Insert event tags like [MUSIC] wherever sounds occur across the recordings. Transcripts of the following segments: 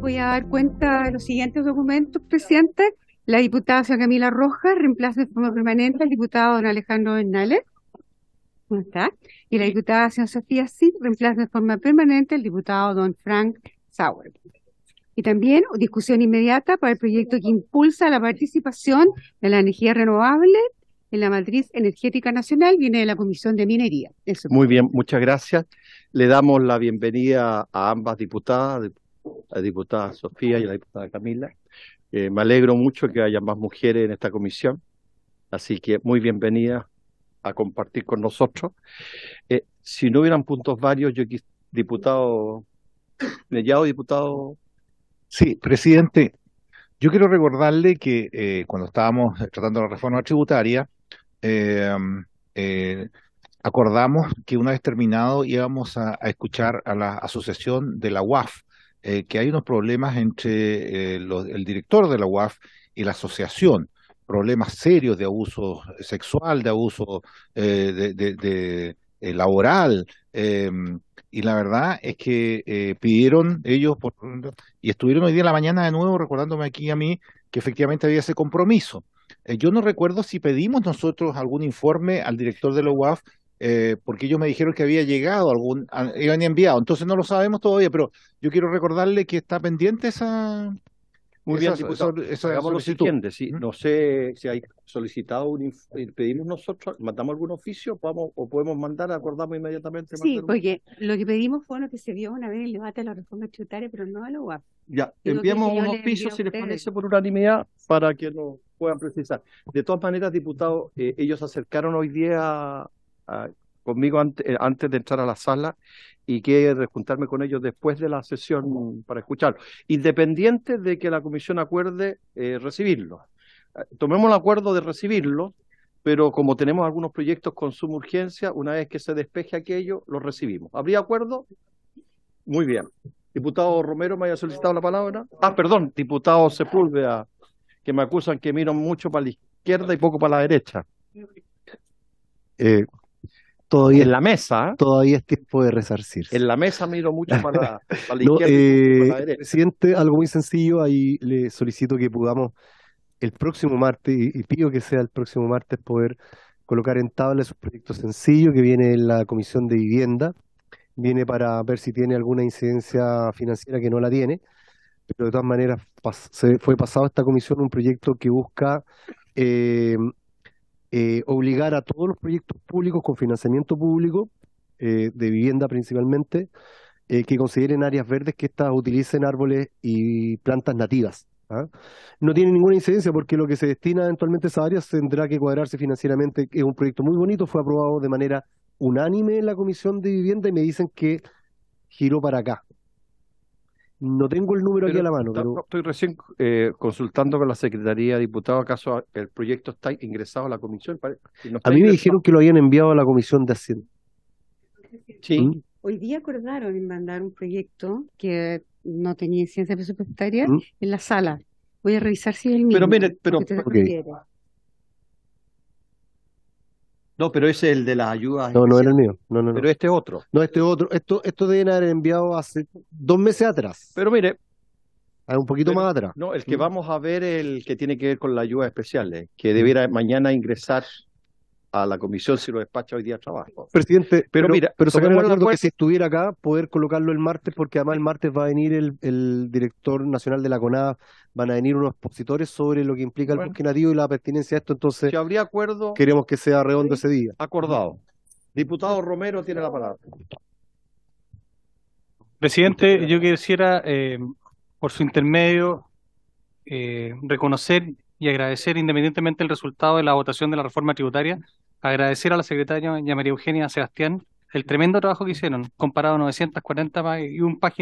voy a dar cuenta de los siguientes documentos, presidente. La diputada Camila Rojas reemplaza de forma permanente al diputado don Alejandro Bernales. ¿Cómo está? Y la diputada Sofía Cid reemplaza de forma permanente al diputado don Frank Sauer y también discusión inmediata para el proyecto que impulsa la participación de la energía renovable en la matriz energética nacional, viene de la Comisión de Minería. Muy bien, muchas gracias. Le damos la bienvenida a ambas diputadas, a la diputada Sofía y a la diputada Camila. Eh, me alegro mucho que haya más mujeres en esta comisión, así que muy bienvenida a compartir con nosotros. Eh, si no hubieran puntos varios, yo, diputado Mellado, diputado Sí, presidente, yo quiero recordarle que eh, cuando estábamos tratando la reforma tributaria, em, eh, acordamos que una vez terminado íbamos a, escuchar a la asociación de la UAF, eh, que hay unos problemas entre el director de la UAF y la asociación problemas serios de abuso sexual, de abuso de, de, de, laboral, em, y la verdad es que eh, pidieron ellos, y estuvieron hoy día en la mañana de nuevo recordándome aquí a mí que efectivamente había ese compromiso. Eh, yo no recuerdo si pedimos nosotros algún informe al director de la UAF, eh, porque ellos me dijeron que había llegado algún, habían enviado, entonces no lo sabemos todavía, pero yo quiero recordarle que está pendiente esa, muy bien, diputado. Pues Eso, lo no sé si hay solicitado un eh, pedimos nosotros, mandamos algún oficio, o podemos mandar, acordamos inmediatamente. Sí, porque lo que pedimos fue lo que se vio una vez en el debate de la reforma tributaria, pero no a lo UAP. Ya, enviamos un oficio, si les parece, por unanimidad, para que nos puedan precisar. De todas maneras, diputado, eh, ellos acercaron hoy día a conmigo eh, antes, de entrar a la sala y que juntarme con ellos después de la sesión para escucharlo, independiente de que la comisión acuerde eh, recibirlo. Eh, tomemos el acuerdo de recibirlo, pero como tenemos algunos proyectos con suma urgencia, una vez que se despeje aquello, los recibimos. ¿Habría acuerdo? Muy bien. Diputado Romero me haya solicitado la palabra. Ah, perdón, diputado Sepúlveda, que me acusan que miro mucho para la izquierda y poco para la derecha. Eh, Todavía, en la mesa. ¿eh? Todavía es tiempo de resarcirse. En la mesa miro mucho para, la [LAUGHS] izquierda eh, Presidente, algo muy sencillo, ahí le solicito que podamos el próximo martes, y, pido que sea el próximo martes, poder colocar en tabla esos proyectos sencillos que viene en la Comisión de Vivienda, viene para ver si tiene alguna incidencia financiera que no la tiene, pero de todas maneras se, fue pasado esta comisión un proyecto que busca eh, eh, obligar a todos los proyectos públicos con financiamiento público, eh, de vivienda principalmente, eh, que consideren áreas verdes que estas utilicen árboles y plantas nativas. ¿ah? No tiene ninguna incidencia porque lo que se destina eventualmente a esas áreas tendrá que cuadrarse financieramente. Es un proyecto muy bonito, fue aprobado de manera unánime en la Comisión de Vivienda y me dicen que giró para acá. No tengo el número aquí a la mano. Pero... Estoy recién eh, consultando con la Secretaría de Diputados, acaso el proyecto está ingresado a la comisión. a mí me dijeron que lo habían enviado a la comisión de Hacienda. Sí. ¿Mm? Hoy día acordaron en mandar un proyecto que no tenía ciencia presupuestaria ¿Mm? en la sala. Voy a revisar si es el mismo. Pero mire, pero, no, pero ese es el de las ayudas. No, no era el mío. Pero este otro. No, este otro. Esto, esto deben haber enviado hace dos meses atrás. Pero mire. hay ah, un poquito más atrás. No, el que mm. vamos a ver es el que tiene que ver con las ayudas especiales, que debiera mm. mañana ingresar a la comisión si lo despacha hoy día trabajo. Presidente, pero, mira, sacar que si estuviera acá, poder colocarlo el martes, porque además el martes va a venir el, director nacional de la conada van a venir unos expositores sobre lo que implica el y la pertinencia de esto, entonces habría acuerdo, queremos que sea redondo ese día. Acordado. Diputado Romero tiene la palabra. Presidente, yo quisiera, eh, por su intermedio, eh, reconocer y agradecer, independientemente el resultado de la votación de la reforma tributaria, agradecer a la secretaria y a María Eugenia Sebastián el tremendo trabajo que hicieron, comparado 941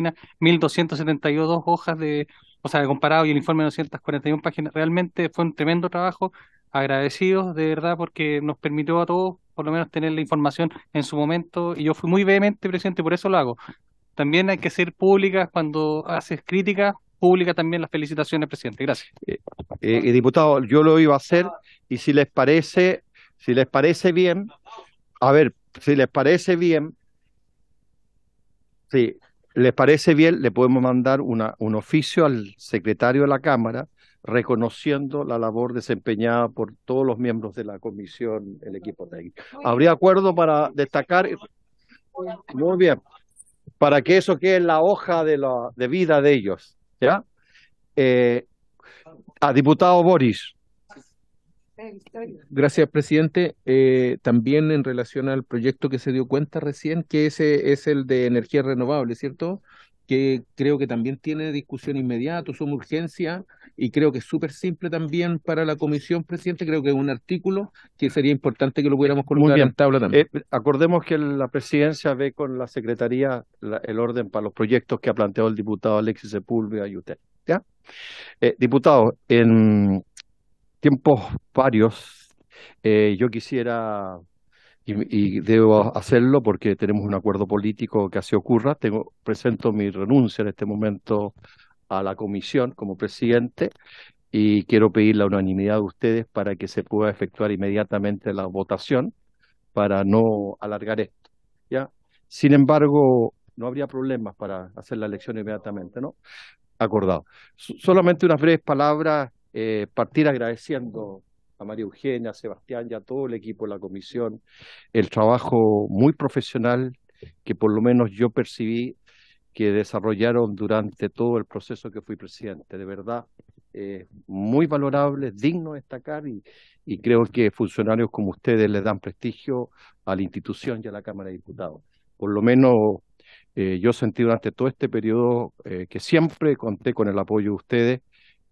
y 1272 hojas de, o sea, comparado y el informe de 941 páginas. Realmente fue un tremendo trabajo, agradecidos de verdad porque nos permitió a todos por lo menos tener la información en su momento y yo fui muy vehemente presente, por eso lo hago. También hay que ser públicas cuando haces crítica, pública también las felicitaciones, presidente. Gracias. Eh, eh, eh, diputado, yo lo iba a hacer ah. y si les parece, si les parece bien, a ver, si les parece bien, si les parece bien, le podemos mandar una, un oficio al secretario de la Cámara reconociendo la labor desempeñada por todos los miembros de la comisión, el equipo técnico. ¿Habría acuerdo para destacar? Muy bien, para que eso quede en la hoja de, la, de vida de ellos, ¿ya? Eh, a diputado Boris, Gracias, presidente. Eh, también en relación al proyecto que se dio cuenta recién, que ese es el de energía renovable, ¿cierto? Que creo que también tiene discusión inmediata, una urgencia, y creo que es súper simple también para la comisión, presidente. Creo que es un artículo que sería importante que lo pudiéramos colocar en tabla también. Eh, acordemos que la presidencia ve con la secretaría el orden para los proyectos que ha planteado el diputado Alexis Sepúlveda y usted. ¿ya? Eh, diputado, en tiempos varios. Eh, yo quisiera, y, debo hacerlo porque tenemos un acuerdo político que así ocurra, tengo, presento mi renuncia en este momento a la comisión como presidente y quiero pedir la unanimidad de ustedes para que se pueda efectuar inmediatamente la votación para no alargar esto. ¿ya? Sin embargo, no habría problemas para hacer la elección inmediatamente, ¿no? Acordado. solamente unas breves palabras eh, partir agradeciendo a María Eugenia, a Sebastián y a todo el equipo de la comisión el trabajo muy profesional que por lo menos yo percibí que desarrollaron durante todo el proceso que fui presidente. De verdad, eh, muy valorable, digno de destacar y, creo que funcionarios como ustedes le dan prestigio a la institución y a la Cámara de Diputados. Por lo menos eh, yo sentí durante todo este periodo que siempre conté con el apoyo de ustedes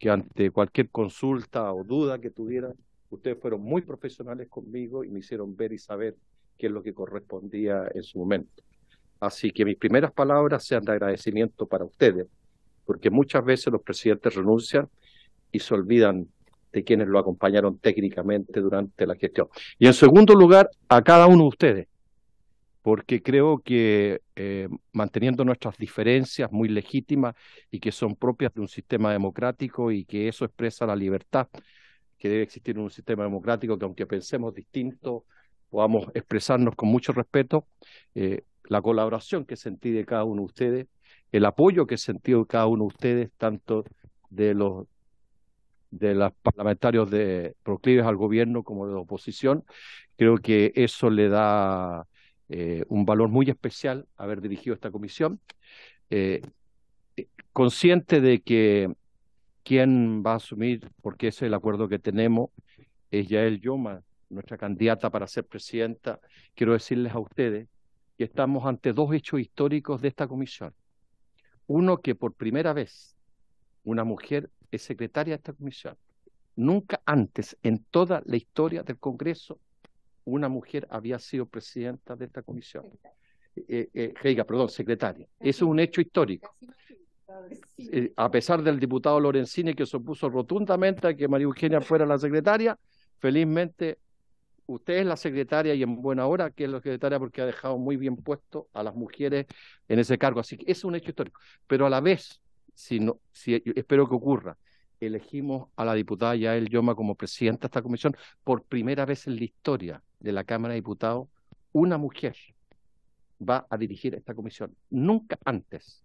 que ante cualquier consulta o duda que tuvieran ustedes fueron muy profesionales conmigo y me hicieron ver y saber qué es lo que correspondía en su momento. Así que mis primeras palabras sean de agradecimiento para ustedes, porque muchas veces los presidentes renuncian y se olvidan de quienes lo acompañaron técnicamente durante la gestión. Y en segundo lugar, a cada uno de ustedes, porque creo que eh, manteniendo nuestras diferencias muy legítimas y que son propias de un sistema democrático y que eso expresa la libertad que debe existir en un sistema democrático, que aunque pensemos distinto, podamos expresarnos con mucho respeto, eh, la colaboración que sentí de cada uno de ustedes, el apoyo que sentí de cada uno de ustedes, tanto de los de los parlamentarios de proclives al gobierno como de la oposición, creo que eso le da eh, un valor muy especial haber dirigido esta comisión, eh, eh, consciente de que quien va a asumir, porque ese es el acuerdo que tenemos, es Yael Yoma, nuestra candidata para ser presidenta. Quiero decirles a ustedes que estamos ante dos hechos históricos de esta comisión. Uno, que por primera vez una mujer es secretaria de esta comisión. Nunca antes en toda la historia del Congreso una mujer había sido presidenta de esta comisión. Eh, eh perdón, secretaria. Eso es un hecho histórico. Eh, a pesar del diputado Lorenzini que se opuso rotundamente a que María Eugenia fuera la secretaria, felizmente usted es la secretaria y en buena hora que es la secretaria porque ha dejado muy bien puesto a las mujeres en ese cargo. Así que es un hecho histórico. Pero a la vez, si si, espero que ocurra, elegimos a la diputada Yael Yoma como presidenta de esta comisión por primera vez en la historia de la Cámara de Diputados, una mujer va a dirigir esta comisión. Nunca antes,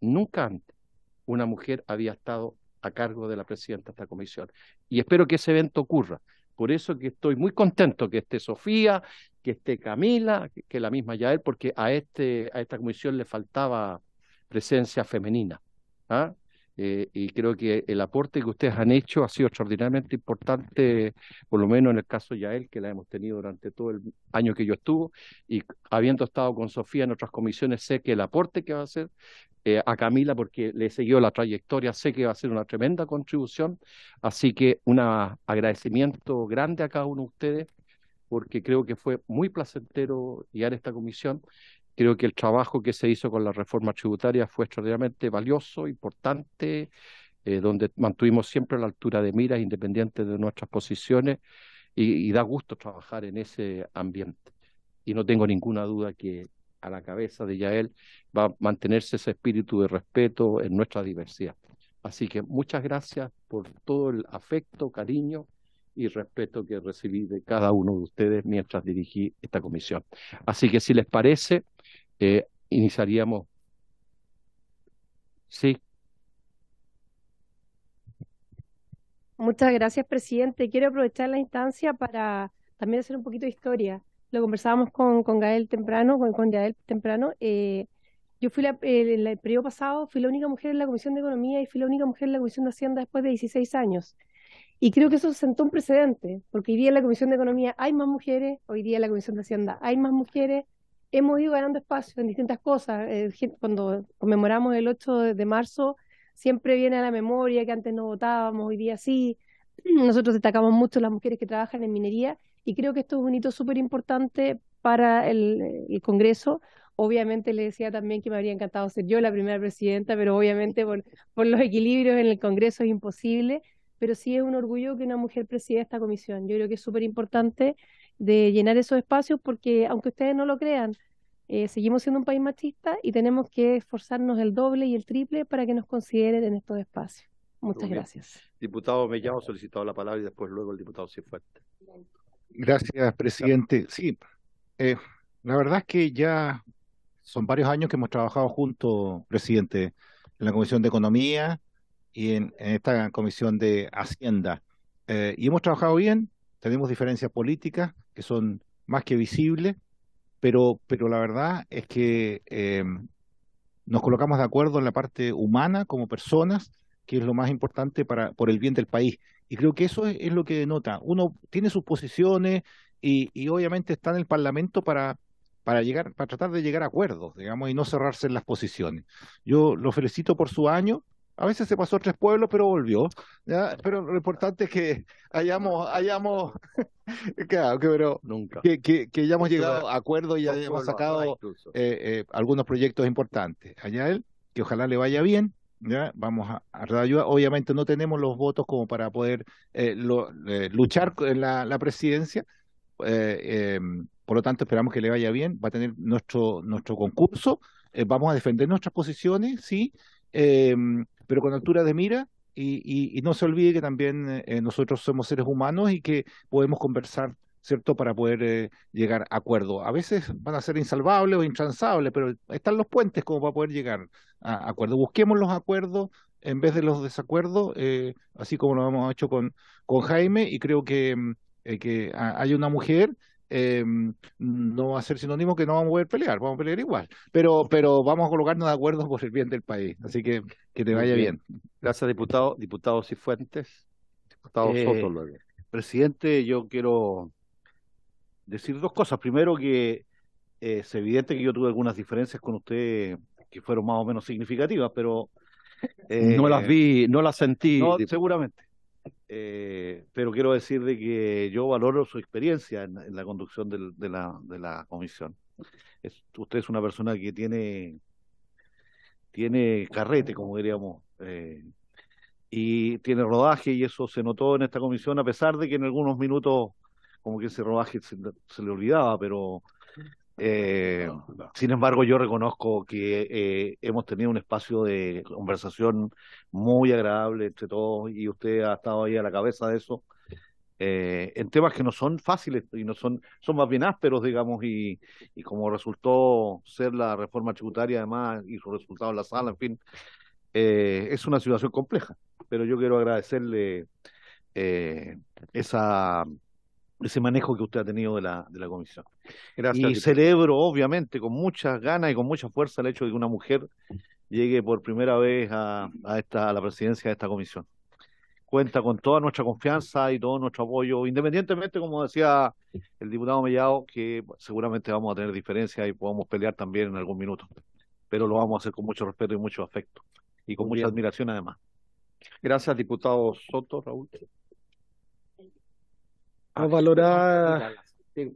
nunca antes, una mujer había estado a cargo de la presidenta de esta comisión. Y espero que ese evento ocurra. Por eso que estoy muy contento que esté Sofía, que esté Camila, que, la misma Yael, porque a, este, a esta comisión le faltaba presencia femenina. ¿Ah? Eh, y creo que el aporte que ustedes han hecho ha sido extraordinariamente importante, por lo menos en el caso de Yael, que la hemos tenido durante todo el año que yo estuvo, y habiendo estado con Sofía en otras comisiones, sé que el aporte que va a hacer eh, a Camila, porque le siguió la trayectoria, sé que va a ser una tremenda contribución, así que un agradecimiento grande a cada uno de ustedes, porque creo que fue muy placentero guiar esta comisión Creo que el trabajo que se hizo con la reforma tributaria fue extraordinariamente valioso, importante, eh, donde mantuvimos siempre la altura de miras independiente de nuestras posiciones y, y da gusto trabajar en ese ambiente. Y no tengo ninguna duda que a la cabeza de Yael va a mantenerse ese espíritu de respeto en nuestra diversidad. Así que muchas gracias por todo el afecto, cariño y respeto que recibí de cada uno de ustedes mientras dirigí esta comisión. Así que si les parece, eh, iniciaríamos sí Muchas gracias, presidente. Quiero aprovechar la instancia para también hacer un poquito de historia. Lo conversábamos con, con Gael temprano, con, con temprano. Eh, yo fui la, el, periodo pasado, fui la única mujer en la Comisión de Economía y fui la única mujer en la Comisión de Hacienda después de 16 años. Y creo que eso sentó un precedente, porque hoy día en la Comisión de Economía hay más mujeres, hoy día en la Comisión de Hacienda hay más mujeres, hemos ido ganando espacio en distintas cosas. Eh, cuando conmemoramos el 8 de, marzo, siempre viene a la memoria que antes no votábamos, hoy día sí. [CLEARS THROAT] Nosotros destacamos mucho las mujeres que trabajan en minería y creo que esto es un hito súper importante para el, Congreso. Obviamente le decía también que me habría encantado ser yo la primera presidenta, pero obviamente por, por los equilibrios en el Congreso es imposible pero sí es un orgullo que una mujer presida esta comisión. Yo creo que es súper importante de llenar esos espacios porque, aunque ustedes no lo crean, eh, seguimos siendo un país machista y tenemos que esforzarnos el doble y el triple para que nos consideren en estos espacios. Muchas gracias. Diputado Mellado solicitado la palabra y después luego el diputado Cifuente. Gracias, presidente. Sí, eh, la verdad es que ya son varios años que hemos trabajado juntos, presidente, en la Comisión de Economía y en, esta Comisión de Hacienda. Eh, y hemos trabajado bien, tenemos diferencias políticas que son más que visibles, pero, pero la verdad es que em, nos colocamos de acuerdo en la parte humana como personas, que es lo más importante para, por el bien del país. Y creo que eso es, lo que denota. Uno tiene sus posiciones y, y obviamente está en el Parlamento para, para llegar, para tratar de llegar a acuerdos, digamos, y no cerrarse en las posiciones. Yo lo felicito por su año a veces se pasó tres pueblos, pero volvió. Pero lo importante es que hayamos, hayamos, [LAUGHS] claro, que, pero Nunca. Que, que, que hayamos llegado a acuerdos y hayamos sacado eh, eh, algunos proyectos importantes. Allá él, que ojalá le vaya bien. ¿ya? Vamos a, ayudar. Obviamente no tenemos los votos como para poder eh, luchar en la, presidencia. por lo tanto, esperamos que le vaya bien. Va a tener nuestro, nuestro concurso. vamos a defender nuestras posiciones, sí pero con altura de mira y, no se olvide que también eh, eh, nosotros somos seres humanos y que podemos conversar, ¿cierto?, para poder eh, llegar a acuerdo. A veces van a ser insalvables o intransables, pero están los puentes como para poder llegar a acuerdo. Busquemos los acuerdos en vez de los desacuerdos, así como lo hemos hecho con, con Jaime, y creo que, mm, que hay una mujer eh, no va a ser sinónimo que no vamos a poder pelear, vamos a pelear igual, pero, pero vamos a colocarnos de acuerdo por el bien del país, así que que te vaya bien. Gracias, diputado, diputado Cifuentes, diputado eh, Soto. Presidente, yo quiero decir dos cosas. Primero que eh, es evidente que yo tuve algunas diferencias con usted que fueron más o menos significativas, pero... no las eh, vi, no las sentí. No, seguramente eh, pero quiero decir de que yo valoro su experiencia en, la conducción de, la, de la comisión. usted es una persona que tiene, tiene carrete, como diríamos, eh, y tiene rodaje, y eso se notó en esta comisión, a pesar de que en algunos minutos como que ese rodaje se, se le olvidaba, pero eh, Sin embargo, yo reconozco que eh, hemos tenido un espacio de conversación muy agradable entre todos y usted ha estado ahí a la cabeza de eso, eh, en temas que no son fáciles y no son, son más bien ásperos, digamos, y, y como resultó ser la reforma tributaria además y su resultado en la sala, en fin, eh, es una situación compleja, pero yo quiero agradecerle esa ese manejo que usted ha tenido de la, de la comisión. Gracias, y celebro, obviamente, con muchas ganas y con mucha fuerza el hecho de que una mujer llegue por primera vez a, a, esta, a la presidencia de esta comisión. Cuenta con toda nuestra confianza y todo nuestro apoyo, independientemente, como decía el diputado Mellado, que seguramente vamos a tener diferencias y podamos pelear también en algún minuto, pero lo vamos a hacer con mucho respeto y mucho afecto y con mucha admiración además. Gracias, diputado Soto, Raúl. Ah, a valorar.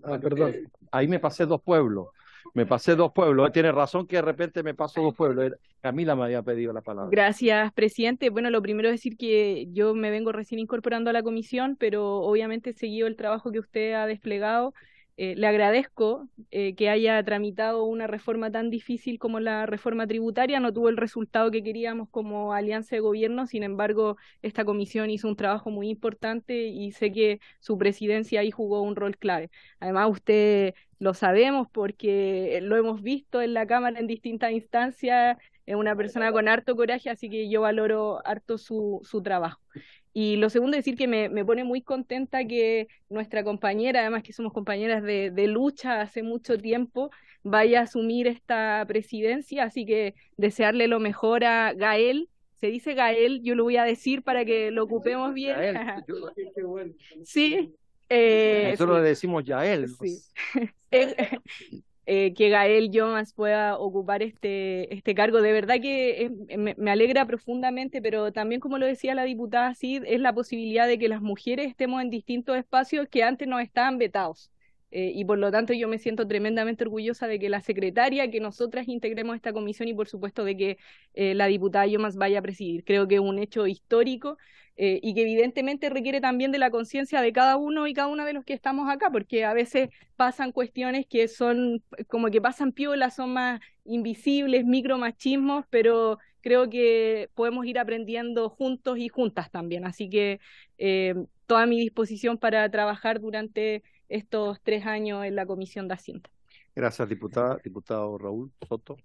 Ah, perdón. Eh, Ahí me pasé dos pueblos. Me pasé dos pueblos. Tiene razón que de repente me paso dos pueblos. Camila me había pedido la palabra. Gracias, presidente. Bueno, lo primero es decir que yo me vengo recién incorporando a la comisión, pero obviamente he seguido el trabajo que usted ha desplegado eh, le agradezco eh, que haya tramitado una reforma tan difícil como la reforma tributaria. No tuvo el resultado que queríamos como alianza de gobierno, sin embargo, esta comisión hizo un trabajo muy importante y sé que su presidencia ahí jugó un rol clave. Además, usted lo sabemos porque lo hemos visto en la Cámara en distintas instancias, es una persona con harto coraje, así que yo valoro harto su, su trabajo. Y lo segundo, decir que me, pone muy contenta que nuestra compañera, además que somos compañeras de, lucha hace mucho tiempo, vaya a asumir esta presidencia. Así que desearle lo mejor a Gael. Se dice Gael, yo lo voy a decir para que lo ocupemos bien. [LAUGHS] sí. Eh, Nosotros le decimos Yael. Sí. [LAUGHS] Eh, que Gael Jones pueda ocupar este, este cargo. De verdad que eh, me, alegra profundamente, pero también, como lo decía la diputada Cid, es la posibilidad de que las mujeres estemos en distintos espacios que antes nos estaban vetados. Eh, y por lo tanto yo me siento tremendamente orgullosa de que la secretaria, que nosotras integremos esta comisión y por supuesto de que eh, la diputada Yomas vaya a presidir. Creo que es un hecho histórico eh, y que evidentemente requiere también de la conciencia de cada uno y cada una de los que estamos acá, porque a veces pasan cuestiones que son como que pasan piolas, son más invisibles, micro micromachismos, pero creo que podemos ir aprendiendo juntos y juntas también. Así que toda mi disposición para trabajar durante estos tres años en la Comisión de Hacienda. Gracias, diputada. Diputado Raúl Soto.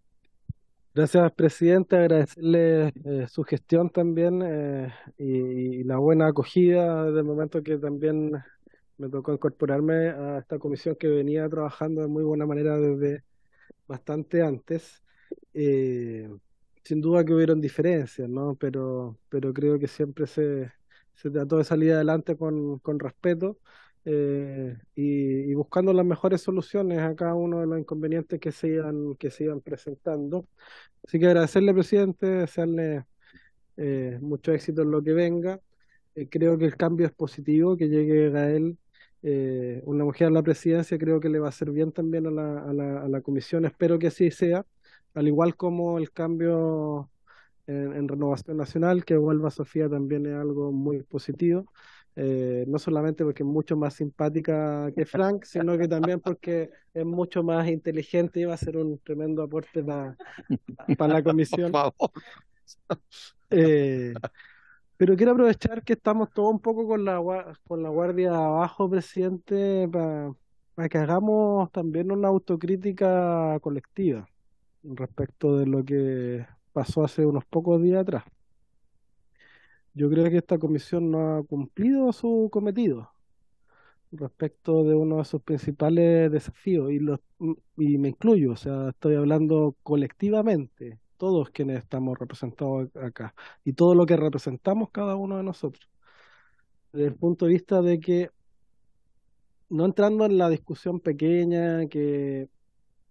Gracias, presidente. Agradecerle eh, su gestión también eh, y, la buena acogida del momento que también me tocó incorporarme a esta comisión que venía trabajando de muy buena manera desde bastante antes. Eh, sin duda que hubieron diferencias, ¿no? Pero, pero creo que siempre se, se trató de salir adelante con, con respeto eh, y, buscando las mejores soluciones a cada uno de los inconvenientes que se iban, que se presentando. Así que agradecerle, presidente, desearle eh, mucho éxito en lo que venga. Eh, creo que el cambio es positivo, que llegue a Gael, eh, una mujer a la presidencia, creo que le va a ser bien también a la, a la, a la comisión, espero que así sea, al igual como el cambio en, en Renovación Nacional, que vuelva Sofía también es algo muy positivo. Eh, no solamente porque es mucho más simpática que Frank, sino que también porque es mucho más inteligente y va a ser un tremendo aporte para la comisión. [LAUGHS] Eh, pero quiero aprovechar que estamos todos un poco con la, con la guardia abajo, presidente, para que hagamos también una autocrítica colectiva respecto de lo que pasó hace unos pocos días atrás yo creo que esta comisión no ha cumplido su cometido respecto de uno de sus principales desafíos y los y me incluyo, o sea, estoy hablando colectivamente, todos quienes estamos representados acá y todo lo que representamos cada uno de nosotros. Desde el punto de vista de que no entrando en la discusión pequeña que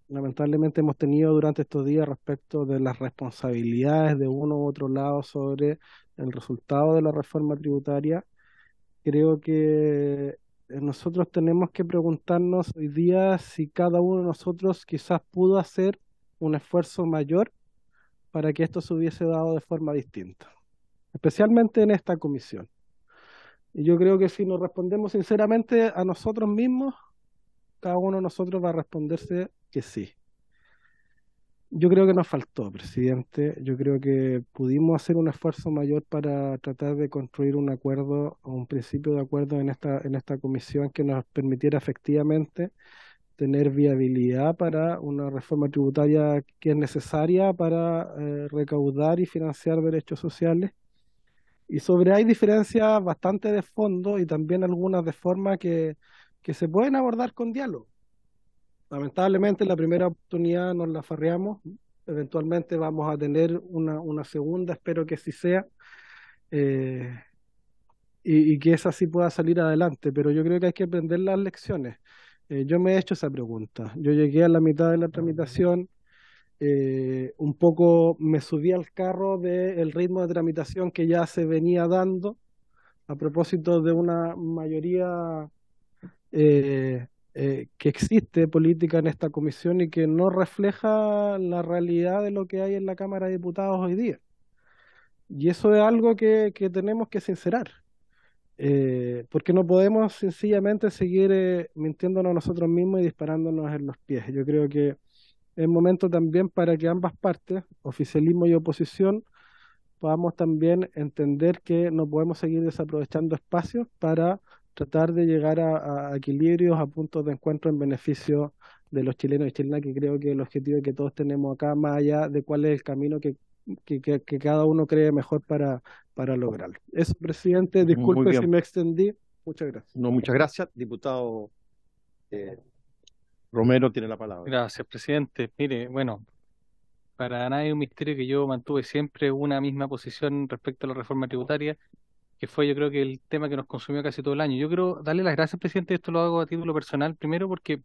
lamentablemente hemos tenido durante estos días respecto de las responsabilidades de uno u otro lado sobre el resultado de la reforma tributaria, creo que eh, nosotros tenemos que preguntarnos hoy día si cada uno de nosotros quizás pudo hacer un esfuerzo mayor para que esto se hubiese dado de forma distinta, especialmente en esta comisión. Y yo creo que si nos respondemos sinceramente a nosotros mismos, cada uno de nosotros va a responderse que sí. Yo creo que nos faltó, presidente. Yo creo que pudimos hacer un esfuerzo mayor para tratar de construir un acuerdo o un principio de acuerdo en esta, en esta comisión que nos permitiera efectivamente tener viabilidad para una reforma tributaria que es necesaria para eh, recaudar y financiar derechos sociales. Y sobre hay diferencias bastante de fondo y también algunas de forma que se pueden abordar con diálogo lamentablemente la primera oportunidad nos la farreamos, eventualmente vamos a tener una, una segunda, espero que sí sea, eh, y, que esa sí pueda salir adelante, pero yo creo que hay que aprender las lecciones. Eh, yo me he hecho esa pregunta, yo llegué a la mitad de la tramitación, eh, un poco me subí al carro del ritmo de tramitación que ya se venía dando a propósito de una mayoría eh, que existe política en esta comisión y que no refleja la realidad de lo que hay en la Cámara de Diputados hoy día. Y eso es algo que, tenemos que sincerar, eh, porque no podemos sencillamente seguir eh, mintiéndonos a nosotros mismos y disparándonos en los pies. Yo creo que es momento también para que ambas partes, oficialismo y oposición, podamos también entender que no podemos seguir desaprovechando espacios para tratar de llegar a, equilibrios, a puntos de encuentro en beneficio de los chilenos y chilenas, que creo que el objetivo que todos tenemos acá, más allá de cuál es el camino que, que, cada uno cree mejor para, para lograrlo. Eso, presidente, disculpe si me extendí. Muchas gracias. No, muchas gracias. Diputado eh, Romero tiene la palabra. Gracias, presidente. Mire, bueno, para nadie un misterio que yo mantuve siempre una misma posición respecto a la reforma tributaria fue yo creo que el tema que nos consumió casi todo el año. Yo quiero darle las gracias, presidente, esto lo hago a título personal primero porque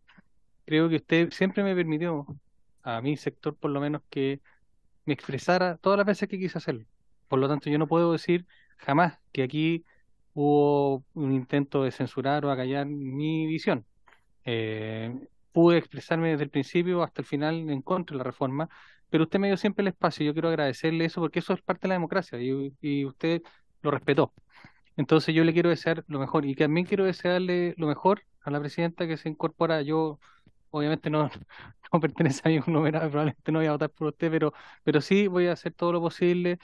creo que usted siempre me permitió, a mi sector por lo menos, que me expresara todas las veces que quise hacerlo. Por lo tanto, yo no puedo decir jamás que aquí hubo un intento de censurar o acallar mi visión. Eh, pude expresarme desde el principio hasta el final en contra de la reforma, pero usted me dio siempre el espacio. Yo quiero agradecerle eso porque eso es parte de la democracia y, y usted lo respetó. Entonces yo le quiero desear lo mejor y también quiero desearle lo mejor a la presidenta que se incorpora. Yo obviamente no, [LAUGHS] no pertenece a mi número, probablemente no voy a votar por usted, pero, pero sí voy a hacer todo lo posible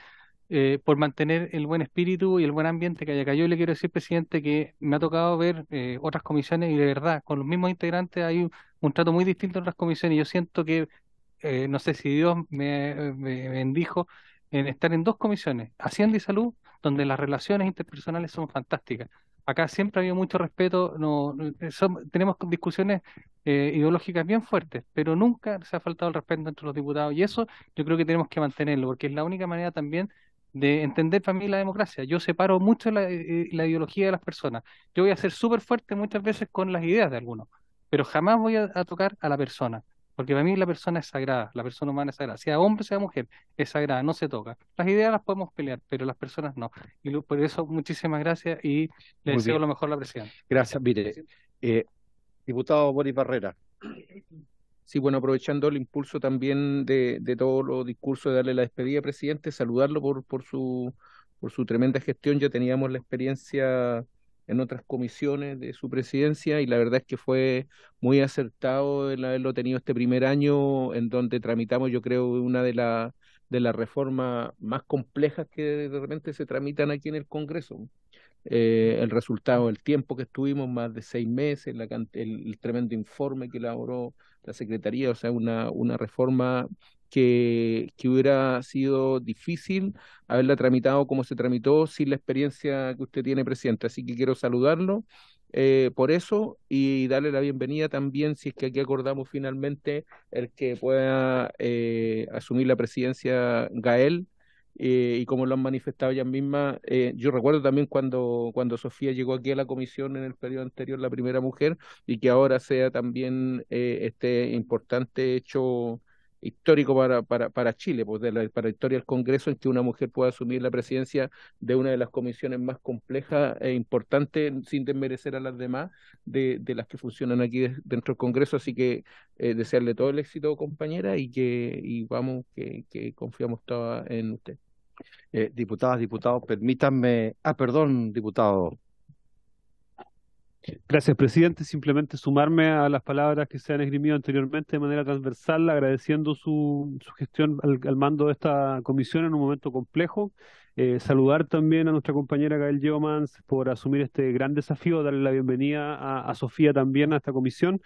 eh, por mantener el buen espíritu y el buen ambiente que hay acá. Yo le quiero decir, presidente, que me ha tocado ver eh, otras comisiones y de verdad, con los mismos integrantes hay un, trato muy distinto en otras comisiones. y Yo siento que, eh, no sé si Dios me, me bendijo en estar en dos comisiones, Hacienda y Salud donde las relaciones interpersonales son fantásticas. Acá siempre ha habido mucho respeto, no, eh, tenemos discusiones eh, ideológicas bien fuertes, pero nunca se ha faltado el respeto entre los diputados y eso yo creo que tenemos que mantenerlo, porque es la única manera también de entender para mí la democracia. Yo separo mucho la, eh, ideología de las personas. Yo voy a ser súper fuerte muchas veces con las ideas de algunos, pero jamás voy a tocar a la persona. Porque para mí la persona es sagrada, la persona humana es sagrada. Sea hombre, sea mujer, es sagrada, no se toca. Las ideas las podemos pelear, pero las personas no. Y por eso, muchísimas gracias y le deseo lo mejor a la presidenta. Gracias, mire. Eh, diputado Boris Barrera. Sí, bueno, aprovechando el impulso también de, todos los discursos, de darle la despedida, presidente, saludarlo por, por su tremenda gestión. Ya teníamos la experiencia en otras comisiones de su presidencia y la verdad es que fue muy acertado el haberlo tenido este primer año en donde tramitamos yo creo una de las de las reformas más complejas que de repente se tramitan aquí en el Congreso. Eh, el resultado, el tiempo que estuvimos, más de seis meses, el, el, tremendo informe que elaboró la Secretaría, o sea, una, una reforma que, que, hubiera sido difícil haberla tramitado como se tramitó sin la experiencia que usted tiene presente. Así que quiero saludarlo eh, por eso y darle la bienvenida también si es que aquí acordamos finalmente el que pueda eh, asumir la presidencia Gael. Eh, y como lo han manifestado ellas mismas, yo recuerdo también cuando, cuando Sofía llegó aquí a la comisión en el periodo anterior, la primera mujer, y que ahora sea también este importante hecho histórico para, para, para Chile, pues para la historia del Congreso, en que una mujer pueda asumir la presidencia de una de las comisiones más complejas e importantes, sin desmerecer a las demás, de, las que funcionan aquí dentro del Congreso. Así que eh, desearle todo el éxito, compañera, y que y vamos, que, confiamos todas en usted. Eh, diputadas, diputados, permítanme. Ah, perdón, diputado Gracias, presidente. Simplemente sumarme a las palabras que se han esgrimido anteriormente de manera transversal, agradeciendo su, su gestión al, mando de esta comisión en un momento complejo. Eh, saludar también a nuestra compañera Gael Geomans por asumir este gran desafío, darle la bienvenida a, Sofía también a esta comisión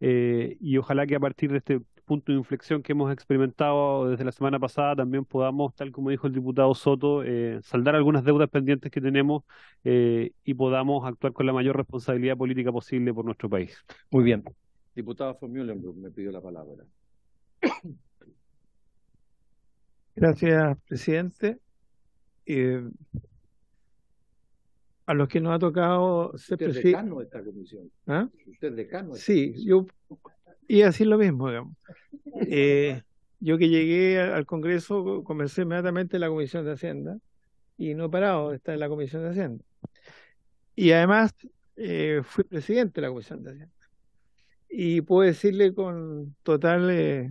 eh, y ojalá que a partir de este punto de inflexión que hemos experimentado desde la semana pasada también podamos, tal como dijo el diputado Soto, eh, saldar algunas deudas pendientes que tenemos eh, y podamos actuar con la mayor responsabilidad política posible por nuestro país. Muy bien. Diputado von pues, me pidió la palabra. Gracias, presidente. Eh, a los que nos ha tocado ser Usted es de esta comisión. ¿Ah? Usted decano. sí, yo y así lo mismo, digamos. Eh, yo que llegué al Congreso comencé inmediatamente la Comisión de Hacienda y no he parado de estar en la Comisión de Hacienda. Y además eh, fui presidente de la Comisión de Hacienda. Y puedo decirle con total eh,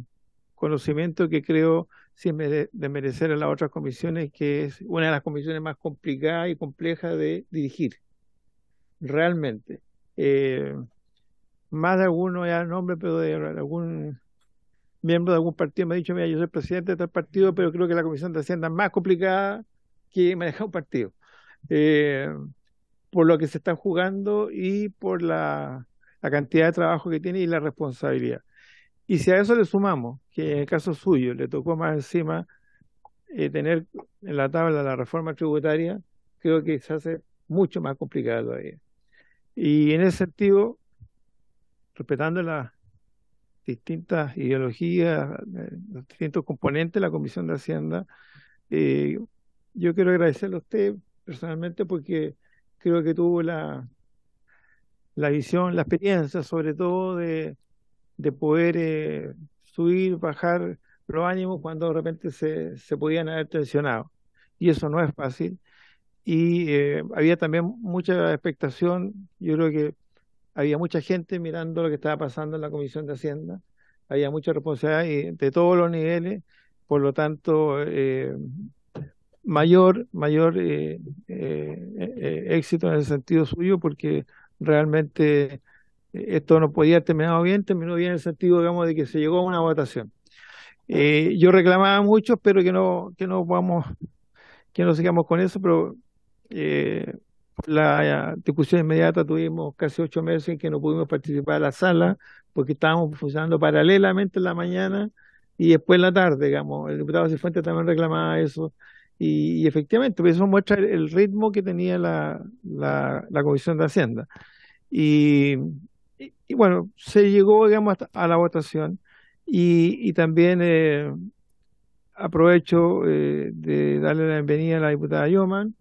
conocimiento que creo, sin desmerecer a las otras comisiones, que es una de las comisiones más complicadas y complejas de dirigir, realmente. Eh, más de alguno, ya nombre, pero de algún miembro de algún partido me ha dicho, mira, yo soy presidente de tal partido, pero creo que la Comisión de Hacienda es más complicada que manejar un partido. Eh, por lo que se están jugando y por la, la, cantidad de trabajo que tiene y la responsabilidad. Y si a eso le sumamos, que en el caso suyo le tocó más encima eh, tener en la tabla la reforma tributaria, creo que se hace mucho más complicado todavía. Y en ese sentido, respetando las distintas ideologías, eh, los distintos componentes de la Comisión de Hacienda, eh, yo quiero agradecerle a usted personalmente porque creo que tuvo la, la visión, la experiencia sobre todo de, poder eh, subir, bajar los ánimos cuando de repente se, podían haber tensionado. Y eso no es fácil. Y había también mucha expectación, yo creo que había mucha gente mirando lo que estaba pasando en la Comisión de Hacienda, había mucha responsabilidad de todos los niveles, por lo tanto, eh, mayor, mayor eh, eh, éxito en el sentido suyo, porque realmente esto no podía terminar terminado bien, terminó bien en el sentido, digamos, de que se llegó a una votación. yo reclamaba mucho, espero que no, que no vamos, que no sigamos con eso, pero la discusión inmediata tuvimos casi ocho meses en que no pudimos participar en la sala porque estábamos funcionando paralelamente en la mañana y después en la tarde, digamos. El diputado Cifuentes también reclamaba eso. Y, efectivamente, pues, eso muestra el, ritmo que tenía la, la, la, Comisión de Hacienda. Y, y, bueno, se llegó, digamos, a la votación y, también... Eh, aprovecho eh, de darle la bienvenida a la diputada Yoman,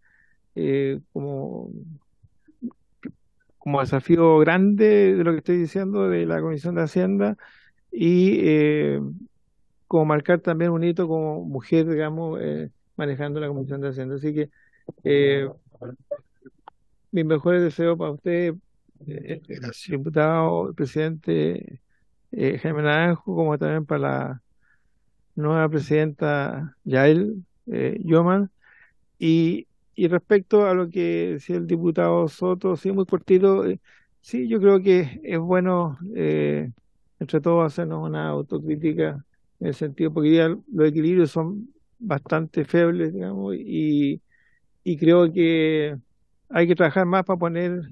eh, como, como desafío grande de lo que estoy diciendo de la Comisión de Hacienda y eh, como marcar también un hito como mujer, digamos, eh, manejando la Comisión de Hacienda. Así que mis mejores deseos para usted, diputado, presidente Jaime Naranjo, como también para la nueva presidenta Yael Yoman. Y y respecto a lo que decía el diputado Soto, sí, muy cortito, eh, sí, yo creo que es bueno, eh, entre todos, hacernos una autocrítica en el sentido, porque ya los equilibrios son bastante febles, digamos, y, y creo que hay que trabajar más para poner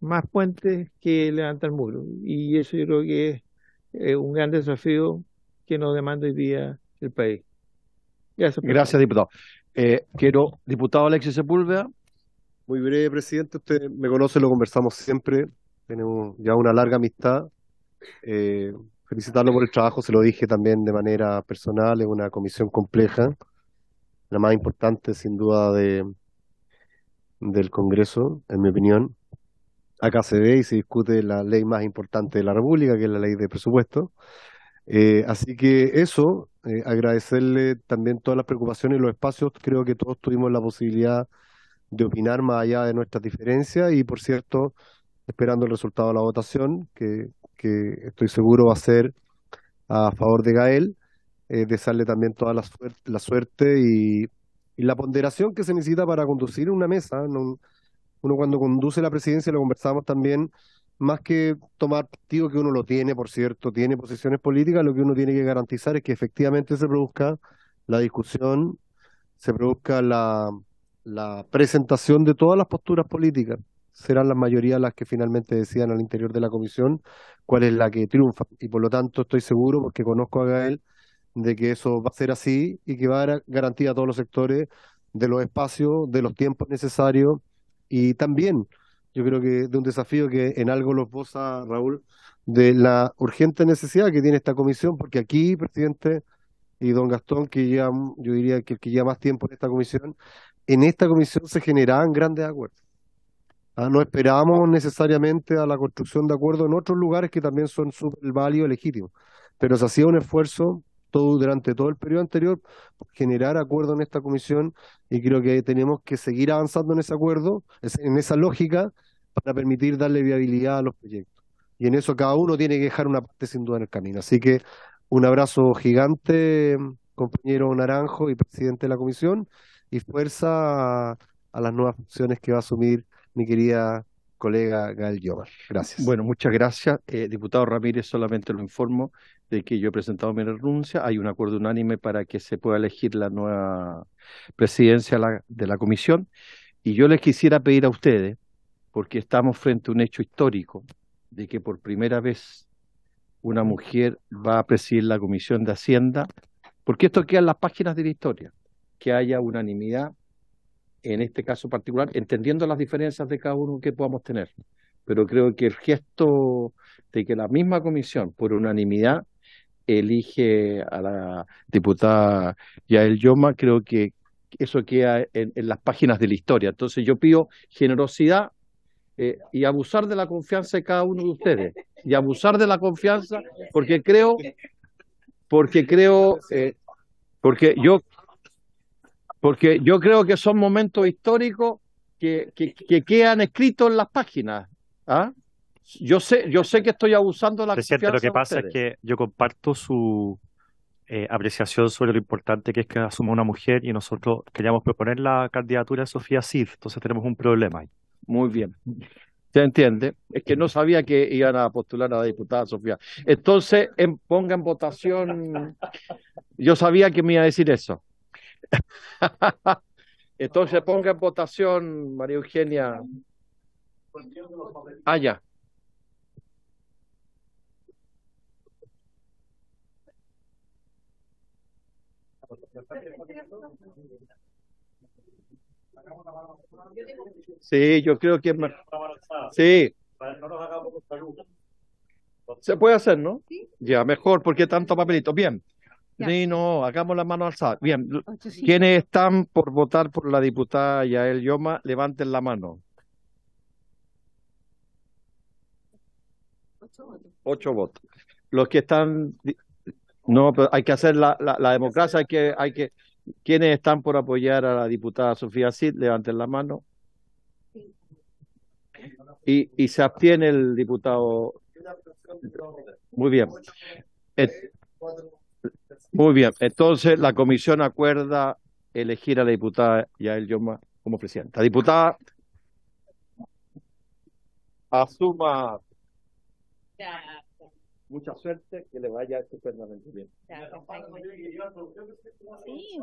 más puentes que levantar muros. Y eso yo creo que es eh, un gran desafío que nos demanda hoy día el país. Gracias, Gracias diputado. Eh, quiero, diputado Alexis Sepúlveda. Muy breve, presidente. Usted me conoce, lo conversamos siempre. Tenemos ya una larga amistad. Eh, felicitarlo por el trabajo, se lo dije también de manera personal. Es una comisión compleja, la más importante, sin duda, de del Congreso, en mi opinión. Acá se ve y se discute la ley más importante de la República, que es la ley de presupuesto. Eh, así que eso, eh, agradecerle también todas las preocupaciones y los espacios. Creo que todos tuvimos la posibilidad de opinar más allá de nuestras diferencias y, por cierto, esperando el resultado de la votación, que, estoy seguro va a ser a favor de Gael, eh, desearle también toda la suerte, y, la ponderación que se necesita para conducir una mesa. Uno cuando conduce la presidencia, lo conversamos también, más que tomar partido que uno lo tiene, por cierto, tiene posiciones políticas, lo que uno tiene que garantizar es que efectivamente se produzca la discusión, se produzca la, la presentación de todas las posturas políticas. Serán las mayorías las que finalmente decidan al interior de la comisión cuál es la que triunfa. Y por lo tanto estoy seguro, porque conozco a Gael, de que eso va a ser así y que va a dar garantía a todos los sectores de los espacios, de los tiempos necesarios y también yo creo que de un desafío que en algo lo posa Raúl, de la urgente necesidad que tiene esta comisión, porque aquí, presidente, y don Gastón, que ya yo diría que el que lleva más tiempo en esta comisión, en esta comisión se generan grandes acuerdos. Ah, no esperábamos necesariamente a la construcción de acuerdos en otros lugares que también son súper válidos y legítimos, pero se hacía un esfuerzo durante todo el periodo anterior, generar acuerdo en esta comisión y creo que tenemos que seguir avanzando en ese acuerdo, en esa lógica, para permitir darle viabilidad a los proyectos. Y en eso cada uno tiene que dejar una parte sin duda en el camino. Así que un abrazo gigante, compañero Naranjo y presidente de la comisión, y fuerza a, a las nuevas funciones que va a asumir mi querida colega Gael Gracias. Bueno, muchas gracias. Eh, diputado Ramírez, solamente lo informo de que yo he presentado mi renuncia. Hay un acuerdo unánime para que se pueda elegir la nueva presidencia de la comisión. Y yo les quisiera pedir a ustedes, porque estamos frente a un hecho histórico, de que por primera vez una mujer va a presidir la comisión de Hacienda, porque esto queda en las páginas de la historia, que haya unanimidad en este caso particular, entendiendo las diferencias de cada uno que podamos tener. Pero creo que el gesto de que la misma comisión, por unanimidad, elige a la diputada Yael Yoma, creo que eso queda en, las páginas de la historia. Entonces yo pido generosidad eh, y abusar de la confianza de cada uno de ustedes. Y abusar de la confianza porque creo, porque creo, eh, porque yo porque yo creo que son momentos históricos que, que, que quedan escritos en las páginas. ¿ah? Yo sé, yo sé que estoy abusando de la Presidente, lo que pasa es que yo comparto su eh, apreciación sobre lo importante que es que asuma una mujer y nosotros queríamos proponer la candidatura de Sofía Cid, entonces tenemos un problema ahí. Muy bien. ¿Se entiende? Es que no sabía que iban a postular a la diputada Sofía. Entonces, en, ponga en votación. Yo sabía que me iba a decir eso. [LAUGHS] Entonces ponga en votación, María Eugenia. Ah, ya. Sí, yo creo que es Sí. Se puede hacer, ¿no? Ya, mejor, porque tanto papelito. Bien no, hagamos la mano alzada. Bien, ¿quiénes están por votar por la diputada Yael Yoma? Levanten la mano. Ocho votos. Los que están... No, pero hay que hacer la, democracia, que, hay que... ¿Quiénes están por apoyar a la diputada Sofía Cid? Levanten la mano. Y, y se abstiene el diputado. Muy bien. Muy bien, entonces la comisión acuerda elegir a la diputada Yael Yoma como presidenta. Diputada, asuma mucha suerte, que le vaya estupendamente bien. Sí,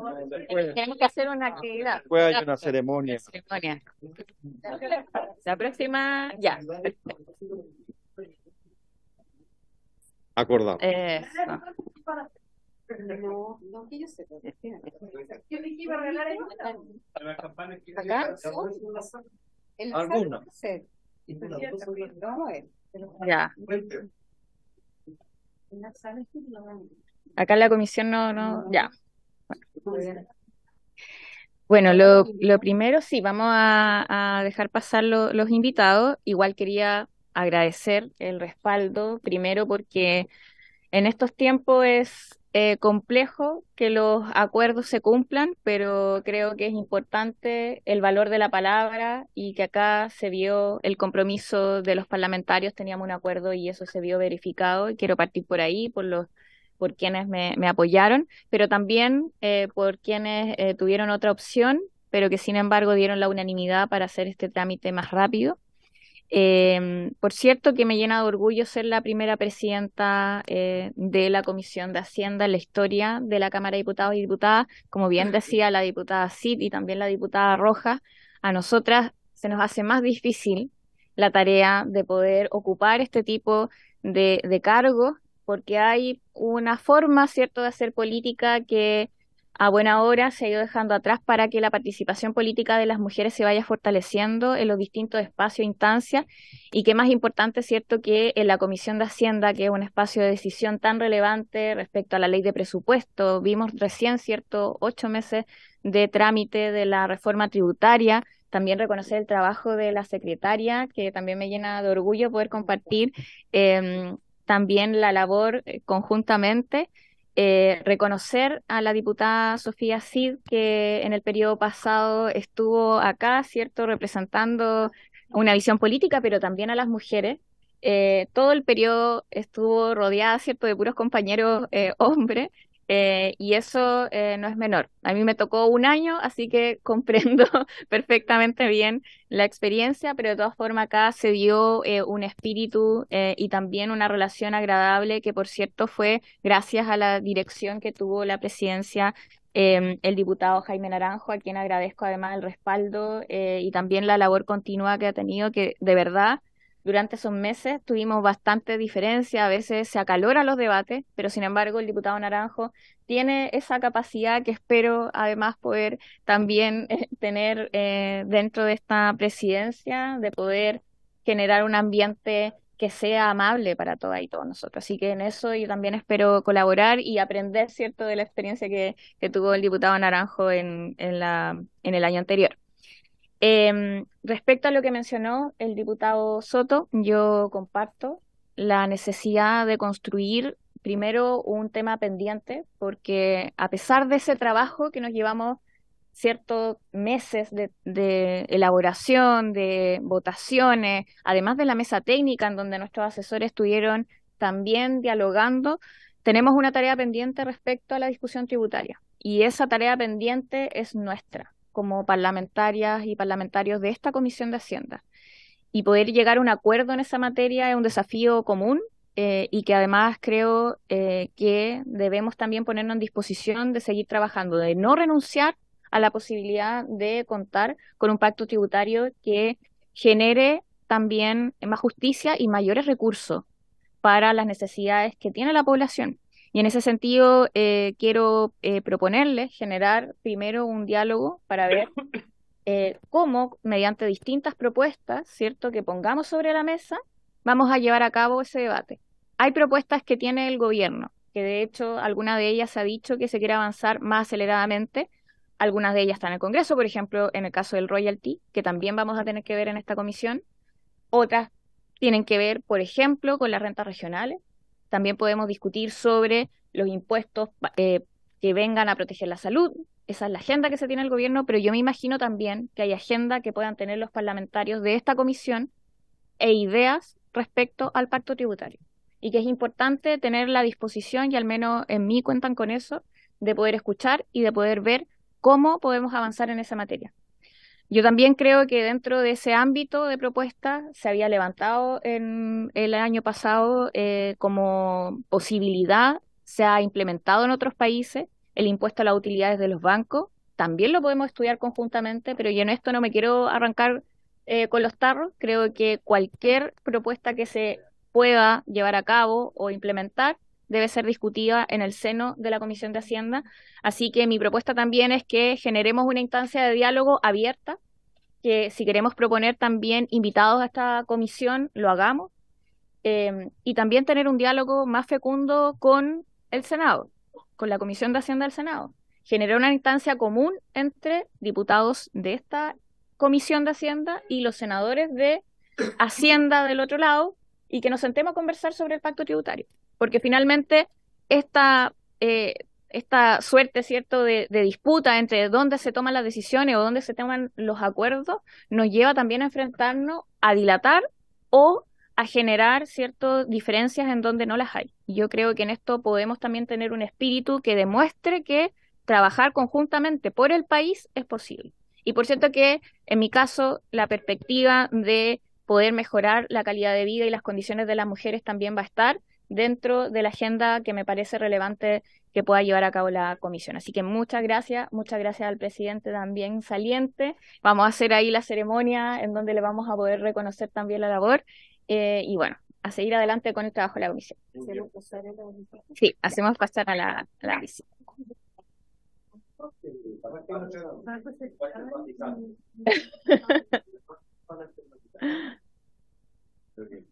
tenemos que hacer una ah, actividad. Después hay una ceremonia. La próxima, ya. Acordado. No, no, que yo sé. Yo dije iba a regalar ¿Acá? El ¿Alguna? Ya. Acá la comisión no, no, ya. Bueno. lo, lo, primero, sí, vamos a, dejar pasar los invitados. Igual quería agradecer el respaldo, primero porque en estos tiempos es eh, complejo que los acuerdos se cumplan, pero creo que es importante el valor de la palabra y que acá se vio el compromiso de los parlamentarios, teníamos un acuerdo y eso se vio verificado y quiero partir por ahí, por los por quienes me, apoyaron, pero también eh, por quienes eh, tuvieron otra opción, pero que sin embargo dieron la unanimidad para hacer este trámite más rápido. Eh, por cierto, que me llena de orgullo ser la primera presidenta eh, de la Comisión de Hacienda en la historia de la Cámara de Diputados y Diputadas. Como bien decía la diputada Cid y también la diputada Roja, a nosotras se nos hace más difícil la tarea de poder ocupar este tipo de, de cargos porque hay una forma, ¿cierto?, de hacer política que a buena hora se ha ido dejando atrás para que la participación política de las mujeres se vaya fortaleciendo en los distintos espacios e instancias y que más importante, cierto, que en la Comisión de Hacienda, que es un espacio de decisión tan relevante respecto a la ley de presupuesto, vimos recién, cierto, ocho meses de trámite de la reforma tributaria, también reconocer el trabajo de la secretaria, que también me llena de orgullo poder compartir em, también la labor eh, conjuntamente. Eh, reconocer a la diputada Sofía Cid, que en el periodo pasado estuvo acá, ¿cierto?, representando una visión política, pero también a las mujeres. Eh, todo el periodo estuvo rodeada, ¿cierto?, de puros compañeros eh, hombres. Eh, y eso eh, no es menor. A mí me tocó un año, así que comprendo [LAUGHS] perfectamente bien la experiencia, pero de todas formas acá se dio eh, un espíritu y también una relación agradable que, por cierto, fue gracias a la dirección que tuvo la presidencia. Em, el diputado Jaime Naranjo, a quien agradezco además el respaldo y también la labor continua que ha tenido, que de verdad durante esos meses tuvimos bastante diferencia, a veces se acalora los debates, pero sin embargo el diputado Naranjo tiene esa capacidad que espero además poder también eh, tener eh, dentro de esta presidencia, de poder generar un ambiente que sea amable para toda y todos nosotros. Así que en eso yo también espero colaborar y aprender, ¿cierto?, de la experiencia que, tuvo el diputado Naranjo en, la, en el año anterior. Em, respecto a lo que mencionó el diputado Soto, yo comparto la necesidad de construir primero un tema pendiente, porque a pesar de ese trabajo que nos llevamos ciertos meses de, de, elaboración, de votaciones, además de la mesa técnica en donde nuestros asesores estuvieron también dialogando, tenemos una tarea pendiente respecto a la discusión tributaria. Y esa tarea pendiente es nuestra como parlamentarias y parlamentarios de esta Comisión de Hacienda. Y poder llegar a un acuerdo en esa materia es un desafío común eh, y que además creo eh, que debemos también ponernos en disposición de seguir trabajando, de no renunciar a la posibilidad de contar con un pacto tributario que genere también más justicia y mayores recursos para las necesidades que tiene la población. Y en ese sentido, eh, quiero eh, proponerles generar primero un diálogo para ver eh, cómo, mediante distintas propuestas, ¿cierto?, que pongamos sobre la mesa, vamos a llevar a cabo ese debate. Hay propuestas que tiene el gobierno, que de hecho alguna de ellas ha dicho que se quiere avanzar más aceleradamente. Algunas de ellas están en el Congreso, por ejemplo, en el caso del royalty, que también vamos a tener que ver en esta comisión. Otras tienen que ver, por ejemplo, con las rentas regionales, también podemos discutir sobre los impuestos eh, que vengan a proteger la salud. Esa es la agenda que se tiene el gobierno, pero yo me imagino también que hay agenda que puedan tener los parlamentarios de esta comisión e ideas respecto al pacto tributario. Y que es importante tener la disposición, y al menos en mí cuentan con eso, de poder escuchar y de poder ver cómo podemos avanzar en esa materia. Yo también creo que dentro de ese ámbito de propuesta se había levantado en el año pasado eh, como posibilidad, se ha implementado en otros países el impuesto a las utilidades de los bancos. También lo podemos estudiar conjuntamente, pero yo en esto no me quiero arrancar eh, con los tarros. Creo que cualquier propuesta que se pueda llevar a cabo o implementar debe ser discutida en el seno de la Comisión de Hacienda. Así que mi propuesta también es que generemos una instancia de diálogo abierta, que si queremos proponer también invitados a esta comisión, lo hagamos, em, y también tener un diálogo más fecundo con el Senado, con la Comisión de Hacienda del Senado. Generar una instancia común entre diputados de esta Comisión de Hacienda y los senadores de Hacienda del otro lado y que nos sentemos a conversar sobre el pacto tributario porque finalmente esta, eh, esta suerte, ¿cierto?, de, disputa entre dónde se toman las decisiones o dónde se toman los acuerdos, nos lleva también a enfrentarnos a dilatar o a generar, ciertas diferencias en donde no las hay. Yo creo que en esto podemos también tener un espíritu que demuestre que trabajar conjuntamente por el país es posible. Y por cierto que, en mi caso, la perspectiva de poder mejorar la calidad de vida y las condiciones de las mujeres también va a estar dentro de la agenda que me parece relevante que pueda llevar a cabo la comisión. Así que muchas gracias, muchas gracias al presidente también saliente. Vamos a hacer ahí la ceremonia en donde le vamos a poder reconocer también la labor. Eh, y bueno, a seguir adelante con el trabajo de la comisión. Sí, hacemos pasar a la, a la [LAUGHS] [LAUGHS]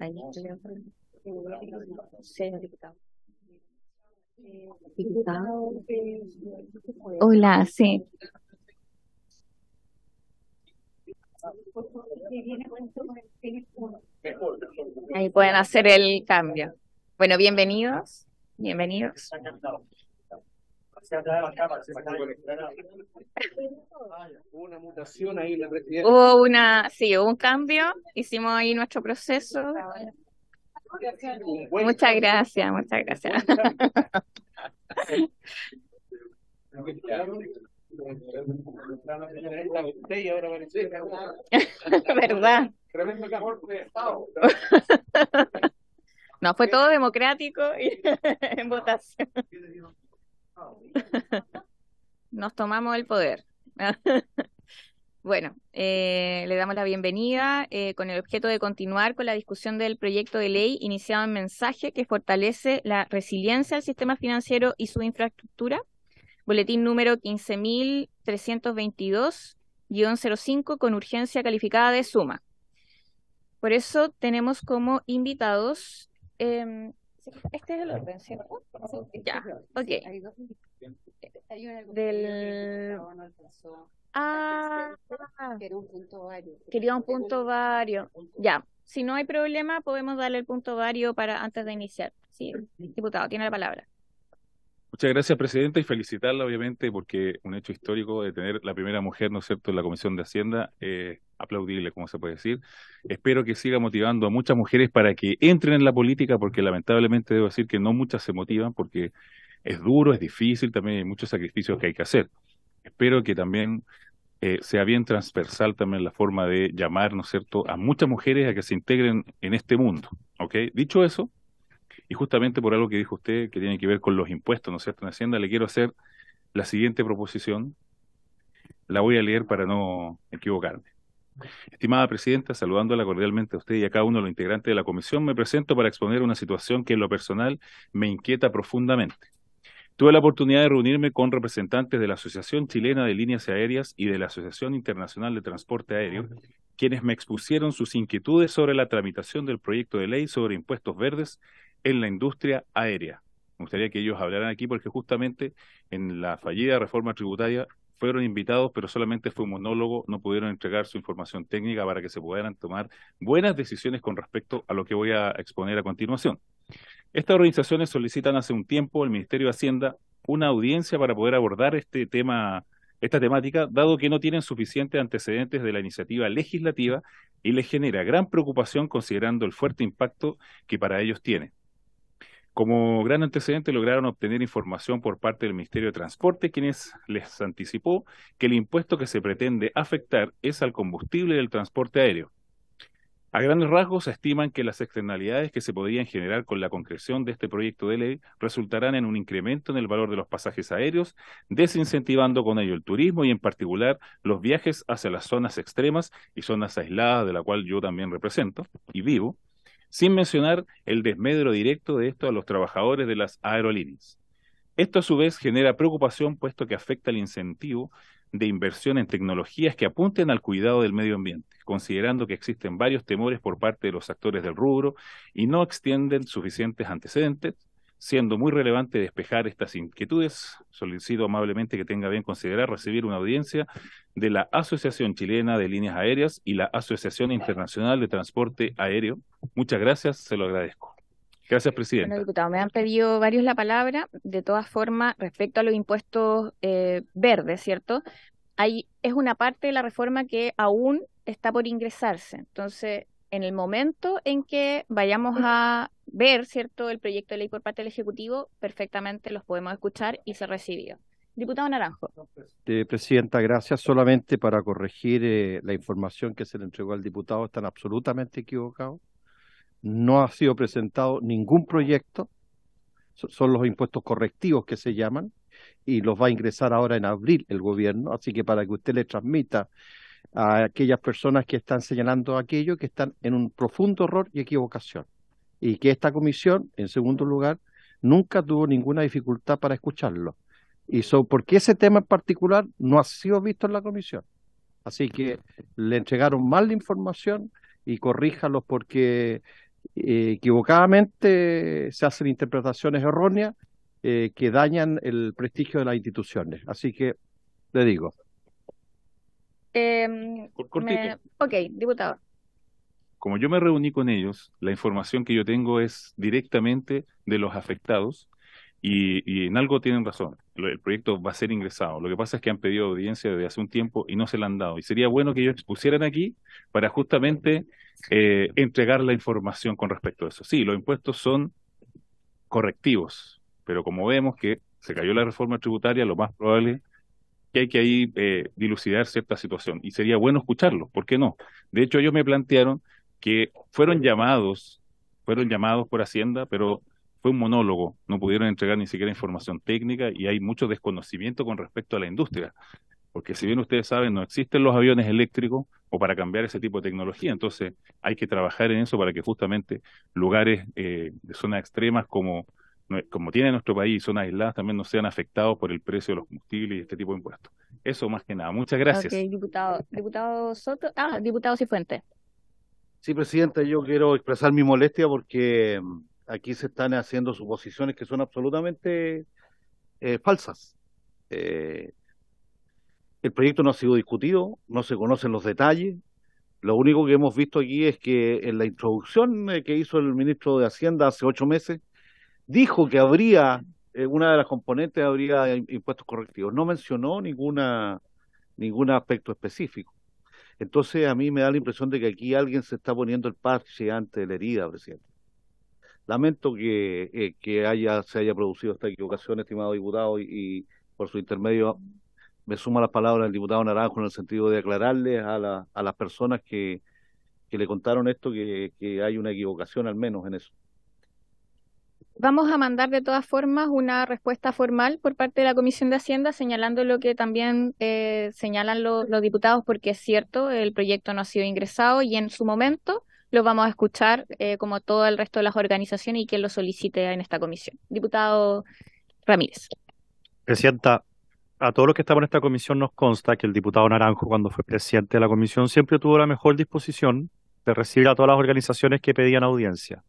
Ahí Hola, sí. Ahí pueden hacer el cambio. Bueno, bienvenidos. Bienvenidos una mutación ahí la Hubo una, sí, hubo un cambio, hicimos ahí nuestro proceso. Muchas gracias, muchas gracias. [LAUGHS] ¿Verdad? Pues, [LAUGHS] no, fue todo democrático y [LAUGHS] en votación. [LAUGHS] Nos tomamos el poder. [LAUGHS] Bueno, eh, le damos la bienvenida eh, con el objeto de continuar con la discusión del proyecto de ley iniciado en mensaje que fortalece la resiliencia del sistema financiero y su infraestructura. Boletín número 15.322-05 con urgencia calificada de suma. Por eso tenemos como invitados em, este es el orden, ¿cierto? Este ya, Del... Ah, quería un punto vario. Quería un punto vario. Ya, si no hay problema, podemos darle el punto vario para antes de iniciar. Sí, diputado, tiene la palabra. Muchas gracias, Presidenta, y felicitarla, obviamente, porque un hecho histórico de tener la primera mujer, ¿no es cierto?, en la Comisión de Hacienda, eh, aplaudible, como se puede decir. Espero que siga motivando a muchas mujeres para que entren en la política, porque lamentablemente debo decir que no muchas se motivan, porque es duro, es difícil, también hay muchos sacrificios que hay que hacer. Espero que también eh, sea bien transversal también la forma de llamar, ¿no es cierto?, a muchas mujeres a que se integren en este mundo, ¿ok? Dicho eso, y justamente por algo que dijo usted, que tiene que ver con los impuestos, ¿no es cierto? En Hacienda le quiero hacer la siguiente proposición. La voy a leer para no equivocarme. Estimada Presidenta, saludándola cordialmente a usted y a cada uno de los integrantes de la Comisión, me presento para exponer una situación que en lo personal me inquieta profundamente. Tuve la oportunidad de reunirme con representantes de la Asociación Chilena de Líneas Aéreas y de la Asociación Internacional de Transporte Aéreo, quienes me expusieron sus inquietudes sobre la tramitación del proyecto de ley sobre impuestos verdes en la industria aérea. Me gustaría que ellos hablaran aquí porque justamente en la fallida reforma tributaria fueron invitados, pero solamente fue un monólogo, no pudieron entregar su información técnica para que se pudieran tomar buenas decisiones con respecto a lo que voy a exponer a continuación. Estas organizaciones solicitan hace un tiempo al Ministerio de Hacienda una audiencia para poder abordar este tema, esta temática, dado que no tienen suficientes antecedentes de la iniciativa legislativa y les genera gran preocupación considerando el fuerte impacto que para ellos tiene. Como gran antecedente lograron obtener información por parte del Ministerio de Transporte, quienes les anticipó que el impuesto que se pretende afectar es al combustible del transporte aéreo. A grandes rasgos, estiman que las externalidades que se podrían generar con la concreción de este proyecto de ley resultarán en un incremento en el valor de los pasajes aéreos, desincentivando con ello el turismo y en particular los viajes hacia las zonas extremas y zonas aisladas de la cual yo también represento y vivo, sin mencionar el desmedro directo de esto a los trabajadores de las aerolíneas. Esto a su vez genera preocupación puesto que afecta el incentivo de inversión en tecnologías que apunten al cuidado del medio ambiente, considerando que existen varios temores por parte de los actores del rubro y no extienden suficientes antecedentes siendo muy relevante despejar estas inquietudes, solicito amablemente que tenga bien considerar recibir una audiencia de la Asociación Chilena de Líneas Aéreas y la Asociación Internacional de Transporte Aéreo. Muchas gracias, se lo agradezco. Gracias, presidente. diputado, me han pedido varios la palabra. De todas formas, respecto a los impuestos eh, verdes, ¿cierto? Ahí es una parte de la reforma que aún está por ingresarse. Entonces, en el momento en que vayamos a ver, ¿cierto?, el proyecto de ley por parte del Ejecutivo, perfectamente los podemos escuchar y se recibió. Diputado Naranjo. Eh, presidenta, gracias. Solamente para corregir eh, la información que se le entregó al diputado, están absolutamente equivocados. No ha sido presentado ningún proyecto, son los impuestos correctivos que se llaman, y los va a ingresar ahora en abril el gobierno. Así que para que usted le transmita a aquellas personas que están señalando aquello, que están en un profundo error y equivocación. Y que esta comisión, en segundo lugar, nunca tuvo ninguna dificultad para escucharlo. Y son porque ese tema en particular no ha sido visto en la comisión. Así que le entregaron mal la información y corríjalos porque eh, equivocadamente se hacen interpretaciones erróneas eh, que dañan el prestigio de las instituciones. Así que le digo, Em, ok, diputado. Como yo me reuní con ellos, la información que yo tengo es directamente de los afectados y, en algo tienen razón. El proyecto va a ser ingresado. Lo que pasa es que han pedido audiencia desde hace un tiempo y no se la han dado. Y sería bueno que ellos pusieran aquí para justamente eh, entregar la información con respecto a eso. Sí, los impuestos son correctivos, pero como vemos que se cayó la reforma tributaria, lo más probable que hay que ahí eh, dilucidar cierta situación y sería bueno escucharlo, ¿por qué no? De hecho, ellos me plantearon que fueron llamados, fueron llamados por Hacienda, pero fue un monólogo, no pudieron entregar ni siquiera información técnica y hay mucho desconocimiento con respecto a la industria, porque si bien ustedes saben, no existen los aviones eléctricos o para cambiar ese tipo de tecnología, entonces hay que trabajar en eso para que justamente lugares eh, de zonas extremas como como tiene nuestro país, zonas aisladas también no sean afectados por el precio de los combustibles y este tipo de impuestos. Eso más que nada. Muchas gracias. diputado, diputado Soto, ah, diputado Cifuentes. Sí, presidente, yo quiero expresar mi molestia porque mm, aquí se están haciendo suposiciones que son absolutamente eh, falsas. Eh, el proyecto no ha sido discutido, no se conocen los detalles. Lo único que hemos visto aquí es que en la introducción eh, que hizo el ministro de Hacienda hace ocho meses, dijo que habría, eh, una de las componentes habría impuestos correctivos, no mencionó ninguna, ningún aspecto específico. Entonces a mí me da la impresión de que aquí alguien se está poniendo el parche ante la herida, presidente. Lamento que, eh, haya, se haya producido esta equivocación, estimado diputado, y, por su intermedio me suma las palabras del diputado Naranjo en el sentido de aclararle a, la, a las personas que, le contaron esto que, que hay una equivocación al menos en eso. Vamos a mandar de todas formas una respuesta formal por parte de la Comisión de Hacienda señalando lo que también eh, señalan los diputados, porque es cierto, el proyecto no ha sido ingresado y en su momento lo vamos a escuchar eh, como todo el resto de las organizaciones y quien lo solicite en esta comisión. Diputado Ramírez. Presidenta, a todos los que estamos en esta comisión nos consta que el diputado Naranjo, cuando fue presidente de la comisión, siempre tuvo la mejor disposición de recibir a todas las organizaciones que pedían audiencia.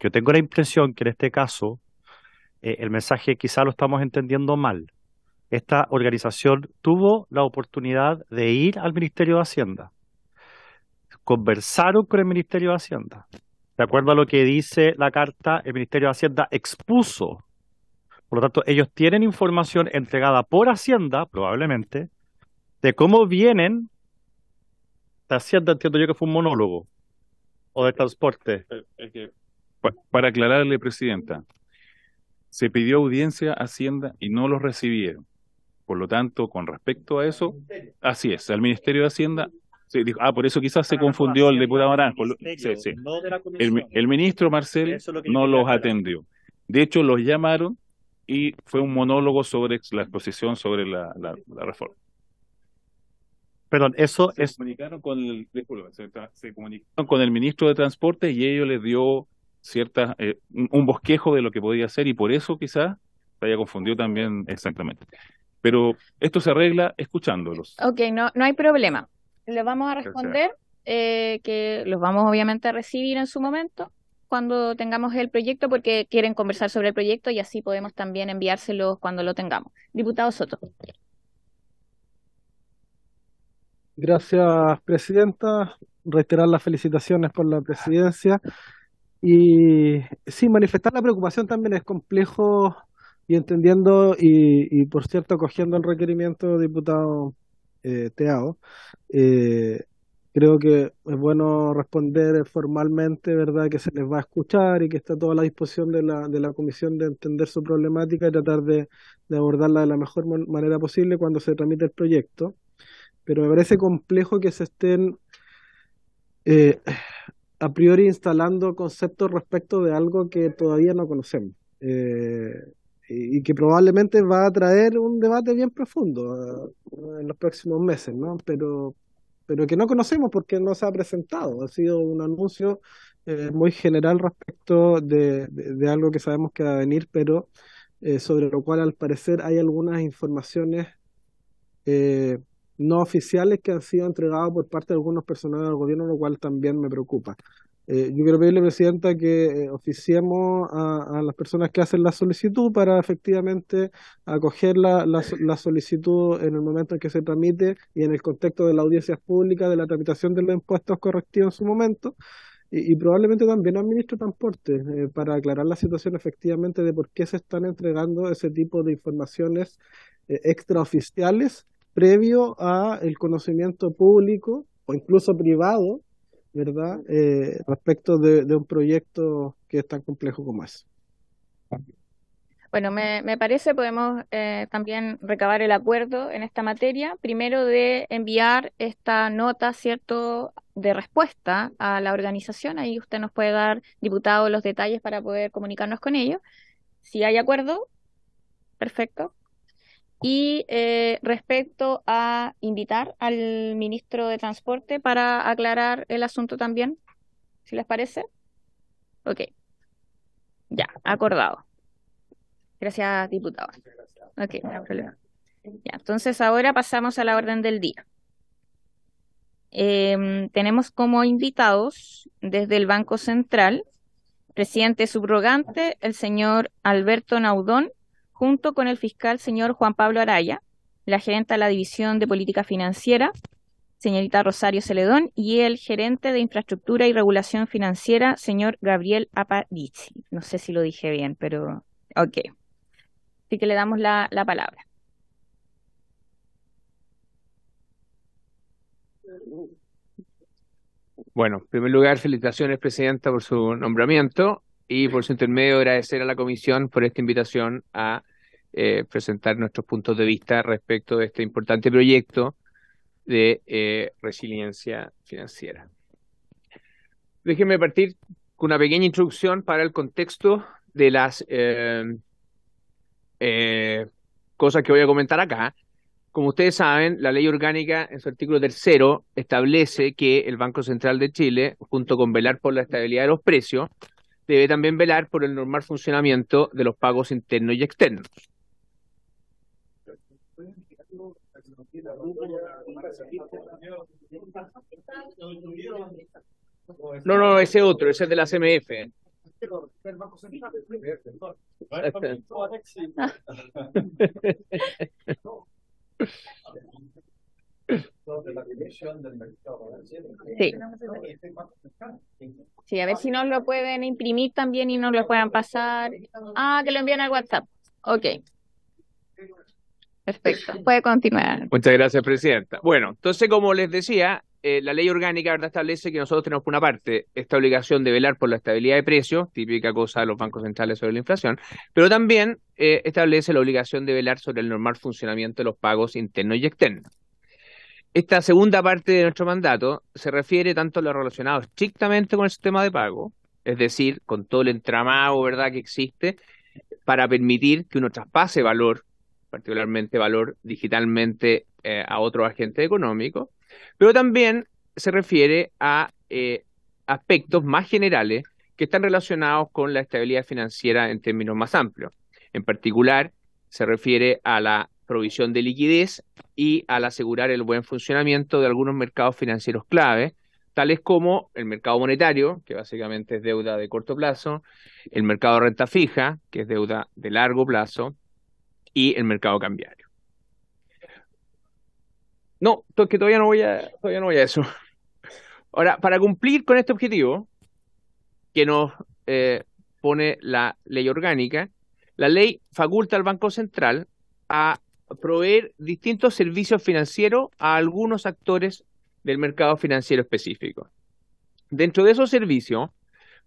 Yo tengo la impresión que en este caso eh, el mensaje quizá lo estamos entendiendo mal. Esta organización tuvo la oportunidad de ir al Ministerio de Hacienda. Conversaron con el Ministerio de Hacienda. De acuerdo a lo que dice la carta, el Ministerio de Hacienda expuso. Por lo tanto, ellos tienen información entregada por Hacienda, probablemente, de cómo vienen de Hacienda, entiendo yo que fue un monólogo, o de transporte. Es que para aclararle, Presidenta, se pidió audiencia a Hacienda y no los recibieron. Por lo tanto, con respecto a eso, así es, al Ministerio de Hacienda se dijo, ah, por eso quizás se confundió el diputado Naranjo. Sí, sí. el, ministro Marcel no los atendió. De hecho, los llamaron y fue un monólogo sobre la exposición sobre la, reforma. Perdón, eso es. con se, se comunicaron con el ministro de Transporte y ellos les dio cierta, eh, un bosquejo de lo que podía ser y por eso quizás se haya confundido también exactamente. Pero esto se arregla escuchándolos. Ok, no, no hay problema. Les vamos a responder, eh, que los vamos obviamente a recibir en su momento cuando tengamos el proyecto porque quieren conversar sobre el proyecto y así podemos también enviárselos cuando lo tengamos. Diputado Soto. Gracias, Presidenta. Reiterar las felicitaciones por la presidencia y sí, manifestar la preocupación también es complejo y entendiendo y, por cierto, cogiendo el requerimiento, diputado eh, Teao, eh, creo que es bueno responder formalmente, ¿verdad?, que se les va a escuchar y que está toda la disposición de la, de la comisión de entender su problemática y tratar de, abordarla de la mejor manera posible cuando se tramite el proyecto. Pero me parece complejo que se estén eh, a priori instalando conceptos respecto de algo que todavía no conocemos eh, y, que probablemente va a traer un debate bien profundo eh, en los próximos meses, ¿no? Pero, pero que no conocemos porque no se ha presentado, ha sido un anuncio eh, muy general respecto de, de, algo que sabemos que va a venir, pero sobre lo cual al parecer hay algunas informaciones no oficiales que han sido entregados por parte de algunos personales del gobierno, lo cual también me preocupa. Eh, yo quiero pedirle, Presidenta, que eh, oficiemos a, las personas que hacen la solicitud para efectivamente acoger la, solicitud en el momento en que se tramite y en el contexto de las audiencias públicas, de la tramitación de los impuestos correctivos en su momento, y, probablemente también al Ministro de Transporte, eh, para aclarar la situación efectivamente de por qué se están entregando ese tipo de informaciones extraoficiales previo a el conocimiento público o incluso privado, ¿verdad? Eh, respecto de, un proyecto que es tan complejo como ese. Bueno, me, me parece podemos eh, también recabar el acuerdo en esta materia. Primero de enviar esta nota, ¿cierto?, de respuesta a la organización. Ahí usted nos puede dar, diputado, los detalles para poder comunicarnos con ellos. Si hay acuerdo, perfecto. Y eh, respecto a invitar al ministro de Transporte para aclarar el asunto también, si les parece. Ok. Ya, acordado. Gracias, diputado. Ok, no problema. entonces ahora pasamos a la orden del día. Em, tenemos como invitados desde el Banco Central, presidente subrogante, el señor Alberto Naudón, junto con el fiscal señor Juan Pablo Araya, la gerente de la División de Política Financiera, señorita Rosario Celedón, y el gerente de Infraestructura y Regulación Financiera, señor Gabriel Aparici. No sé si lo dije bien, pero ok. Así que le damos la, la palabra. Bueno, en primer lugar, felicitaciones, Presidenta, por su nombramiento y por su intermedio agradecer a la Comisión por esta invitación a eh, presentar nuestros puntos de vista respecto de este importante proyecto de eh, resiliencia financiera. Déjenme partir con una pequeña introducción para el contexto de las eh, cosas que voy a comentar acá. Como ustedes saben, la ley orgánica en su artículo tercero establece que el Banco Central de Chile, junto con velar por la estabilidad de los precios, debe también velar por el normal funcionamiento de los pagos internos y externos. No, no, ese otro, ese es de la CMF. Sí. a ver si nos lo pueden imprimir también y nos lo puedan pasar. Ah, que lo envían al WhatsApp. Ok. Perfecto, [LAUGHS] puede continuar. Muchas gracias, Presidenta. Bueno, entonces, como les decía, eh, la ley orgánica ¿verdad? establece que nosotros tenemos, por una parte, esta obligación de velar por la estabilidad de precios, típica cosa de los bancos centrales sobre la inflación, pero también eh, establece la obligación de velar sobre el normal funcionamiento de los pagos internos y externos. Esta segunda parte de nuestro mandato se refiere tanto a lo relacionado estrictamente con el sistema de pago, es decir, con todo el entramado ¿verdad? que existe para permitir que uno traspase valor particularmente valor digitalmente eh, a otro agente económico, pero también se refiere a eh, aspectos más generales que están relacionados con la estabilidad financiera en términos más amplios. En particular, se refiere a la provisión de liquidez y al asegurar el buen funcionamiento de algunos mercados financieros clave, tales como el mercado monetario, que básicamente es deuda de corto plazo, el mercado de renta fija, que es deuda de largo plazo, y el mercado cambiario. No, que todavía no voy a, todavía no voy a eso. Ahora, para cumplir con este objetivo que nos eh, pone la ley orgánica, la ley faculta al Banco Central a proveer distintos servicios financieros a algunos actores del mercado financiero específico. Dentro de esos servicios,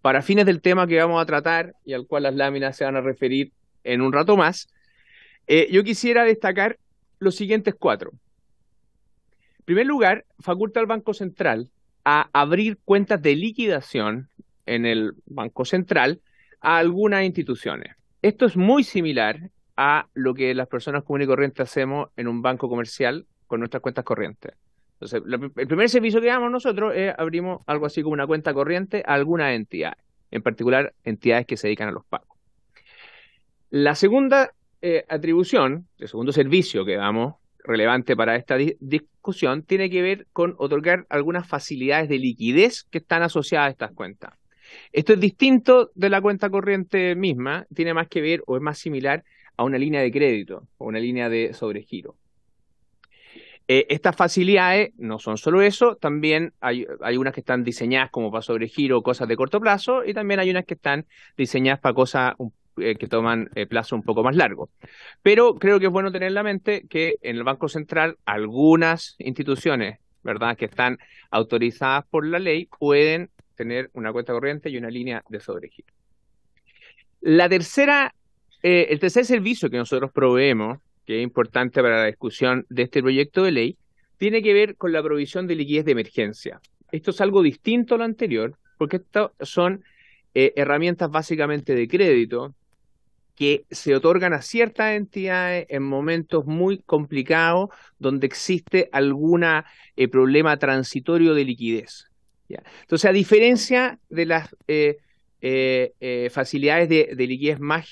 para fines del tema que vamos a tratar y al cual las láminas se van a referir en un rato más, eh, yo quisiera destacar los siguientes cuatro. En primer lugar, faculta al Banco Central a abrir cuentas de liquidación en el Banco Central a algunas instituciones. Esto es muy similar a lo que las personas comunes y corrientes hacemos en un banco comercial con nuestras cuentas corrientes. Entonces, el primer servicio que damos nosotros es abrimos algo así como una cuenta corriente a algunas entidades, en particular entidades que se dedican a los pagos. La segunda eh, atribución, el segundo servicio que damos relevante para esta discusión, tiene que ver con otorgar algunas facilidades de liquidez que están asociadas a estas cuentas. Esto es distinto de la cuenta corriente misma, tiene más que ver o es más similar a una línea de crédito o una línea de sobregiro. Eh, estas facilidades no son solo eso, también hay, hay, unas que están diseñadas como para sobregiro, o cosas de corto plazo, y también hay unas que están diseñadas para cosas un eh, que toman eh, plazo un poco más largo. Pero creo que es bueno tener en la mente que en el Banco Central algunas instituciones, ¿verdad?, que están autorizadas por la ley pueden tener una cuenta corriente y una línea de sobregiro. La tercera, eh, el tercer servicio que nosotros proveemos, que es importante para la discusión de este proyecto de ley, tiene que ver con la provisión de liquidez de emergencia. Esto es algo distinto a lo anterior, porque estas son herramientas básicamente de crédito que se otorgan a ciertas entidades en momentos muy complicados donde existe algún eh, problema transitorio de liquidez. Entonces, a diferencia de las eh, eh, facilidades de, liquidez más,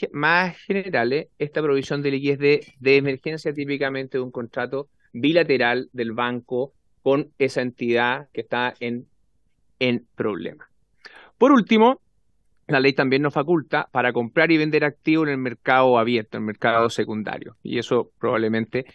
generales, esta provisión de liquidez de, de emergencia típicamente de un contrato bilateral del banco con esa entidad que está en, en problema. Por último, la ley también nos faculta para comprar y vender activos en el mercado abierto, en el mercado secundario. Y eso probablemente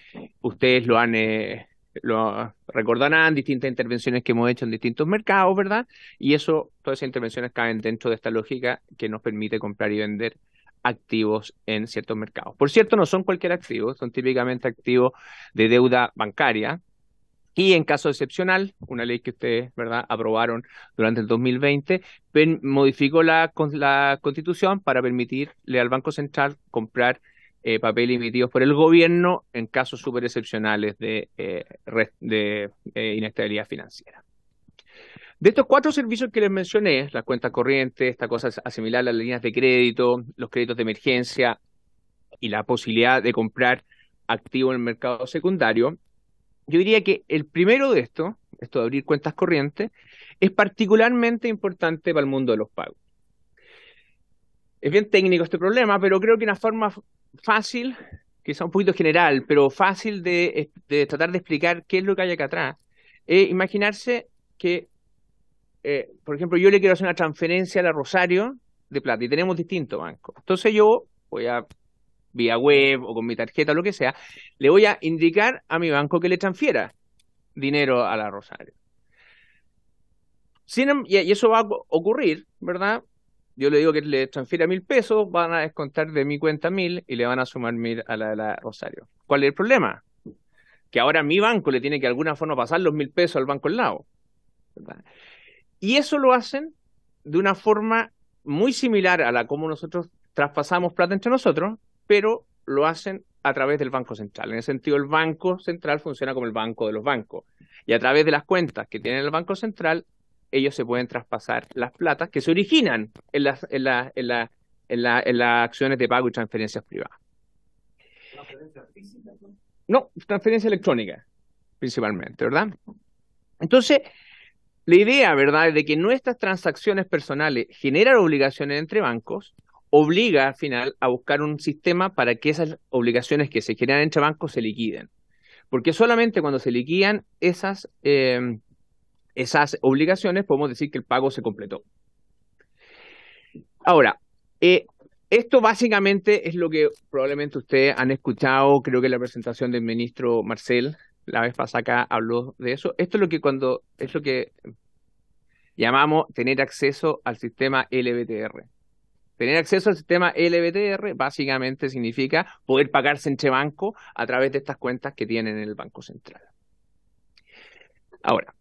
ustedes lo han... Eh, lo recordarán, distintas intervenciones que hemos hecho en distintos mercados, ¿verdad? Y eso, todas esas intervenciones caen dentro de esta lógica que nos permite comprar y vender activos en ciertos mercados. Por cierto, no son cualquier activo, son típicamente activos de deuda bancaria, y en caso excepcional, una ley que ustedes ¿verdad? aprobaron durante el 2020, modificó la, la constitución para permitirle al Banco Central comprar eh, papel emitidos por el gobierno en casos súper excepcionales de, eh, de eh, inestabilidad financiera. De estos cuatro servicios que les mencioné, las cuentas corrientes, esta cosa es asimilar las líneas de crédito, los créditos de emergencia y la posibilidad de comprar activo en el mercado secundario, yo diría que el primero de esto, esto de abrir cuentas corrientes, es particularmente importante para el mundo de los pagos. Es bien técnico este problema, pero creo que una forma fácil, quizá un poquito general, pero fácil de, tratar de explicar qué es lo que hay acá atrás, es imaginarse que, eh, por ejemplo, yo le quiero hacer una transferencia a la Rosario de plata y tenemos distintos bancos. Entonces yo voy a vía web o con mi tarjeta o lo que sea, le voy a indicar a mi banco que le transfiera dinero a la Rosario. Em, y eso va a ocurrir, ¿verdad? Yo le digo que le transfiera mil pesos, van a descontar de mi cuenta mil y le van a sumar mil a la de la Rosario. ¿Cuál es el problema? Que ahora mi banco le tiene que de alguna forma pasar los mil pesos al banco al lado. ¿verdad? Y eso lo hacen de una forma muy similar a la como nosotros traspasamos plata entre nosotros, pero lo hacen a través del Banco Central. En ese sentido, el Banco Central funciona como el banco de los bancos. Y a través de las cuentas que tiene el Banco Central, ellos se pueden traspasar las platas que se originan en las, acciones de pago y transferencias privadas. No, transferencia electrónica, principalmente, ¿verdad? Entonces, la idea, ¿verdad?, es de que nuestras transacciones personales generan obligaciones entre bancos obliga al final a buscar un sistema para que esas obligaciones que se generan entre bancos se liquiden. Porque solamente cuando se liquidan esas, em, esas obligaciones podemos decir que el pago se completó. Ahora, eh, esto básicamente es lo que probablemente ustedes han escuchado, creo que la presentación del ministro Marcel, la vez pasada habló de eso. Esto es lo que cuando, es lo que llamamos tener acceso al sistema LBTR. Tener acceso al sistema LBTR básicamente significa poder pagarse entre banco a través de estas cuentas que tienen en el Banco Central. Ahora,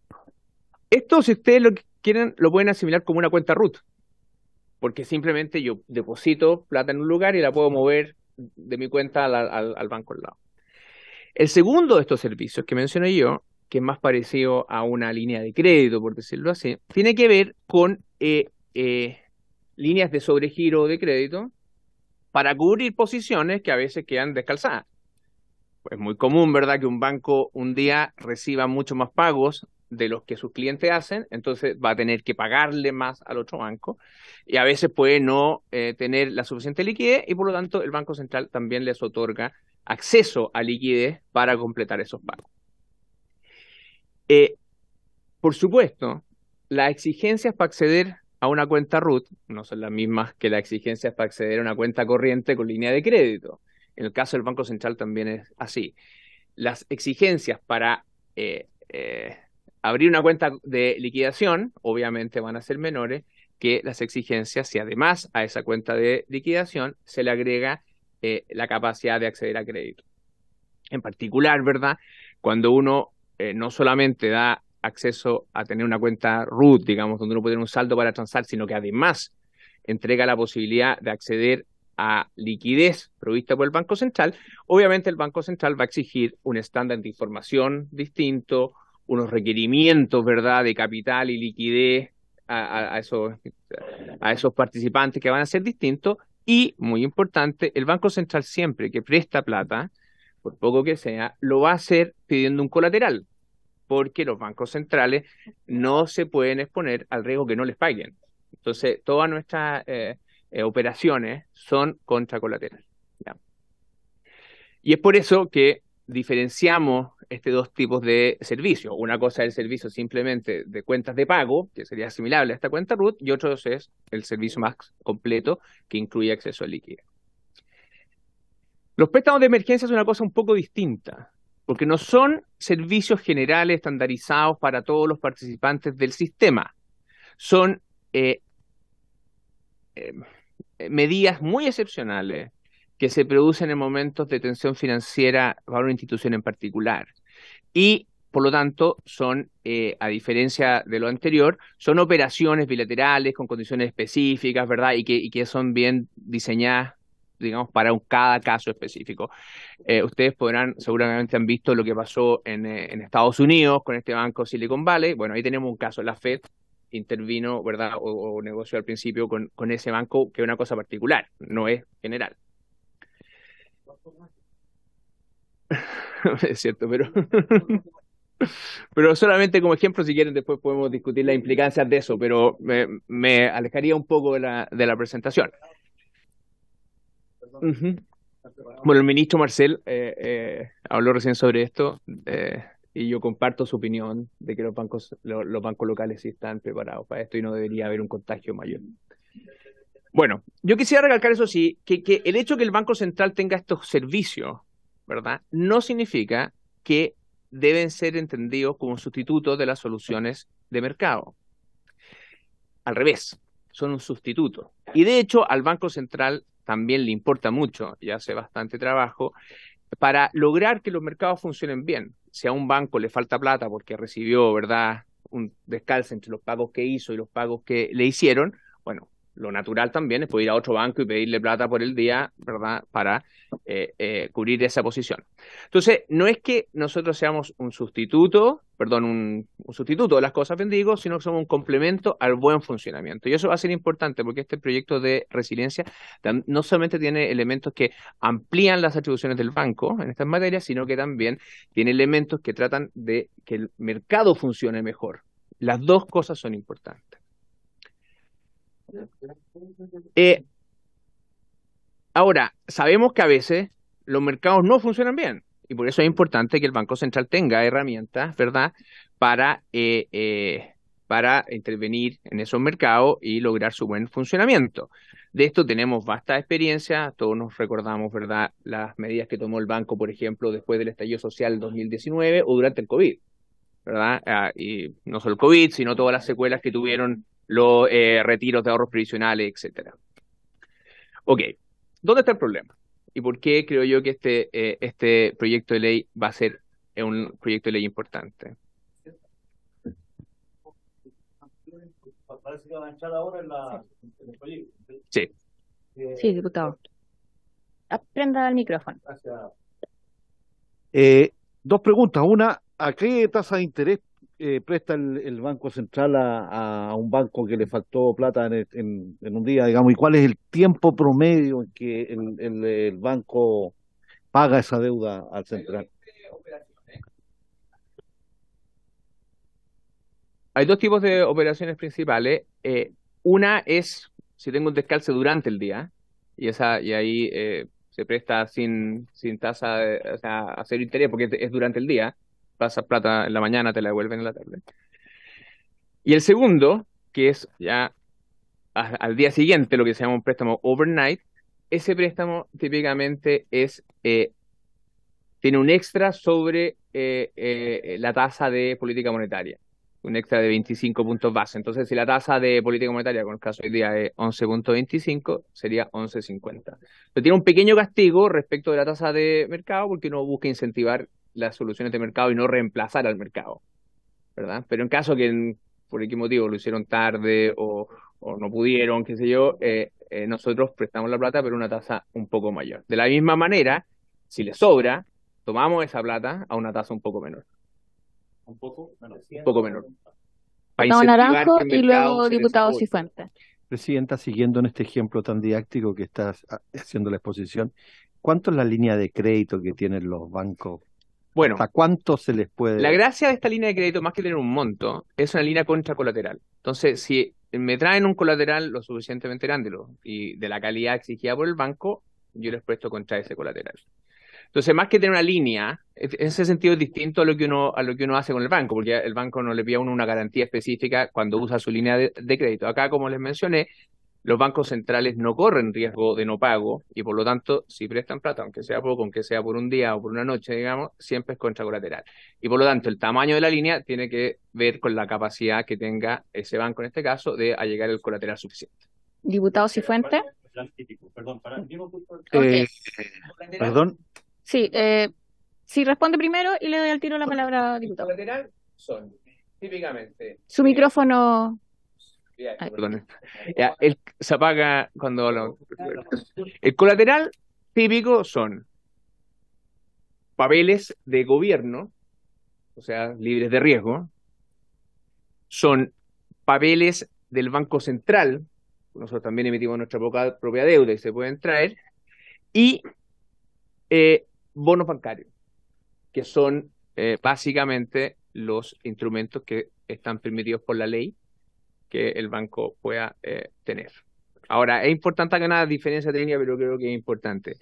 esto si ustedes lo quieren, lo pueden asimilar como una cuenta root, porque simplemente yo deposito plata en un lugar y la puedo mover de mi cuenta al, banco al lado. El segundo de estos servicios que mencioné yo, que es más parecido a una línea de crédito, por decirlo así, tiene que ver con eh, eh, líneas de sobregiro de crédito para cubrir posiciones que a veces quedan descalzadas. Es muy común, ¿verdad?, que un banco un día reciba mucho más pagos de los que sus clientes hacen, entonces va a tener que pagarle más al otro banco y a veces puede no eh, tener la suficiente liquidez y por lo tanto el Banco Central también les otorga acceso a liquidez para completar esos pagos. Eh, por supuesto, las exigencias para acceder a una cuenta RUT no son las mismas que las exigencias para acceder a una cuenta corriente con línea de crédito. En el caso del Banco Central también es así. Las exigencias para eh, eh, abrir una cuenta de liquidación obviamente van a ser menores que las exigencias si además a esa cuenta de liquidación se le agrega eh, la capacidad de acceder a crédito. En particular, ¿verdad? Cuando uno no solamente da acceso a tener una cuenta root, digamos, donde uno puede tener un saldo para transar, sino que además entrega la posibilidad de acceder a liquidez provista por el Banco Central, obviamente el Banco Central va a exigir un estándar de información distinto, unos requerimientos, ¿verdad?, de capital y liquidez a, a esos participantes que van a ser distintos. Y, muy importante, el Banco Central siempre que presta plata, por poco que sea, lo va a hacer pidiendo un colateral porque los bancos centrales no se pueden exponer al riesgo que no les paguen. Entonces, todas nuestras eh, eh, operaciones son contra colateral. Y es por eso que diferenciamos estos dos tipos de servicios. Una cosa es el servicio simplemente de cuentas de pago, que sería similar a esta cuenta RUT, y otro es el servicio más completo que incluye acceso a liquidez. Los préstamos de emergencia es una cosa un poco distinta porque no son servicios generales estandarizados para todos los participantes del sistema. Son eh, eh, medidas muy excepcionales que se producen en momentos de tensión financiera para una institución en particular. Y, por lo tanto, son, eh, a diferencia de lo anterior, son operaciones bilaterales con condiciones específicas, ¿verdad? Y que, y que son bien diseñadas digamos, para un, cada caso específico. Eh, ustedes podrán, seguramente han visto lo que pasó eh, en, Estados Unidos con este banco Silicon Valley. Bueno, ahí tenemos un caso, la Fed intervino, ¿verdad? O, negoció al principio con, ese banco, que es una cosa particular, no es general. [LAUGHS] es cierto, pero... [LAUGHS] pero solamente como ejemplo, si quieren, después podemos discutir las implicancias de eso, pero me, me alejaría un poco de la, de la presentación. Bueno, el ministro Marcel eh, eh, habló recién sobre esto eh, y yo comparto su opinión de que los bancos, los bancos locales sí están preparados para esto y no debería haber un contagio mayor. Bueno, yo quisiera recalcar eso sí, que, que el hecho que el Banco Central tenga estos servicios, ¿verdad? No significa que deben ser entendidos como sustitutos de las soluciones de mercado. Al revés, son un sustituto. Y de hecho, al Banco Central también le importa mucho y hace bastante trabajo para lograr que los mercados funcionen bien. Si a un banco le falta plata porque recibió, ¿verdad?, un descalce entre los pagos que hizo y los pagos que le hicieron, bueno, lo natural también es poder ir a otro banco y pedirle plata por el día, ¿verdad? Para eh, eh, cubrir esa posición. Entonces, no es que nosotros seamos un sustituto, perdón, un, un sustituto de las cosas bendigo, sino que somos un complemento al buen funcionamiento. Y eso va a ser importante porque este proyecto de resiliencia no solamente tiene elementos que amplían las atribuciones del banco en estas materias, sino que también tiene elementos que tratan de que el mercado funcione mejor. Las dos cosas son importantes. Eh, ahora, sabemos que a veces los mercados no funcionan bien y por eso es importante que el Banco Central tenga herramientas, ¿verdad?, para, eh, eh, para intervenir en esos mercados y lograr su buen funcionamiento. De esto tenemos vasta experiencia, todos nos recordamos, ¿verdad?, las medidas que tomó el banco, por ejemplo, después del estallido social 2019 o durante el COVID, ¿verdad? Ah, y no solo el COVID, sino todas las secuelas que tuvieron los eh, retiros de ahorros previsionales, etcétera. Ok, ¿dónde está el problema? ¿Y por qué creo yo que este, eh, este proyecto de ley va a ser eh, un proyecto de ley importante? Parece sí. el Sí. diputado. Aprenda el micrófono. dos preguntas. Una, ¿a qué tasa de interés eh, presta el, Banco Central a, un banco que le faltó plata en, un día, digamos, y cuál es el tiempo promedio en que el, banco paga esa deuda al central. Hay dos tipos de operaciones principales. Eh, una es si tengo un descalce durante el día, y, esa, y ahí eh, se presta sin, sin tasa, o sea, a cero interés, porque es durante el día pasas plata en la mañana, te la devuelven en la tarde. Y el segundo, que es ya al día siguiente, lo que se llama un préstamo overnight, ese préstamo típicamente es eh, tiene un extra sobre eh, eh, la tasa de política monetaria, un extra de 25 puntos base. Entonces, si la tasa de política monetaria, con el caso hoy día, es 11.25, sería 11.50. Pero tiene un pequeño castigo respecto de la tasa de mercado porque uno busca incentivar las soluciones de mercado y no reemplazar al mercado, ¿verdad? Pero en caso que por qué motivo lo hicieron tarde o, no pudieron, qué sé yo, eh, eh, nosotros prestamos la plata pero una tasa un poco mayor. De la misma manera, si le sobra, tomamos esa plata a una tasa un poco menor. Un poco menor. Un poco menor. y luego Presidenta, siguiendo en este ejemplo tan didáctico que estás ah, haciendo la exposición, ¿cuánto es la línea de crédito que tienen los bancos bueno. ¿Hasta cuánto se les puede.? La gracia de esta línea de crédito, más que tener un monto, es una línea contra colateral. Entonces, si me traen un colateral lo suficientemente grande y de la calidad exigida por el banco, yo les presto contra ese colateral. Entonces, más que tener una línea, en ese sentido es distinto a lo que uno a lo que uno hace con el banco, porque el banco no le pide a uno una garantía específica cuando usa su línea de crédito. Acá, como les mencioné, los bancos centrales no corren riesgo de no pago y por lo tanto, si prestan plata, aunque sea poco, aunque sea por un día o por una noche, digamos, siempre es contra colateral. Y por lo tanto, el tamaño de la línea tiene que ver con la capacidad que tenga ese banco, en este caso, de allegar el colateral suficiente. Diputado Cifuente. Perdón, eh, Sí, responde primero y le doy al tiro la palabra, diputado. Colateral son típicamente. Su eh, micrófono. Eh. el, se apaga cuando El colateral típico son papeles de gobierno, o sea, libres de riesgo, son papeles del Banco Central, nosotros también emitimos nuestra propia deuda y se pueden traer, y eh, bonos bancarios, que son eh, básicamente los instrumentos que están permitidos por la ley que el banco pueda eh, tener. Ahora, es importante que nada diferencia técnica, pero creo que es importante.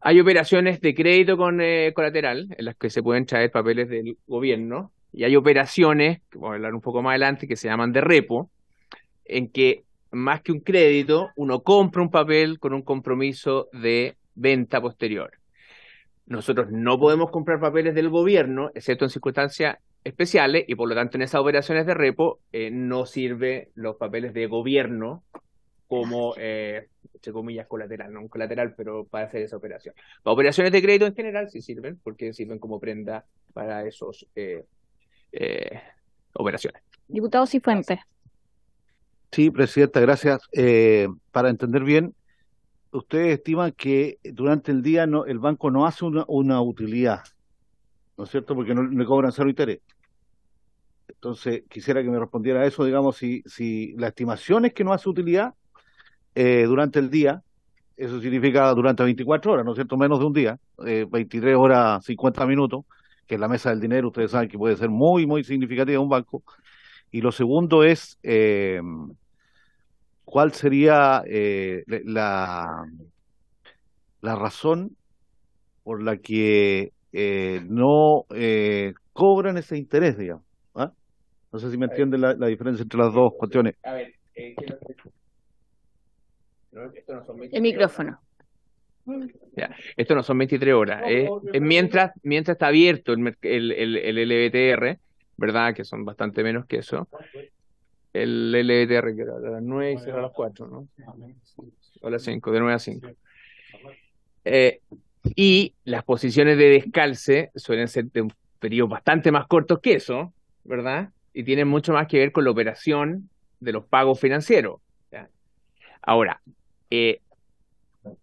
Hay operaciones de crédito con eh, colateral, en las que se pueden traer papeles del gobierno, y hay operaciones, que vamos a hablar un poco más adelante, que se llaman de repo, en que más que un crédito, uno compra un papel con un compromiso de venta posterior. Nosotros no podemos comprar papeles del gobierno, excepto en circunstancias especiales y por lo tanto en esas operaciones de repo eh, no sirve los papeles de gobierno como, ah, eh, entre comillas, colateral, no un colateral, pero para hacer esa operación. Para operaciones de crédito en general sí sirven, porque sirven como prenda para esos eh, operaciones. Diputado Cifuentes. Sí, Presidenta, gracias. para entender bien, ustedes estiman que durante el día no, el banco no hace una, utilidad, ¿no es cierto? Porque no le cobran cero interés. Entonces, quisiera que me respondiera a eso, digamos, si, si la estimación es que no hace utilidad eh, durante el día, eso significa durante 24 horas, ¿no es cierto? Menos de un día, 23 eh, horas 50 minutos, que es la mesa del dinero, ustedes saben que puede ser muy, muy significativa en un banco. Y lo segundo es, eh, ¿cuál sería la, la razón por la que no cobran ese interés, digamos? No sé si me entiende la, diferencia entre las dos cuestiones. A ver, eh, no, esto no son 23 El micrófono. Ya, esto no son 23 horas. Eh. mientras, mientras está abierto el, el, LBTR, ¿verdad? Que son bastante menos que eso. El LBTR que era a las 9 y a las 4, ¿no? a las 5, de 9 a 5. y las posiciones de descalce suelen ser de un periodo bastante más corto que eso, ¿verdad? y tiene mucho más que ver con la operación de los pagos financieros. Ahora, eh,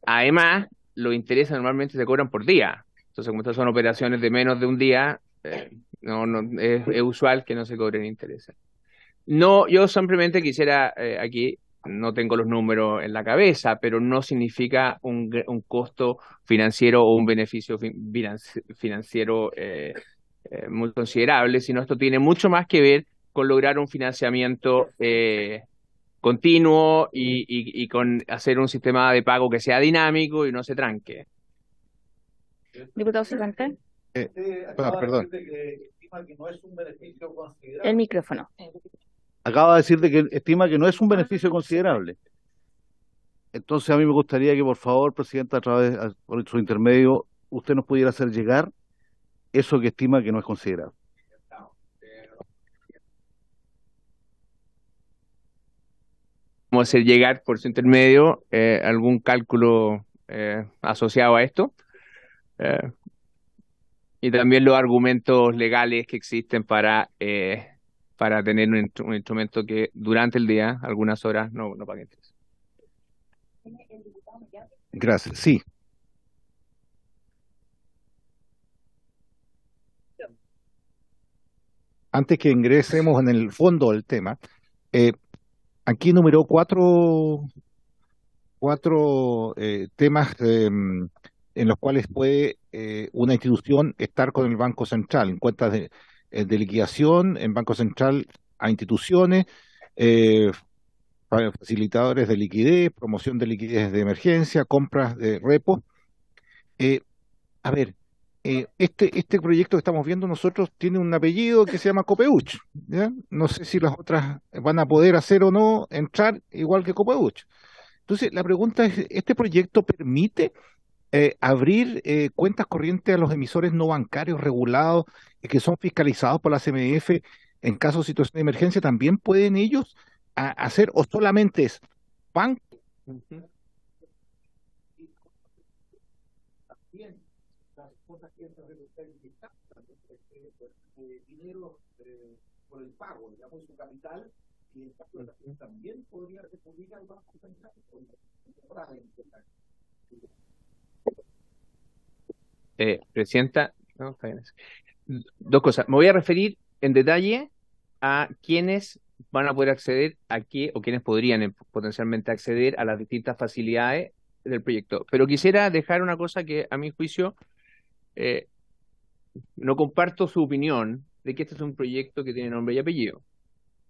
además, los intereses normalmente se cobran por día. Entonces, como estas son operaciones de menos de un día, eh, no, es, usual que no se cobren intereses. No, yo simplemente quisiera eh, aquí, no tengo los números en la cabeza, pero no significa un, costo financiero o un beneficio financiero eh, muy considerable, sino esto tiene mucho más que ver con lograr un financiamiento eh, continuo y, y, con hacer un sistema de pago que sea dinámico y no se tranque. Diputado Cervantes. perdón. El micrófono. Acaba de decirte que estima que no es un beneficio considerable. Entonces a mí me gustaría que por favor, Presidenta, a través de su intermedio, usted nos pudiera hacer llegar eso que estima que no es considerado. Vamos a hacer llegar por su intermedio eh, algún cálculo eh, asociado a esto eh, y también los argumentos legales que existen para, para tener un, instrumento que durante el día, algunas horas, no, no pague Gracias. Sí, antes que ingresemos en el fondo del tema, eh, aquí numeró cuatro, cuatro eh, temas em, en los cuales puede eh, una institución estar con el Banco Central, en cuentas de, de liquidación, en Banco Central a instituciones, facilitadores de liquidez, promoción de liquidez de emergencia, compras de repos. a ver, eh, este, este proyecto que estamos viendo nosotros tiene un apellido que se llama Copeuch. ¿ya? No sé si las otras van a poder hacer o no entrar igual que Copeuch. Entonces, la pregunta es, ¿este proyecto permite eh, abrir eh, cuentas corrientes a los emisores no bancarios regulados que son fiscalizados por la CMF en caso de situación de emergencia? ¿También pueden ellos hacer o solamente es banco? los accidentes de en distancia, eh, pues, eh, dinero eh, por el pago, digamos, de su capital, y el caso de la gente también podría recurrir al Banco Central eh, Presidenta, dos cosas. Me voy a referir en detalle a quiénes van a poder acceder a qué o quiénes podrían em, potencialmente acceder a las distintas facilidades del proyecto. Pero quisiera dejar una cosa que a mi juicio eh, no comparto su opinión de que este es un proyecto que tiene nombre y apellido.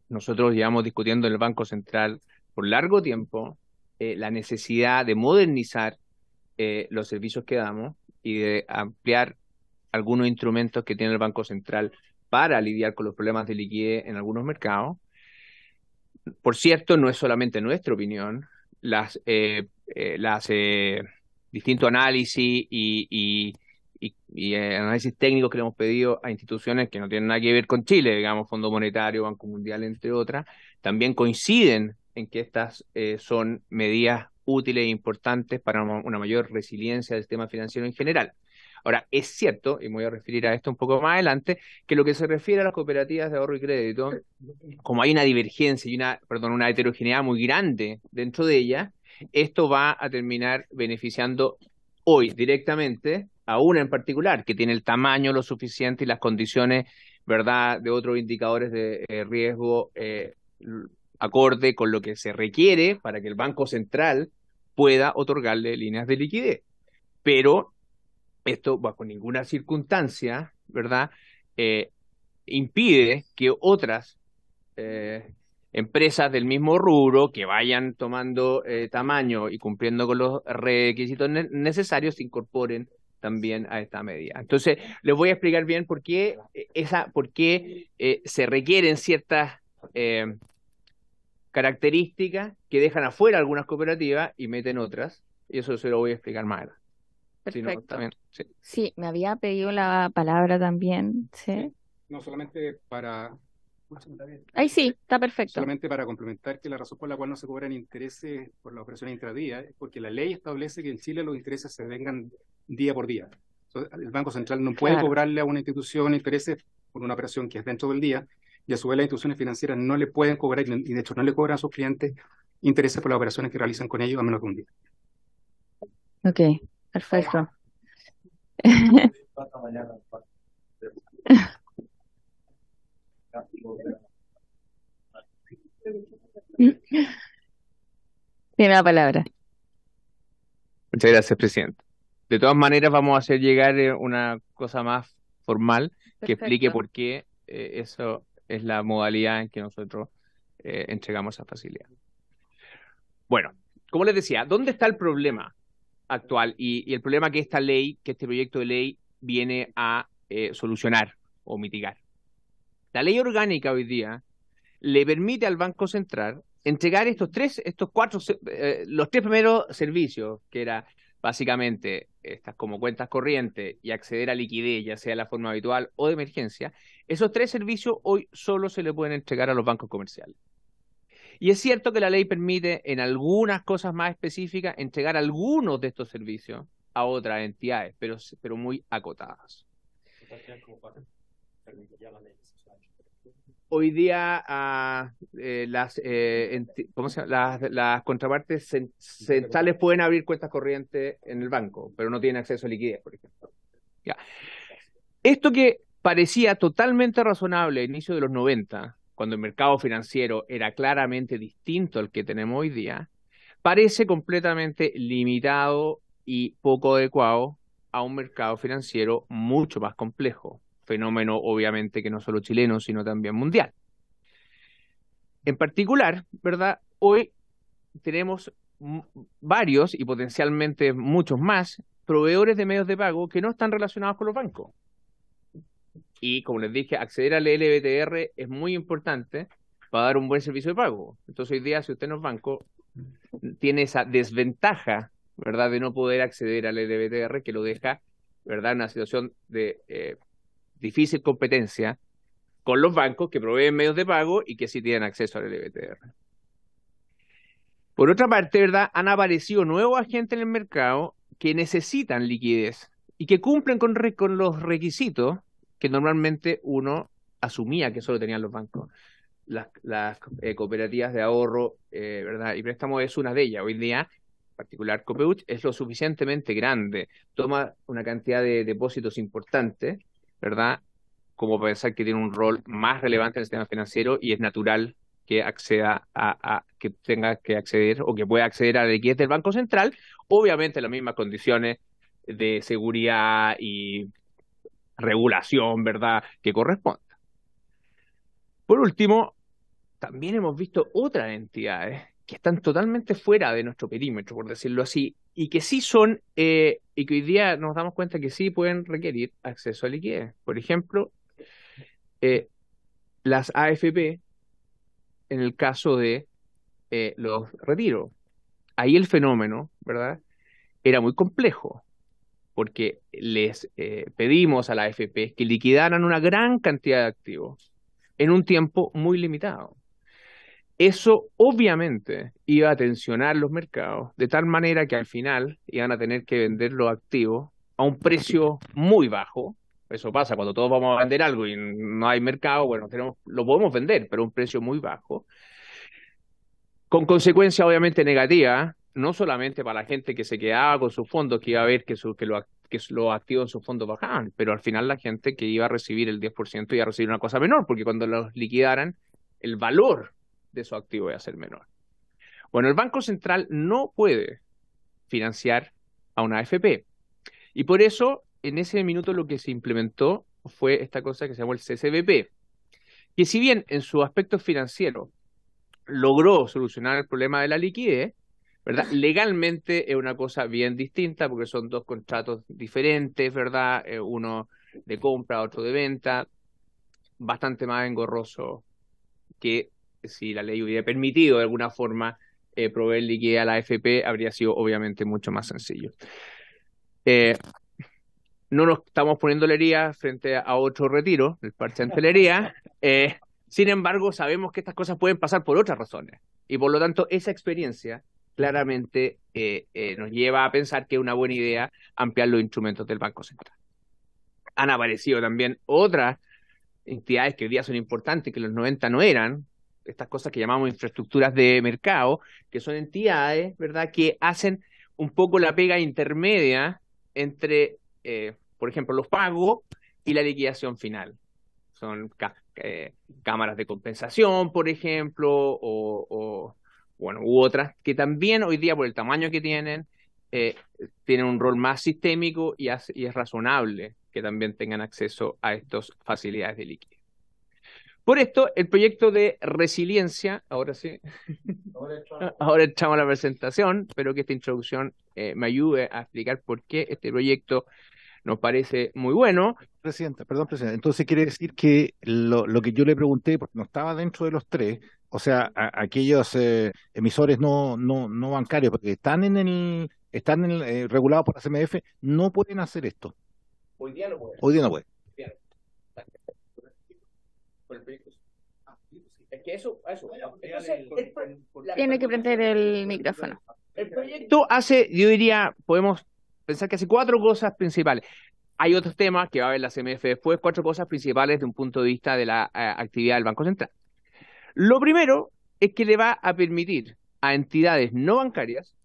Nosotros llevamos discutiendo en el Banco Central por largo tiempo eh, la necesidad de modernizar eh, los servicios que damos y de ampliar algunos instrumentos que tiene el Banco Central para lidiar con los problemas de liquidez en algunos mercados. Por cierto, no es solamente nuestra opinión, las, distintos análisis y y, eh, análisis técnico que le hemos pedido a instituciones que no tienen nada que ver con Chile, digamos, Fondo Monetario, Banco Mundial, entre otras, también coinciden en que estas eh, son medidas útiles e importantes para una mayor resiliencia del sistema financiero en general. Ahora, es cierto, y me voy a referir a esto un poco más adelante, que lo que se refiere a las cooperativas de ahorro y crédito, como hay una divergencia y una, perdón, una heterogeneidad muy grande dentro de ellas, esto va a terminar beneficiando hoy directamente a una en particular que tiene el tamaño lo suficiente y las condiciones, ¿verdad?, de otros indicadores de eh, riesgo eh, acorde con lo que se requiere para que el Banco Central pueda otorgarle líneas de liquidez. Pero esto, bajo ninguna circunstancia, ¿verdad?, eh, impide que otras empresas del mismo rubro que vayan tomando eh, tamaño y cumpliendo con los requisitos necesarios se incorporen también a esta medida. Entonces, les voy a explicar bien por qué, eh, esa, por eh, se requieren ciertas características que dejan afuera algunas cooperativas y meten otras. Y eso se lo voy a explicar más Perfecto. sí. me había pedido la palabra también. No solamente para Ahí sí, está perfecto. Solamente para complementar que la razón por la cual no se cobran intereses por la operación intradía es porque la ley establece que en Chile los intereses se vengan día por día. el Banco Central no puede cobrarle a una institución intereses por una operación que es dentro del día y a su vez las instituciones financieras no le pueden cobrar y de hecho no le cobran a sus clientes intereses por las operaciones que realizan con ellos a menos de un día. Ok, perfecto. [LAUGHS] [LAUGHS] Tiene la palabra. Muchas gracias, presidente. De todas maneras, vamos a hacer llegar eh, una cosa más formal que explique por qué eh, eso es la modalidad en que nosotros eh, entregamos esa facilidad. Bueno, como les decía, ¿dónde está el problema actual y, el problema que esta ley, que este proyecto de ley viene a solucionar o mitigar? La ley orgánica hoy día le permite al Banco Central entregar estos tres, estos cuatro, eh, los tres primeros servicios, que era básicamente estas como cuentas corrientes y acceder a liquidez, ya sea de la forma habitual o de emergencia, esos tres servicios hoy solo se le pueden entregar a los bancos comerciales. Y es cierto que la ley permite en algunas cosas más específicas entregar algunos de estos servicios a otras entidades, pero, pero muy acotadas hoy día ah, eh, eh, las, las, contrapartes centrales pueden abrir cuentas corrientes en el banco, pero no tienen acceso a liquidez, por ejemplo. Esto que parecía totalmente razonable a inicio de los 90, cuando el mercado financiero era claramente distinto al que tenemos hoy día, parece completamente limitado y poco adecuado a un mercado financiero mucho más complejo, fenómeno obviamente que no solo chileno, sino también mundial. En particular, ¿verdad? Hoy tenemos varios y potencialmente muchos más proveedores de medios de pago que no están relacionados con los bancos. Y como les dije, acceder al LBTR es muy importante para dar un buen servicio de pago. Entonces hoy día, si usted no es banco, tiene esa desventaja, ¿verdad?, de no poder acceder al LBTR que lo deja, ¿verdad?, en una situación de eh, difícil competencia con los bancos que proveen medios de pago y que sí tienen acceso al LBTR. Por otra parte, ¿verdad? Han aparecido nuevos agentes en el mercado que necesitan liquidez y que cumplen con, con los requisitos que normalmente uno asumía que solo tenían los bancos. Las, eh, cooperativas de ahorro eh, ¿verdad? y préstamo es una de ellas. Hoy día en particular Copeuch es lo suficientemente grande, toma una cantidad de depósitos importante ¿verdad? Como pensar que tiene un rol más relevante en el sistema financiero y es natural que acceda a, que tenga que acceder o que pueda acceder a la liquidez del Banco Central, obviamente las mismas condiciones de seguridad y regulación, ¿verdad?, que corresponda. Por último, también hemos visto otras entidades que están totalmente fuera de nuestro perímetro, por decirlo así, y que sí son, eh, y que hoy día nos damos cuenta que sí pueden requerir acceso a liquidez. Por ejemplo, eh, las AFP en el caso de eh, los retiros. Ahí el fenómeno, ¿verdad? Era muy complejo, porque les pedimos a la AFP que liquidaran una gran cantidad de activos en un tiempo muy limitado. Eso obviamente iba a tensionar los mercados de tal manera que al final iban a tener que vender los activos a un precio muy bajo. Eso pasa cuando todos vamos a vender algo y no hay mercado, bueno, tenemos, lo podemos vender, pero a un precio muy bajo. Con consecuencia obviamente negativa, no solamente para la gente que se quedaba con sus fondos, que iba a ver que, su, que, lo, que los activos en sus fondos bajaban, pero al final la gente que iba a recibir el 10% iba a recibir una cosa menor, porque cuando los liquidaran, el valor de su activo de a ser menor. Bueno, el Banco Central no puede financiar a una AFP. Y por eso, en ese minuto lo que se implementó fue esta cosa que se llamó el CCBP, que si bien en su aspecto financiero logró solucionar el problema de la liquidez, ¿verdad? Legalmente es una cosa bien distinta porque son dos contratos diferentes, ¿verdad? Eh, uno de compra, otro de venta, bastante más engorroso que si la ley hubiera permitido de alguna forma eh, proveer liquidez a la AFP, habría sido obviamente mucho más sencillo. Eh, no nos estamos poniendo herida frente a otro retiro, el parche de [LAUGHS] eh, sin embargo, sabemos que estas cosas pueden pasar por otras razones. Y por lo tanto, esa experiencia claramente nos lleva a pensar que es una buena idea ampliar los instrumentos del Banco Central. Han aparecido también otras entidades que hoy día son importantes, que en los 90 no eran, estas cosas que llamamos infraestructuras de mercado, que son entidades, ¿verdad?, que hacen un poco la pega intermedia entre, eh, por ejemplo, los pagos y la liquidación final. Son eh, cámaras de compensación, por ejemplo, o, bueno, u otras que también hoy día, por el tamaño que tienen, eh, tienen un rol más sistémico y, y es razonable que también tengan acceso a estas facilidades de liquidez. Por esto, el proyecto de resiliencia, ahora sí, ahora echamos [LAUGHS] la presentación, espero que esta introducción eh, me ayude a explicar por qué este proyecto nos parece muy bueno. Presidenta, perdón, presidente. entonces quiere decir que lo, que yo le pregunté, porque no estaba dentro de los tres, o sea, aquellos eh, emisores no, no, no bancarios, porque están en el, están en eh, regulados por la CMF, no pueden hacer esto. Hoy día no pueden. Hoy día no pueden tiene que prender el micrófono. El proyecto hace, yo diría, podemos pensar que hace cuatro cosas principales. Hay otros temas que va a ver la CMF después, cuatro cosas principales de un punto de vista de la eh, actividad del Banco Central. Lo primero es que le va a permitir a entidades no bancarias,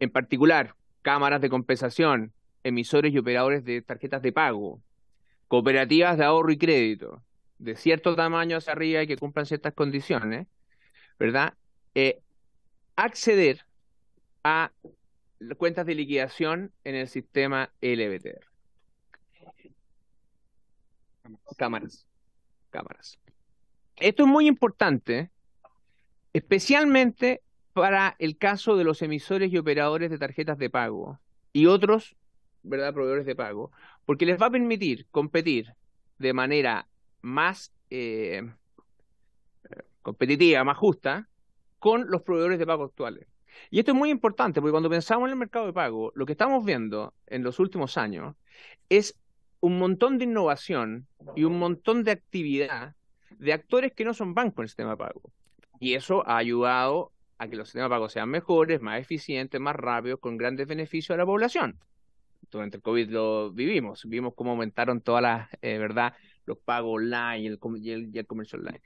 en particular cámaras de compensación, emisores y operadores de tarjetas de pago, cooperativas de ahorro y crédito, de cierto tamaño hacia arriba y que cumplan ciertas condiciones, ¿verdad? Eh, acceder a cuentas de liquidación en el sistema LBTR. Cámaras. Cámaras. Esto es muy importante, especialmente para el caso de los emisores y operadores de tarjetas de pago y otros, ¿verdad?, proveedores de pago, porque les va a permitir competir de manera más eh, competitiva, más justa, con los proveedores de pago actuales. Y esto es muy importante porque cuando pensamos en el mercado de pago, lo que estamos viendo en los últimos años es un montón de innovación y un montón de actividad de actores que no son bancos en el sistema de pago. Y eso ha ayudado a que los sistemas de pago sean mejores, más eficientes, más rápidos, con grandes beneficios a la población. Durante el COVID lo vivimos, vimos cómo aumentaron todas las, eh, ¿verdad? los pagos online y el, comercio online.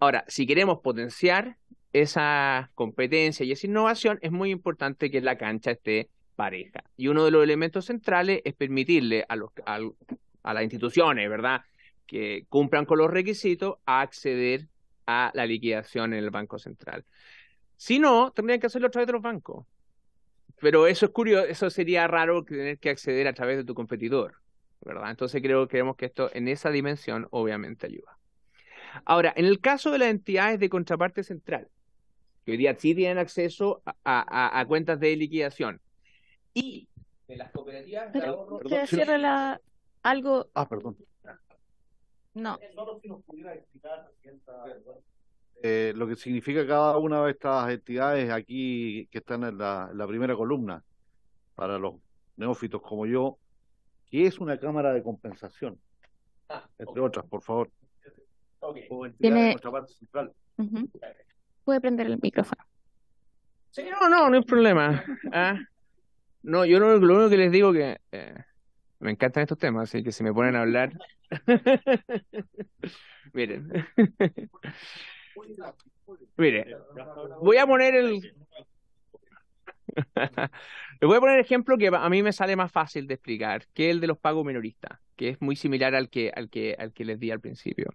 Ahora, si queremos potenciar esa competencia y esa innovación, es muy importante que la cancha esté pareja. Y uno de los elementos centrales es permitirle a, los, a, las instituciones, ¿verdad?, que cumplan con los requisitos a acceder a la liquidación en el Banco Central. Si no, tendrían que hacerlo a través de los bancos. Pero eso es curioso, eso sería raro tener que acceder a través de tu competidor. Entonces creo, creemos que esto en esa dimensión obviamente ayuda. Ahora, en el caso de las entidades de contraparte central, que hoy día sí tienen acceso a, cuentas de liquidación, y de las cooperativas de algo... Ah, perdón. No. Eh, eh, lo que significa cada una de estas entidades aquí que están en la primera columna, para los neófitos como yo, es una cámara de compensación, ah, entre otras, por favor. Okay. Tiene... Puede prender el micrófono. Sí, no, no, no hay problema. [LAUGHS] Ah. No, yo lo, único que les digo que eh, me encantan estos temas, así que si me ponen a hablar, [LAUGHS] miren. [LAUGHS] Mire, voy a poner el le [LAUGHS] voy a poner ejemplo que a mí me sale más fácil de explicar, que el de los pagos minoristas, que es muy similar al que, al que, al que les di al principio.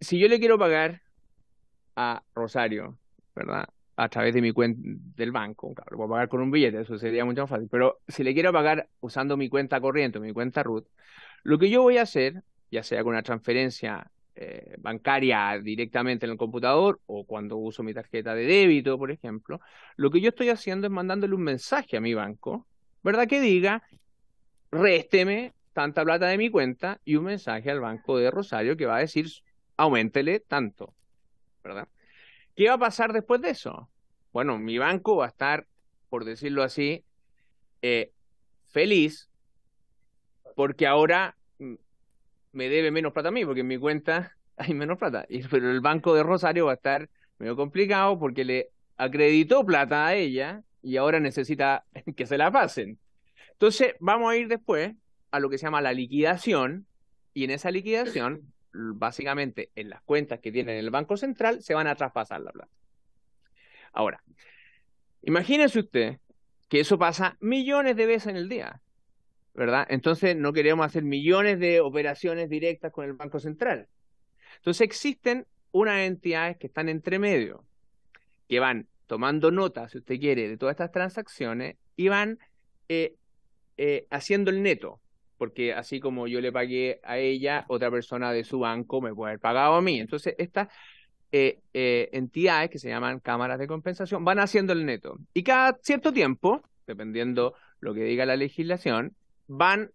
Si yo le quiero pagar a Rosario, ¿verdad? A través de mi cuenta del banco, claro, voy a pagar con un billete, eso sería mucho más fácil, pero si le quiero pagar usando mi cuenta corriente, mi cuenta RUT, lo que yo voy a hacer, ya sea con una transferencia eh, bancaria directamente en el computador o cuando uso mi tarjeta de débito, por ejemplo, lo que yo estoy haciendo es mandándole un mensaje a mi banco, ¿verdad? Que diga, résteme tanta plata de mi cuenta y un mensaje al banco de Rosario que va a decir, aumentele tanto, ¿verdad? ¿Qué va a pasar después de eso? Bueno, mi banco va a estar, por decirlo así, eh, feliz porque ahora me debe menos plata a mí, porque en mi cuenta [LAUGHS] hay menos plata. pero el banco de Rosario va a estar medio complicado porque le acreditó plata a ella y ahora necesita [LAUGHS] que se la pasen. Entonces, vamos a ir después a lo que se llama la liquidación, y en esa liquidación, [CLEARS THROAT] básicamente en las cuentas que tienen el Banco Central, se van a traspasar la plata. Ahora, imagínese usted que eso pasa millones de veces en el día. Entonces no queremos hacer millones de operaciones directas con el Banco Central. Entonces existen unas entidades que están entre medio, que van tomando nota, si usted quiere, de todas estas transacciones y van eh, eh, haciendo el neto, porque así como yo le pagué a ella, otra persona de su banco me puede haber pagado a mí. Entonces estas eh, entidades que se llaman cámaras de compensación van haciendo el neto. Y cada cierto tiempo, dependiendo lo que diga la legislación, van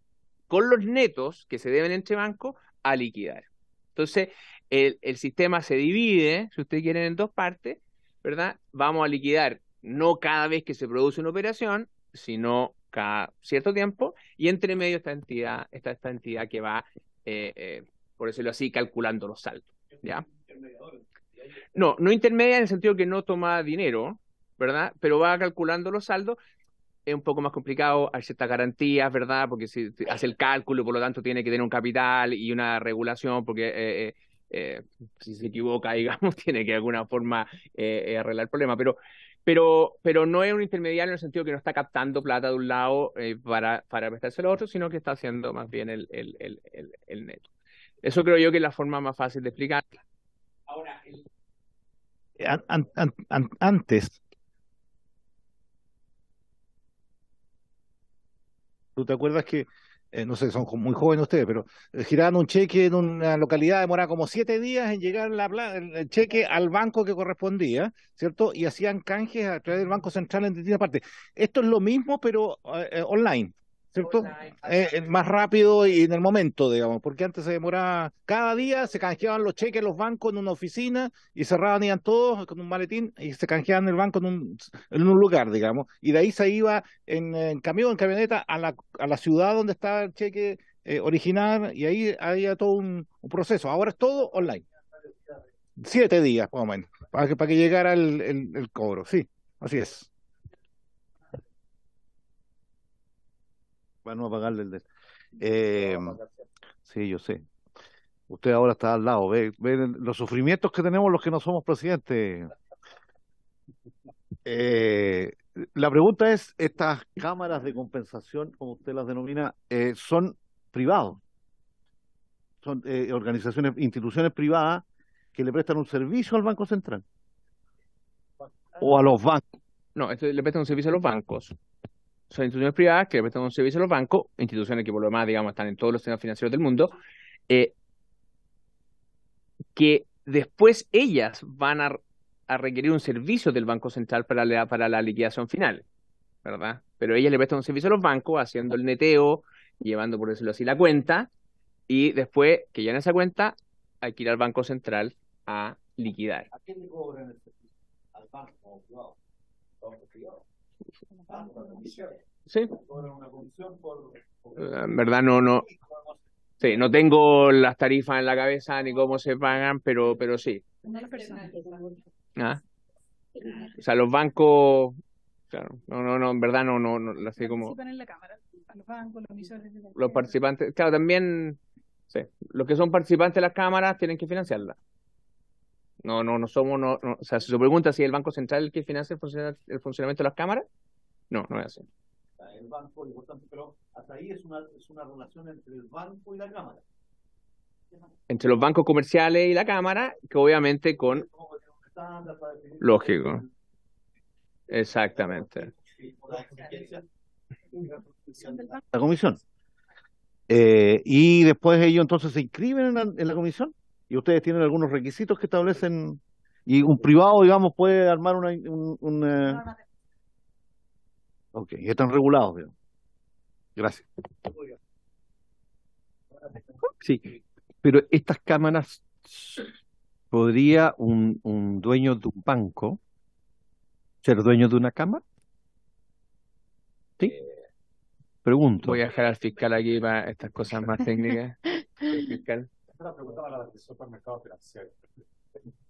con los netos que se deben entre bancos a liquidar. Entonces, el, sistema se divide, si ustedes quieren, en dos partes, ¿verdad? Vamos a liquidar no cada vez que se produce una operación, sino cada cierto tiempo, y entre medio está entidad, esta entidad que va, eh, eh, por decirlo así, calculando los saldos. ¿ya? No, no intermedia en el sentido que no toma dinero, ¿verdad? Pero va calculando los saldos es un poco más complicado, hay ciertas garantías, ¿verdad? Porque si hace el cálculo, por lo tanto tiene que tener un capital y una regulación, porque eh, eh, eh, si se equivoca, [LAUGHS] digamos, tiene que de alguna forma arreglar el problema. Pero, pero, pero no es un intermediario en el sentido que no está captando plata de un lado para, para prestarse otro, sino que está haciendo más bien el, el, el, el, neto. Eso creo yo que es la forma más fácil de explicar. Ahora, antes ¿Tú te acuerdas que, eh, no sé, son muy jóvenes ustedes, pero eh, giraban un cheque en una localidad, demoraba como siete días en llegar el cheque al banco que correspondía, ¿cierto? Y hacían canjes a través del Banco Central en distintas partes. Esto es lo mismo, pero eh, online. ¿cierto? Eh, eh, más rápido y en el momento, digamos, porque antes se demoraba, cada día se canjeaban los cheques en los bancos en una oficina y cerraban, iban todos con un maletín y se canjeaban el banco en un, lugar, digamos, y de ahí se iba en, camión, en camioneta, a la, a la ciudad donde estaba el cheque eh, original y ahí había todo un, proceso. Ahora es todo online. Siete días, por lo menos, para que, para que llegara el cobro, sí, así es. para no apagarle el em, sí, yo sé. Usted ahora está al lado, ve, los sufrimientos que tenemos los que no somos presidentes. Eh, la pregunta es, estas cámaras de compensación, como usted las denomina, eh, son privados, son eh, organizaciones, instituciones privadas que le prestan un servicio al Banco Central o a los bancos. No, le prestan un servicio a los bancos son instituciones privadas que le prestan un servicio a los bancos, instituciones que por lo demás, digamos, están en todos los sistemas financieros del mundo, eh, que después ellas van a, requerir un servicio del Banco Central para la, para la liquidación final, ¿verdad? Pero ellas le prestan un servicio a los bancos haciendo el neteo, llevando, por decirlo así, la cuenta, y después que llenan esa cuenta, hay ir al Banco Central a liquidar. ¿A quién le cobran el servicio? ¿Al banco Sí. Eh, en verdad no, no. Sí, no tengo las tarifas en la cabeza ni cómo se pagan, pero, pero sí. ¿Ah? O sea, los bancos, no, no, no, en verdad no, no, no, como. Los participantes, claro, también, sí, los que son participantes de las cámaras tienen que financiarla. No, no, no somos, no, o sea, si se pregunta si el Banco Central es el que financia el, funcionamiento de las cámaras, no, no es así. El banco importante, pero hasta ahí es una, relación entre el banco y la Cámara. Entre los bancos comerciales y la Cámara, que obviamente con... Lógico. Exactamente. La comisión. Eh, y después ellos entonces se inscriben en la, comisión y ustedes tienen algunos requisitos que establecen y un privado, digamos, puede armar un, eh, una Ok, y están regulados, Gracias. Sí, pero estas cámaras podría un, un dueño de un banco ser dueño de una cámara. ¿Sí? Pregunto. Voy a dejar al fiscal aquí para estas cosas más técnicas. [LAUGHS]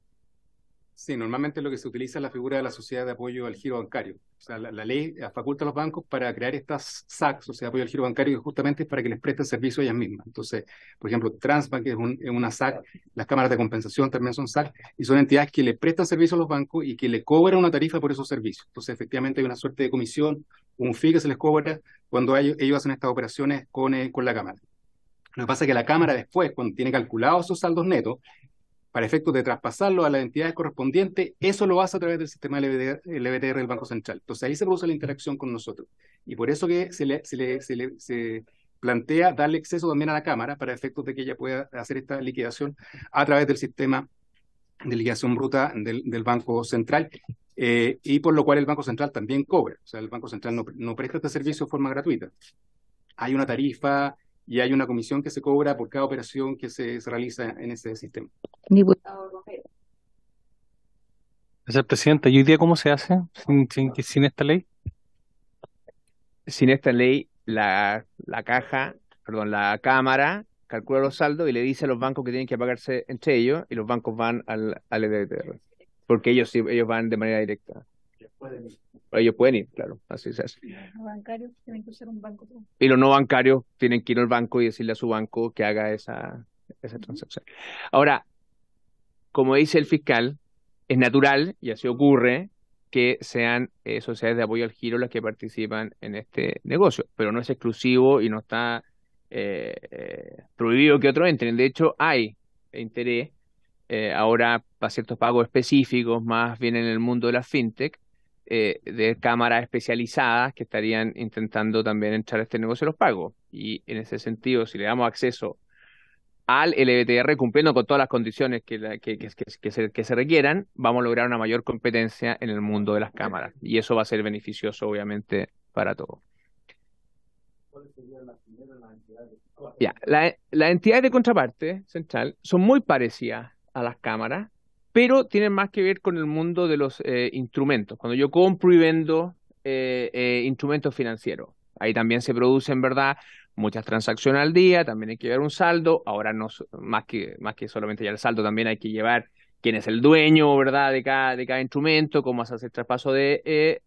Sí, normalmente lo que se utiliza es la figura de la sociedad de apoyo al giro bancario. O sea, la, ley faculta a los bancos para crear estas SAC, sociedad de apoyo al giro bancario, que justamente es para que les presten servicio a ellas mismas. Entonces, por ejemplo, Transbank es, una SAC, las cámaras de compensación también son SAC, y son entidades que le prestan servicio a los bancos y que le cobran una tarifa por esos servicios. Entonces, efectivamente hay una suerte de comisión, un fee que se les cobra cuando ellos, hacen estas operaciones con, eh, con la cámara. Lo que pasa es que la Cámara después, cuando tiene calculados sus saldos netos, para efectos de traspasarlo a las entidades correspondientes, eso lo hace a través del sistema LBTR, del Banco Central. Entonces ahí se produce la interacción con nosotros. Y por eso que se le, se plantea darle acceso también a la Cámara para efectos de que ella pueda hacer esta liquidación a través del sistema de liquidación bruta del, Banco Central. Eh, y por lo cual el Banco Central también cobra. O sea, el Banco Central no presta este servicio de forma gratuita. Hay una tarifa y hay una comisión que se cobra por cada operación que se, realiza en ese sistema. Diputado presidente. ¿Y hoy día cómo se hace sin, esta ley? Sin esta ley, la, la caja, perdón, la Cámara calcula los saldos y le dice a los bancos que tienen que pagarse entre ellos y los bancos van al, al EDTR, porque ellos, ellos van de manera directa. Ellos pueden ir, claro, así se hace. Y los no bancarios tienen que ir al banco y decirle a su banco que haga esa, esa transacción. Ahora, como dice el fiscal, es natural, y así ocurre, que sean eh, sociedades de apoyo al giro las que participan en este negocio, pero no es exclusivo y no está eh, eh, prohibido que otros entren. De hecho, hay interés ahora para ciertos pagos específicos, más bien en el mundo de la fintech, eh, de cámaras especializadas que estarían intentando también entrar a este negocio de los pagos. Y en ese sentido, si le damos acceso al LBTR cumpliendo con todas las condiciones que, que, se, que, se, requieran, vamos a lograr una mayor competencia en el mundo de las cámaras. Y eso va a ser beneficioso, obviamente, para todos. Ya, la, las entidades de contraparte central son muy parecidas a las cámaras, pero tienen más que ver con el mundo de los eh, instrumentos. Cuando yo compro y vendo eh, eh, instrumentos financieros, ahí también se producen, ¿verdad? Muchas transacciones al día, también hay que llevar un saldo. Ahora no más que más que solamente ya el saldo, también hay que llevar quién es el dueño, ¿verdad? De cada de cada instrumento, cómo se hace el traspaso de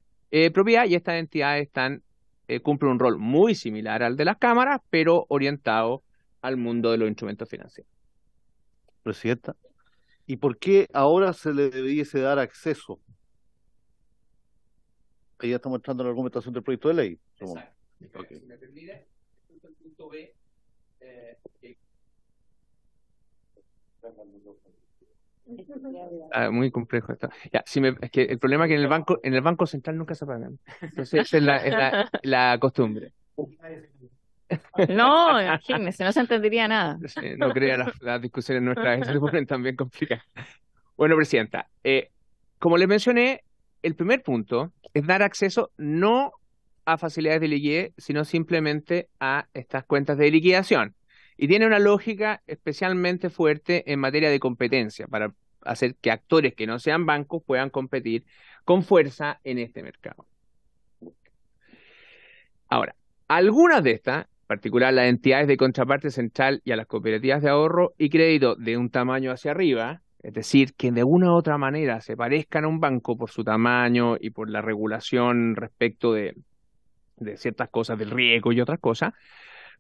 propiedad y estas entidades están cumplen un rol muy similar al de las cámaras, pero orientado al mundo de los instrumentos financieros. Presidenta, ¿Y por qué ahora se le debiese dar acceso? Ahí ya está mostrando la argumentación del proyecto de ley. Este punto B. Eh, ah, muy complejo esto. es que el problema es que en el banco, en el banco central nunca se pagan. Entonces, esa es es la costumbre. No, imagínense, no se entendería nada. no crea las, discusiones nuestras se ponen también complicadas. Bueno, Presidenta, eh, como les mencioné, el primer punto es dar acceso no a facilidades de liquidez, sino simplemente a estas cuentas de liquidación. Y tiene una lógica especialmente fuerte en materia de competencia, para hacer que actores que no sean bancos puedan competir con fuerza en este mercado. Ahora, algunas de estas particular las entidades de contraparte central y a las cooperativas de ahorro y crédito de un tamaño hacia arriba, es decir, que de una u otra manera se parezcan a un banco por su tamaño y por la regulación respecto de, de ciertas cosas, del riesgo y otras cosas,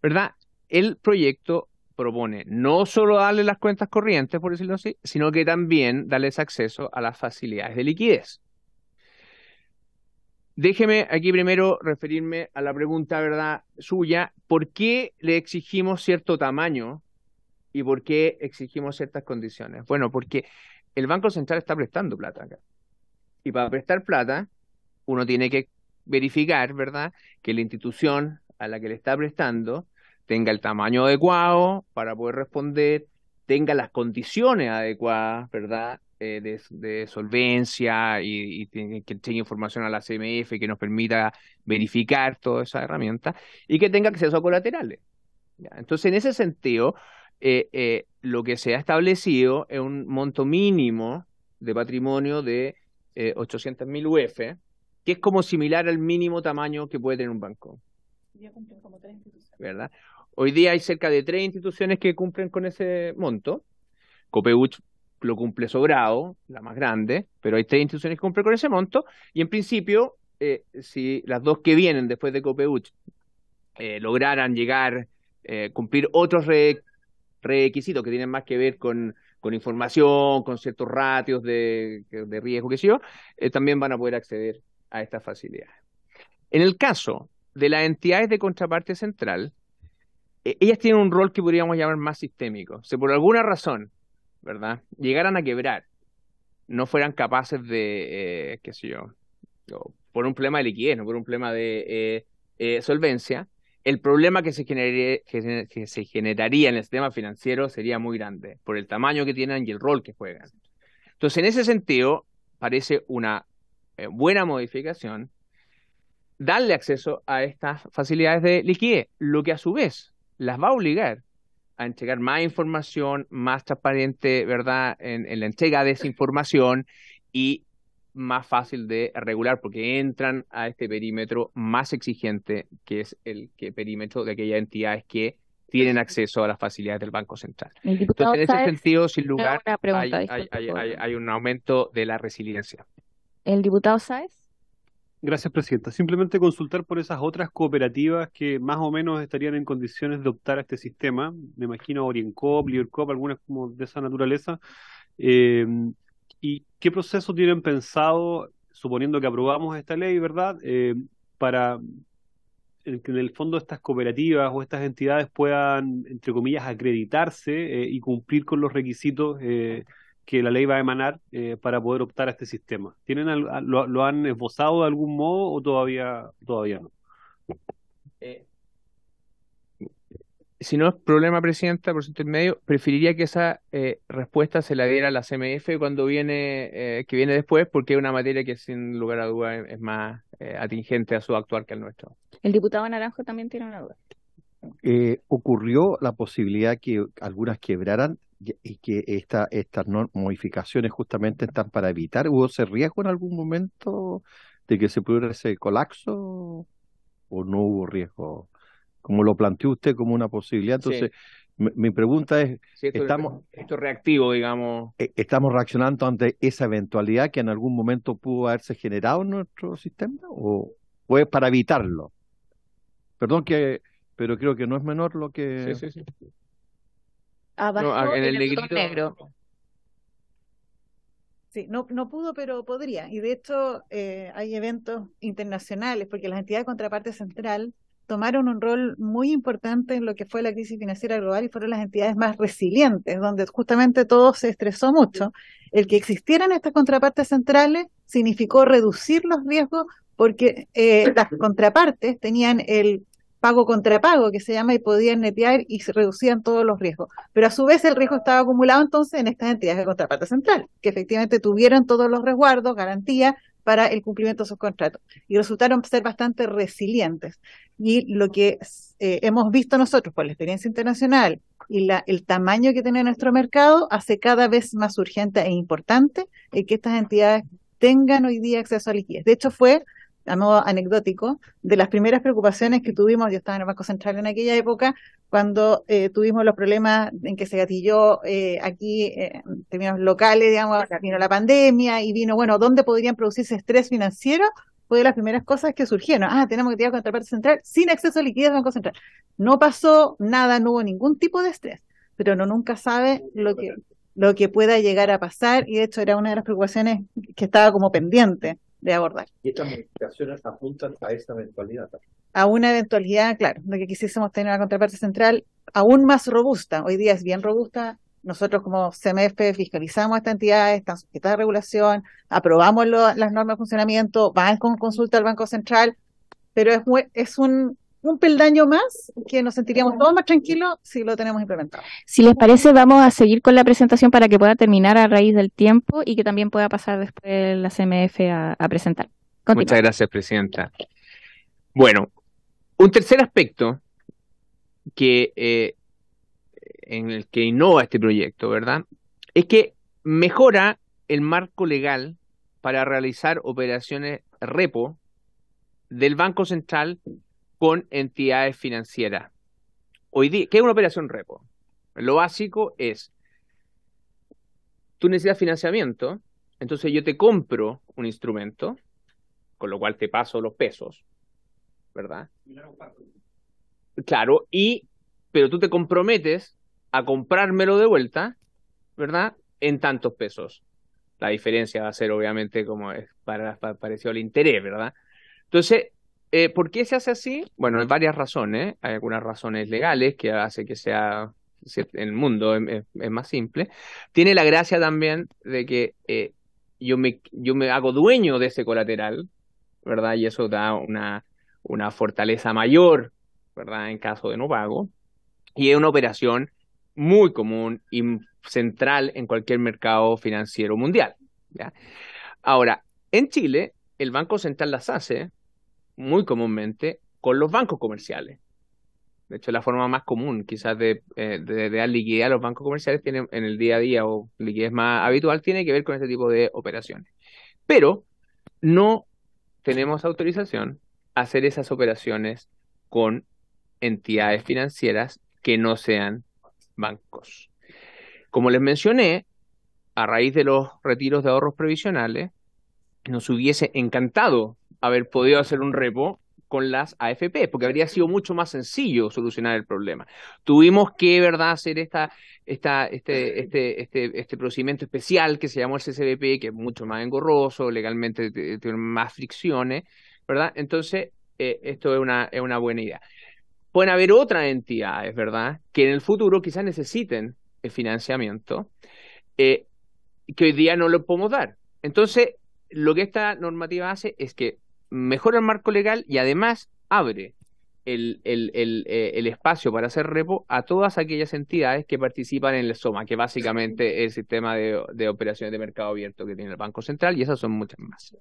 ¿verdad? El proyecto propone no solo darle las cuentas corrientes, por decirlo así, sino que también darles acceso a las facilidades de liquidez. Déjeme aquí primero referirme a la pregunta, ¿verdad? Suya, ¿por qué le exigimos cierto tamaño y por qué exigimos ciertas condiciones? Bueno, porque el Banco Central está prestando plata acá. Y para prestar plata, uno tiene que verificar, ¿verdad?, que la institución a la que le está prestando tenga el tamaño adecuado para poder responder, tenga las condiciones adecuadas, ¿verdad? Eh, de, solvencia y, que tenga información a la CMF que nos permita verificar toda esa herramienta y que tenga acceso a colaterales. Entonces, en ese sentido, eh, eh, lo que se ha establecido es un monto mínimo de patrimonio de 800.000 UF, e que es como similar al mínimo tamaño que puede tener un banco. ¿Verdad? Hoy día hay cerca de tres instituciones que cumplen con ese monto. Copeuch lo cumple sobrado, la más grande, pero hay tres instituciones que cumplen con ese monto, y en principio, eh, si las dos que vienen después de Copeuch eh, lograran llegar, eh, cumplir otros requisitos que tienen más que ver con, información, con ciertos ratios de, riesgo, que sé yo, también van a poder acceder a estas facilidades. En el caso de las entidades de contraparte central, ellas tienen un rol que podríamos llamar más sistémico. si por alguna razón ¿verdad? Llegaran a quebrar, no fueran capaces de, eh, qué sé yo, por un problema de liquidez, no por un problema de eh, eh, solvencia, el problema que se, generaría, que se generaría en el sistema financiero sería muy grande, por el tamaño que tienen y el rol que juegan. Entonces, en ese sentido, parece una buena modificación darle acceso a estas facilidades de liquidez, lo que a su vez las va a obligar a entregar más información, más transparente, ¿verdad? En, la entrega de esa información y más fácil de regular porque entran a este perímetro más exigente que es el que perímetro de aquellas entidades que tienen acceso a las facilidades del Banco Central. Entonces, en ese sentido, sin lugar, hay, hay un aumento de la resiliencia. ¿El diputado Sáez? Gracias, Presidenta. Simplemente consultar por esas otras cooperativas que más o menos estarían en condiciones de optar a este sistema. Me imagino Oriencop, Libercop, algunas como de esa naturaleza. Em, ¿Y qué proceso tienen pensado, suponiendo que aprobamos esta ley, verdad, em, para que en el fondo estas cooperativas o estas entidades puedan, entre comillas, acreditarse eh, y cumplir con los requisitos? Eh, que la ley va a emanar eh, para poder optar a este sistema. ¿Tienen lo, han esbozado de algún modo o todavía, todavía no? Eh, si no es problema, Presidenta, por ciento y medio, preferiría que esa eh, respuesta se la diera a la CMF cuando viene, que viene después, porque es una materia que sin lugar a duda es más atingente a su actuar que al nuestro. El diputado Naranjo también tiene una duda eh, ocurrió la posibilidad que algunas quebraran y que esta, estas modificaciones justamente están para evitar. ¿Hubo ese riesgo en algún momento de que se pudiera ese colapso o no hubo riesgo? Como lo planteó usted como una posibilidad, entonces mi pregunta es, estamos, esto reactivo, digamos. E, ¿Estamos reaccionando ante esa eventualidad que en algún momento pudo haberse generado en nuestro sistema o, o es para evitarlo? Perdón que pero creo que no es menor lo que... Sí, sí, sí. no, ah, en el, negrito... Sí, no, no pudo, pero podría. Y de hecho eh, hay eventos internacionales, porque las entidades de contraparte central tomaron un rol muy importante en lo que fue la crisis financiera global y fueron las entidades más resilientes, donde justamente todo se estresó mucho. El que existieran estas contrapartes centrales significó reducir los riesgos porque eh, las contrapartes tenían el pago contra que se llama, y podían netear y se reducían todos los riesgos. Pero a su vez el riesgo estaba acumulado entonces en estas entidades de contraparte central, que efectivamente tuvieron todos los resguardos, garantías para el cumplimiento de sus contratos y resultaron ser bastante resilientes. Y lo que eh, hemos visto nosotros por la experiencia internacional y la, el tamaño que tiene nuestro mercado hace cada vez más urgente e importante eh, que estas entidades tengan hoy día acceso a liquidez. De hecho, fue a modo anecdótico, de las primeras preocupaciones que tuvimos, yo estaba en el Banco Central en aquella época, cuando eh, tuvimos los problemas en que se gatilló eh, aquí, eh, términos locales, digamos, vino la pandemia y vino, bueno, ¿dónde podrían producirse estrés financiero? Fue de las primeras cosas que surgieron. Ah, tenemos que tirar contra el Central sin acceso a liquidez del Banco Central. No pasó nada, no hubo ningún tipo de estrés, pero uno nunca sabe lo que, lo que pueda llegar a pasar y de hecho era una de las preocupaciones que estaba como pendiente de abordar. Y estas modificaciones apuntan a esta eventualidad. A una eventualidad, claro, de que quisiésemos tener una contraparte central aún más robusta. Hoy día es bien robusta. Nosotros como CMF fiscalizamos a estas entidades, están sujetas a regulación, aprobamos las normas de funcionamiento, van con consulta al Banco Central, pero es, es un un peldaño más que nos sentiríamos todos más tranquilos si lo tenemos implementado. Si les parece, vamos a seguir con la presentación para que pueda terminar a raíz del tiempo y que también pueda pasar después la CMF a, presentar. Muchas gracias, Presidenta. Bueno, un tercer aspecto que eh, en el que innova este proyecto, ¿verdad? Es que mejora el marco legal para realizar operaciones repo del Banco Central con entidades financieras. Hoy día, ¿qué es una operación repo? Lo básico es, tú necesitas financiamiento, entonces yo te compro un instrumento, con lo cual te paso los pesos, ¿verdad? Claro, y pero tú te comprometes a comprármelo de vuelta, ¿verdad? En tantos pesos. La diferencia va a ser obviamente como es para, parecido al interés, ¿verdad? Entonces, eh, ¿Por qué se hace así? Bueno, hay varias razones. ¿eh? Hay algunas razones legales que hace que sea el mundo es, más simple. Tiene la gracia también de que eh, yo, me, yo me hago dueño de ese colateral, ¿verdad? Y eso da una, una fortaleza mayor, ¿verdad? En caso de no pago. Y es una operación muy común y central en cualquier mercado financiero mundial. Ahora, en Chile, el Banco Central las hace muy comúnmente con los bancos comerciales. De hecho, la forma más común quizás eh, de, dar liquidez a los bancos comerciales tiene, en el día a día o liquidez más habitual tiene que ver con este tipo de operaciones. Pero no tenemos autorización a hacer esas operaciones con entidades financieras que no sean bancos. Como les mencioné, a raíz de los retiros de ahorros previsionales, nos hubiese encantado haber podido hacer un repo con las AFP, porque habría sido mucho más sencillo solucionar el problema. Tuvimos que, ¿verdad?, hacer esta, esta, este, este, este, este procedimiento especial que se llamó el CCBP, que es mucho más engorroso, legalmente tiene más fricciones, ¿verdad? Entonces, eh, esto es una, buena idea. Pueden haber otras entidades, ¿verdad?, que en el futuro quizás necesiten el financiamiento, eh, que hoy día no lo podemos dar. Entonces, lo que esta normativa hace es que mejora el marco legal y además abre el, el, eh, el, espacio para hacer repo a todas aquellas entidades que participan en el SOMA, que básicamente es el sistema de, operaciones de mercado abierto que tiene el Banco Central, y esas son muchas más.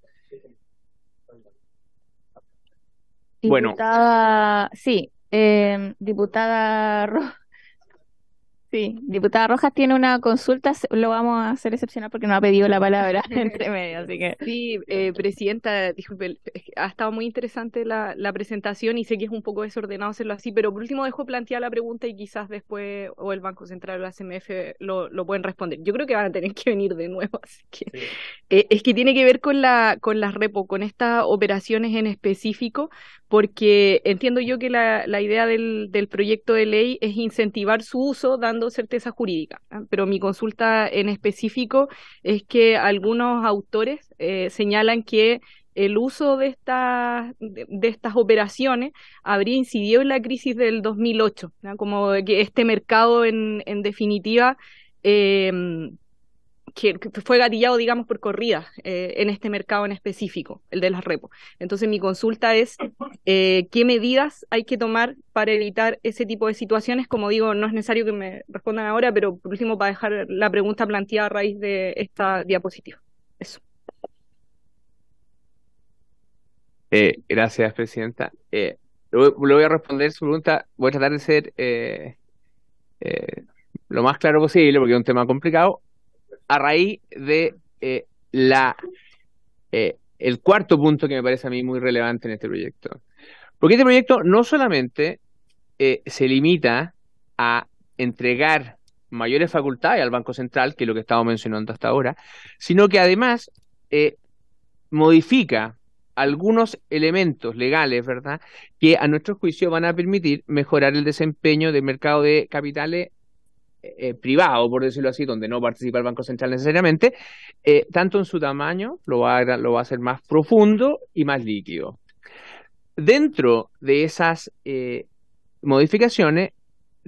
bueno. Sí, eh, diputada Rojas Sí, diputada Rojas tiene una consulta, lo vamos a hacer excepcional porque no ha pedido la palabra [LAUGHS] entre medio, así que. Sí, eh, presidenta, disculpe, ha estado muy interesante la, presentación y sé que es un poco desordenado hacerlo así, pero por último dejo plantear la pregunta y quizás después o el Banco Central o la CMF lo, pueden responder. Yo creo que van a tener que venir de nuevo, [LAUGHS] así que eh, es que tiene que ver con la con las repo, con estas operaciones en específico, porque entiendo yo que la, idea del, proyecto de ley es incentivar su uso dando certeza jurídica, ¿ah? pero mi consulta en específico es que algunos autores eh, señalan que el uso de estas, de estas operaciones habría incidido en la crisis del 2008, ¿ah? como que este mercado en, definitiva eh, que, fue gatillado, digamos, por corridas eh, en este mercado en específico, el de las repos. Entonces, mi consulta es eh, qué medidas hay que tomar para evitar ese tipo de situaciones. Como digo, no es necesario que me respondan ahora, pero por último, para dejar la pregunta planteada a raíz de esta diapositiva. Eso. Eh, gracias, Presidenta. Eh, le voy a responder su pregunta. Voy a tratar de ser lo más claro posible porque es un tema complicado a raíz de eh, la eh, el cuarto punto que me parece a mí muy relevante en este proyecto. Porque este proyecto no solamente eh, se limita a entregar mayores facultades al Banco Central, que es lo que estamos mencionando hasta ahora, sino que además modifica algunos elementos legales, ¿verdad?, que a nuestro juicio van a permitir mejorar el desempeño del mercado de capitales eh, privado, por decirlo así, donde no participa el Banco Central necesariamente, eh, tanto en su tamaño lo va, a, lo va a hacer más profundo y más líquido. Dentro de esas eh, modificaciones,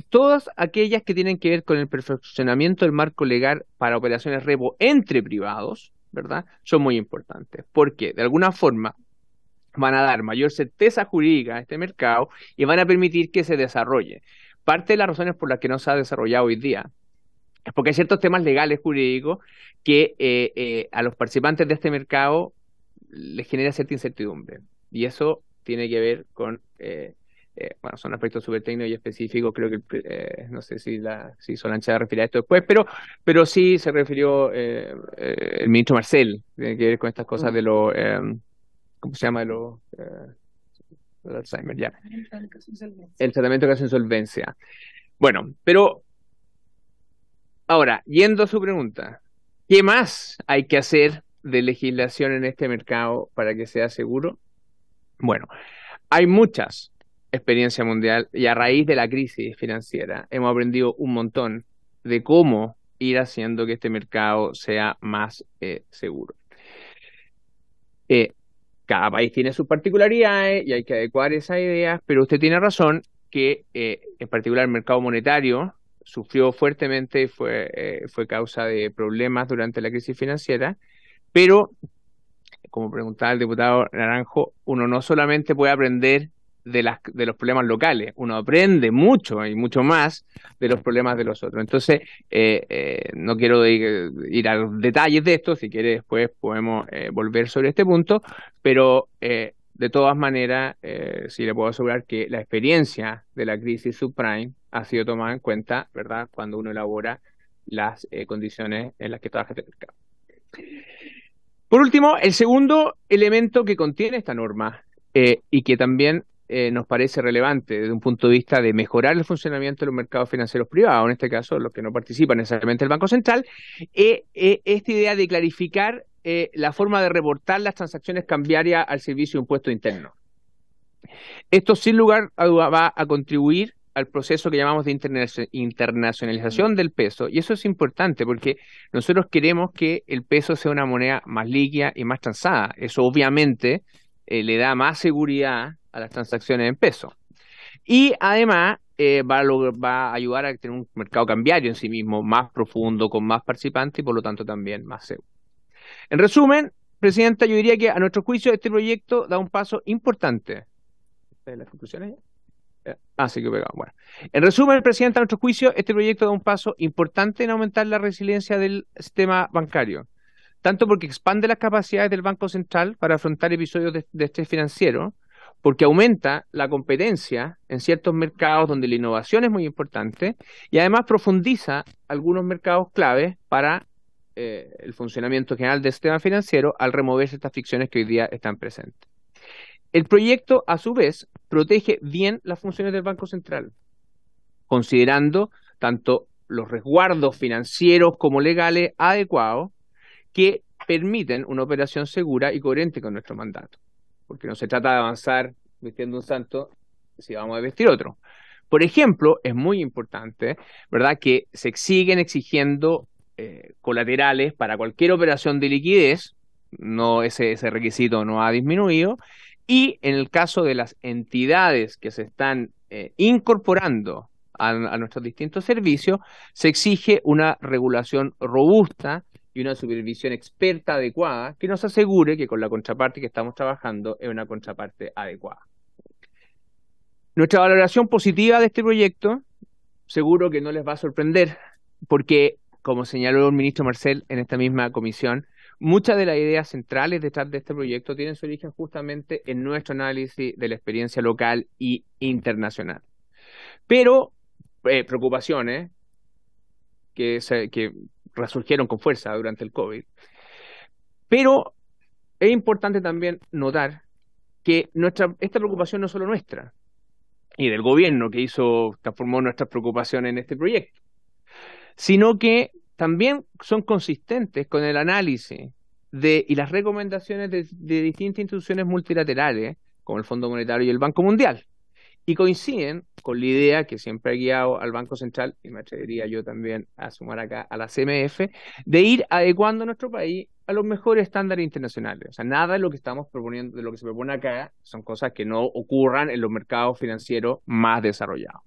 todas aquellas que tienen que ver con el perfeccionamiento del marco legal para operaciones repo entre privados, ¿verdad? Son muy importantes, porque de alguna forma van a dar mayor certeza jurídica a este mercado y van a permitir que se desarrolle parte de las razones por las que no se ha desarrollado hoy día es porque hay ciertos temas legales, jurídicos, que eh, eh, a los participantes de este mercado les genera cierta incertidumbre. Y eso tiene que ver con, eh, bueno, son aspectos súper técnicos y específicos, creo que, no sé si, la, si Solancha se refirió a esto después, pero, pero sí se refirió el ministro Marcel, tiene que ver con estas cosas mm. de los, ¿cómo se llama? De los el Alzheimer, ya. El tratamiento que hace insolvencia. Bueno, pero ahora, yendo a su pregunta, ¿qué más hay que hacer de legislación en este mercado para que sea seguro? Bueno, hay muchas experiencia mundial y a raíz de la crisis financiera hemos aprendido un montón de cómo ir haciendo que este mercado sea más eh, seguro. Eh, cada país tiene sus particularidades y hay que adecuar esas ideas, pero usted tiene razón que eh, en particular el mercado monetario sufrió fuertemente y fue, eh, fue causa de problemas durante la crisis financiera, pero como preguntaba el diputado Naranjo, uno no solamente puede aprender de, las, de los problemas locales, uno aprende mucho y mucho más de los problemas de los otros. Entonces, eh, eh, no quiero ir, a los detalles de esto, si quiere después podemos eh, volver sobre este punto, pero de todas maneras, sí le puedo asegurar que la experiencia de la crisis subprime ha sido tomada en cuenta, ¿verdad?, cuando uno elabora las condiciones en las que trabaja este mercado. Por último, el segundo elemento que contiene esta norma y que también eh, nos parece relevante desde un punto de vista de mejorar el funcionamiento de los mercados financieros privados, en este caso los que no participan necesariamente el Banco Central, eh, esta idea de clarificar eh, la forma de reportar las transacciones cambiarias al servicio de impuesto interno. Esto sin lugar a duda va a contribuir al proceso que llamamos de internacionalización del peso. Y eso es importante porque nosotros queremos que el peso sea una moneda más líquida y más transada. Eso obviamente eh, le da más seguridad a las transacciones en peso. Y además eh, va, a ayudar a tener un mercado cambiario en sí mismo más profundo, con más participantes y por lo tanto también más seguro. En resumen, Presidenta, yo diría que a nuestro juicio este proyecto da un paso importante. ¿Las conclusiones? Eh, ah, sí, que Bueno. En resumen, Presidenta, a nuestro juicio este proyecto da un paso importante en aumentar la resiliencia del sistema bancario, tanto porque expande las capacidades del Banco Central para afrontar episodios de estrés financiero, porque aumenta la competencia en ciertos mercados donde la innovación es muy importante y además profundiza algunos mercados clave para eh, el funcionamiento general del sistema financiero al removerse estas ficciones que hoy día están presentes. El proyecto, a su vez, protege bien las funciones del Banco Central, considerando tanto los resguardos financieros como legales adecuados que permiten una operación segura y coherente con nuestro mandato porque no se trata de avanzar vistiendo un santo si vamos a vestir otro. Por ejemplo, es muy importante, ¿verdad?, que se siguen exigiendo eh, colaterales para cualquier operación de liquidez, no ese, ese requisito no ha disminuido, y en el caso de las entidades que se están eh, incorporando a, nuestros distintos servicios, se exige una regulación robusta y una supervisión experta adecuada que nos asegure que con la contraparte que estamos trabajando es una contraparte adecuada. Nuestra valoración positiva de este proyecto seguro que no les va a sorprender porque, como señaló el ministro Marcel en esta misma comisión, muchas de las ideas centrales detrás de este proyecto tienen su origen justamente en nuestro análisis de la experiencia local e internacional. Pero, eh, preocupaciones, que, que resurgieron con fuerza durante el COVID. Pero es importante también notar que nuestra, esta preocupación no es solo nuestra y del gobierno que hizo, transformó nuestras preocupaciones en este proyecto, sino que también son consistentes con el análisis de, y las recomendaciones de, de distintas instituciones multilaterales, como el Fondo Monetario y el Banco Mundial, y coinciden con la idea que siempre ha guiado al Banco Central, y me atrevería yo también a sumar acá a la CMF, de ir adecuando nuestro país a los mejores estándares internacionales. O sea, nada de lo que estamos proponiendo, de lo que se propone acá, son cosas que no ocurran en los mercados financieros más desarrollados.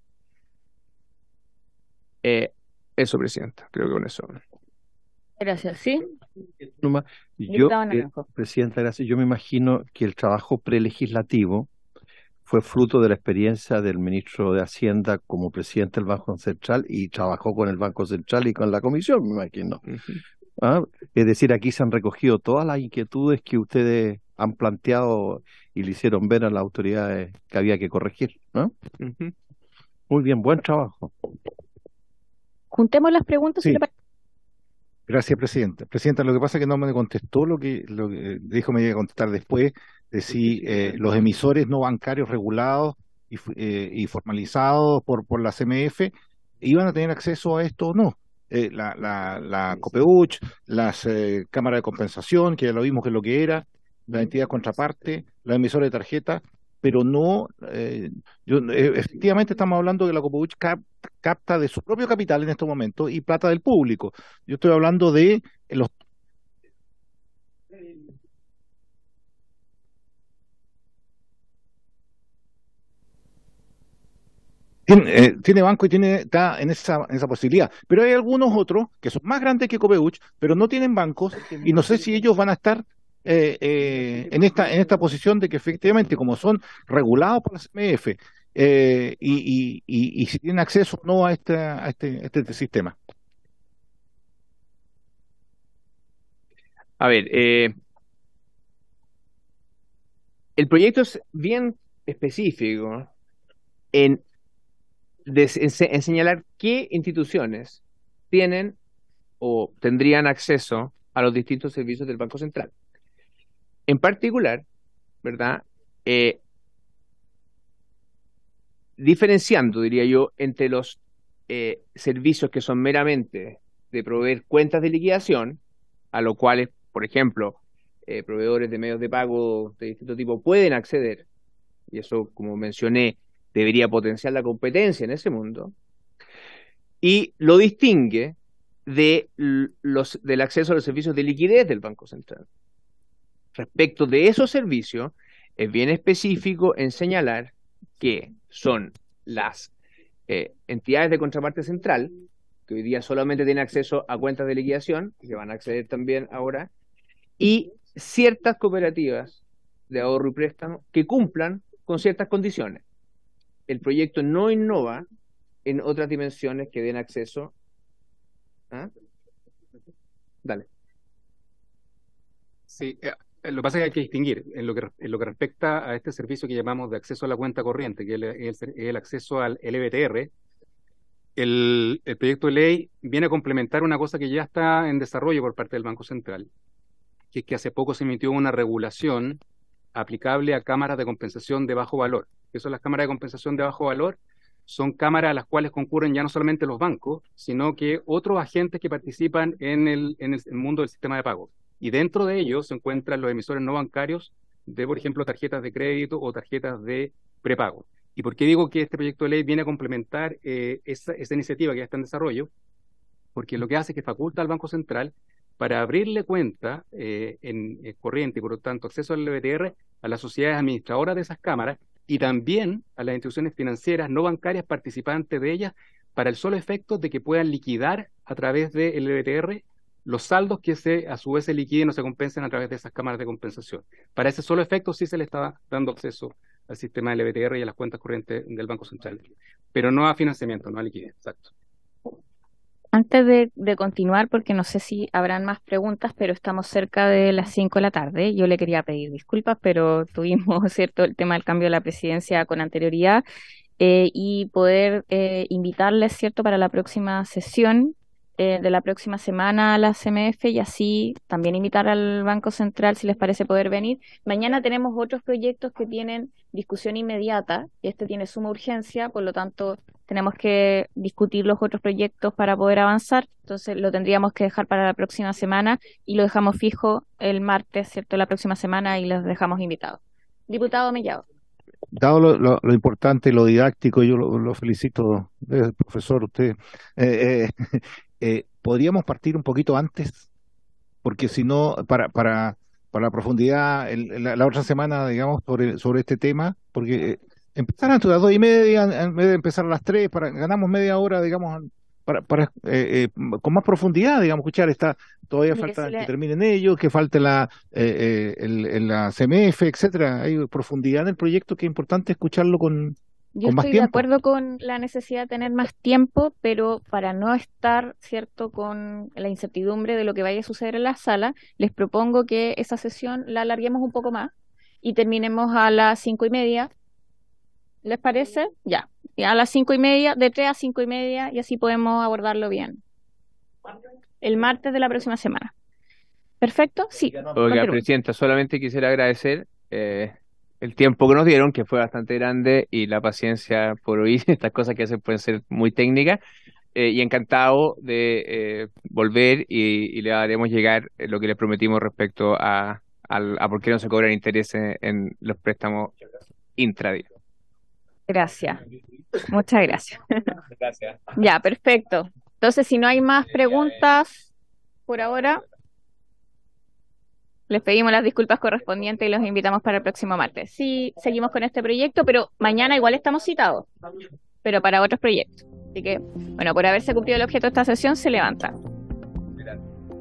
Eh, eso, Presidenta, creo que con eso. Gracias, sí. Yo, eh, Presidenta, gracias. Yo me imagino que el trabajo prelegislativo fue fruto de la experiencia del ministro de Hacienda como presidente del Banco Central y trabajó con el Banco Central y con la Comisión, me imagino. ¿Ah? Es decir, aquí se han recogido todas las inquietudes que ustedes han planteado y le hicieron ver a las autoridades que había que corregir. Muy bien, buen trabajo. Juntemos las preguntas. Gracias, presidente. Presidenta, lo que pasa es que no me contestó lo que, lo dijo me iba a contestar después es decir, eh, los emisores no bancarios regulados y, eh, formalizados por, por la CMF iban a tener acceso a esto o no. Eh, la, la, la COPEUCH, las cámaras de compensación, que ya lo vimos que es lo que era, la entidad contraparte, la emisora de tarjeta, pero no, yo, efectivamente estamos hablando que la COPEUCH capta de su propio capital en este momento y plata del público. Yo estoy hablando de los Eh, tiene, banco y tiene, está en esa, en esa posibilidad. Pero hay algunos otros que son más grandes que Copeuch, pero no tienen bancos y no sé si ellos van a estar eh, eh, en, esta, en esta posición de que efectivamente, como son regulados por la CMF y, y, y, si tienen acceso o no a, esta, a este, a este sistema. A ver, el proyecto es bien específico en en, señalar qué instituciones tienen o tendrían acceso a los distintos servicios del Banco Central. En particular, ¿verdad? Eh, diferenciando, diría yo, entre los eh, servicios que son meramente de proveer cuentas de liquidación, a los cuales, por ejemplo, eh, proveedores de medios de pago de distinto tipo pueden acceder, y eso, como mencioné, debería potenciar la competencia en ese mundo, y lo distingue de los, del acceso a los servicios de liquidez del Banco Central. Respecto de esos servicios, es bien específico en señalar que son las eh, entidades de contraparte central, que hoy día solamente tienen acceso a cuentas de liquidación, que van a acceder también ahora, y ciertas cooperativas de ahorro y préstamo que cumplan con ciertas condiciones el proyecto no innova en otras dimensiones que den acceso. ¿ah? Dale. Sí, eh, eh, lo que pasa es que hay que distinguir en lo que, en lo que respecta a este servicio que llamamos de acceso a la cuenta corriente, que es el, acceso al LBTR. El, el, proyecto de ley viene a complementar una cosa que ya está en desarrollo por parte del Banco Central, que es que hace poco se emitió una regulación aplicable a cámaras de compensación de bajo valor que son las cámaras de compensación de bajo valor, son cámaras a las cuales concurren ya no solamente los bancos, sino que otros agentes que participan en el, mundo del sistema de pagos Y dentro de ellos se encuentran los emisores no bancarios de, por ejemplo, tarjetas de crédito o tarjetas de prepago. ¿Y por qué digo que este proyecto de ley viene a complementar eh, esa, iniciativa que ya está en desarrollo? Porque lo que hace es que faculta al Banco Central para abrirle cuenta eh, en, corriente y por lo tanto acceso al LBTR, a las sociedades administradoras de esas cámaras y también a las instituciones financieras no bancarias participantes de ellas para el solo efecto de que puedan liquidar a través del EBTR los saldos que se, a su vez se liquiden o se compensen a través de esas cámaras de compensación. Para ese solo efecto sí se le está dando acceso al sistema del EBTR y a las cuentas corrientes del Banco Central, pero no a financiamiento, no a liquidez. Exacto. Antes de, continuar, porque no sé si habrán más preguntas, pero estamos cerca de las 5 de la tarde. Yo le quería pedir disculpas, pero [LAUGHS] tuvimos cierto el tema del cambio de la presidencia con anterioridad eh, y poder eh, invitarles cierto para la próxima sesión eh, de la próxima semana a la CMF y así también invitar al Banco Central si les parece poder venir. Mañana tenemos otros proyectos que tienen discusión inmediata este tiene suma urgencia, por lo tanto tenemos que discutir los otros proyectos para poder avanzar, entonces lo tendríamos que dejar para la próxima semana y lo dejamos fijo el martes, ¿cierto? La próxima semana y los dejamos invitados. Diputado Mellado. Dado lo, importante y lo didáctico, yo lo, felicito, eh, profesor, usted. Eh, eh, [LAUGHS] ¿Podríamos partir un poquito antes? Porque si no, para, para, para la profundidad, la, la, otra semana, digamos, sobre, sobre este tema, porque Empezar a las dos y media, en vez de empezar a las tres, para, ganamos media hora, digamos, para, para eh, eh, con más profundidad, digamos, escuchar está todavía falta que terminen ellos, que falte la eh, eh el, la CMF, etcétera. Hay profundidad en el proyecto que es importante escucharlo con yo estoy de acuerdo con la necesidad de tener más tiempo, pero para no estar, ¿cierto?, con la incertidumbre de lo que vaya a suceder en la sala, les propongo que esa sesión la alarguemos un poco más y terminemos a las cinco y media ¿Les parece? Ya. A las cinco y media, de tres a cinco y media, y así podemos abordarlo bien. El martes de la próxima semana. ¿Perfecto? Sí. Presidenta, solamente quisiera agradecer eh, el tiempo que nos dieron, que fue bastante grande, y la paciencia por oír [LAUGHS] estas cosas que hacen pueden ser muy técnicas. Eh, y encantado de eh, volver y, le haremos llegar lo que les prometimos respecto a, por qué no se cobran intereses en los préstamos intradía. Gracias. Muchas gracias. Gracias. ya, perfecto. Entonces, si no hay más eh, preguntas por ahora, les pedimos las disculpas correspondientes y los invitamos para el próximo martes. Sí, seguimos con este proyecto, pero mañana igual estamos citados, pero para otros proyectos. Así que, bueno, por haberse cumplido el objeto de esta sesión, se levanta. Gracias.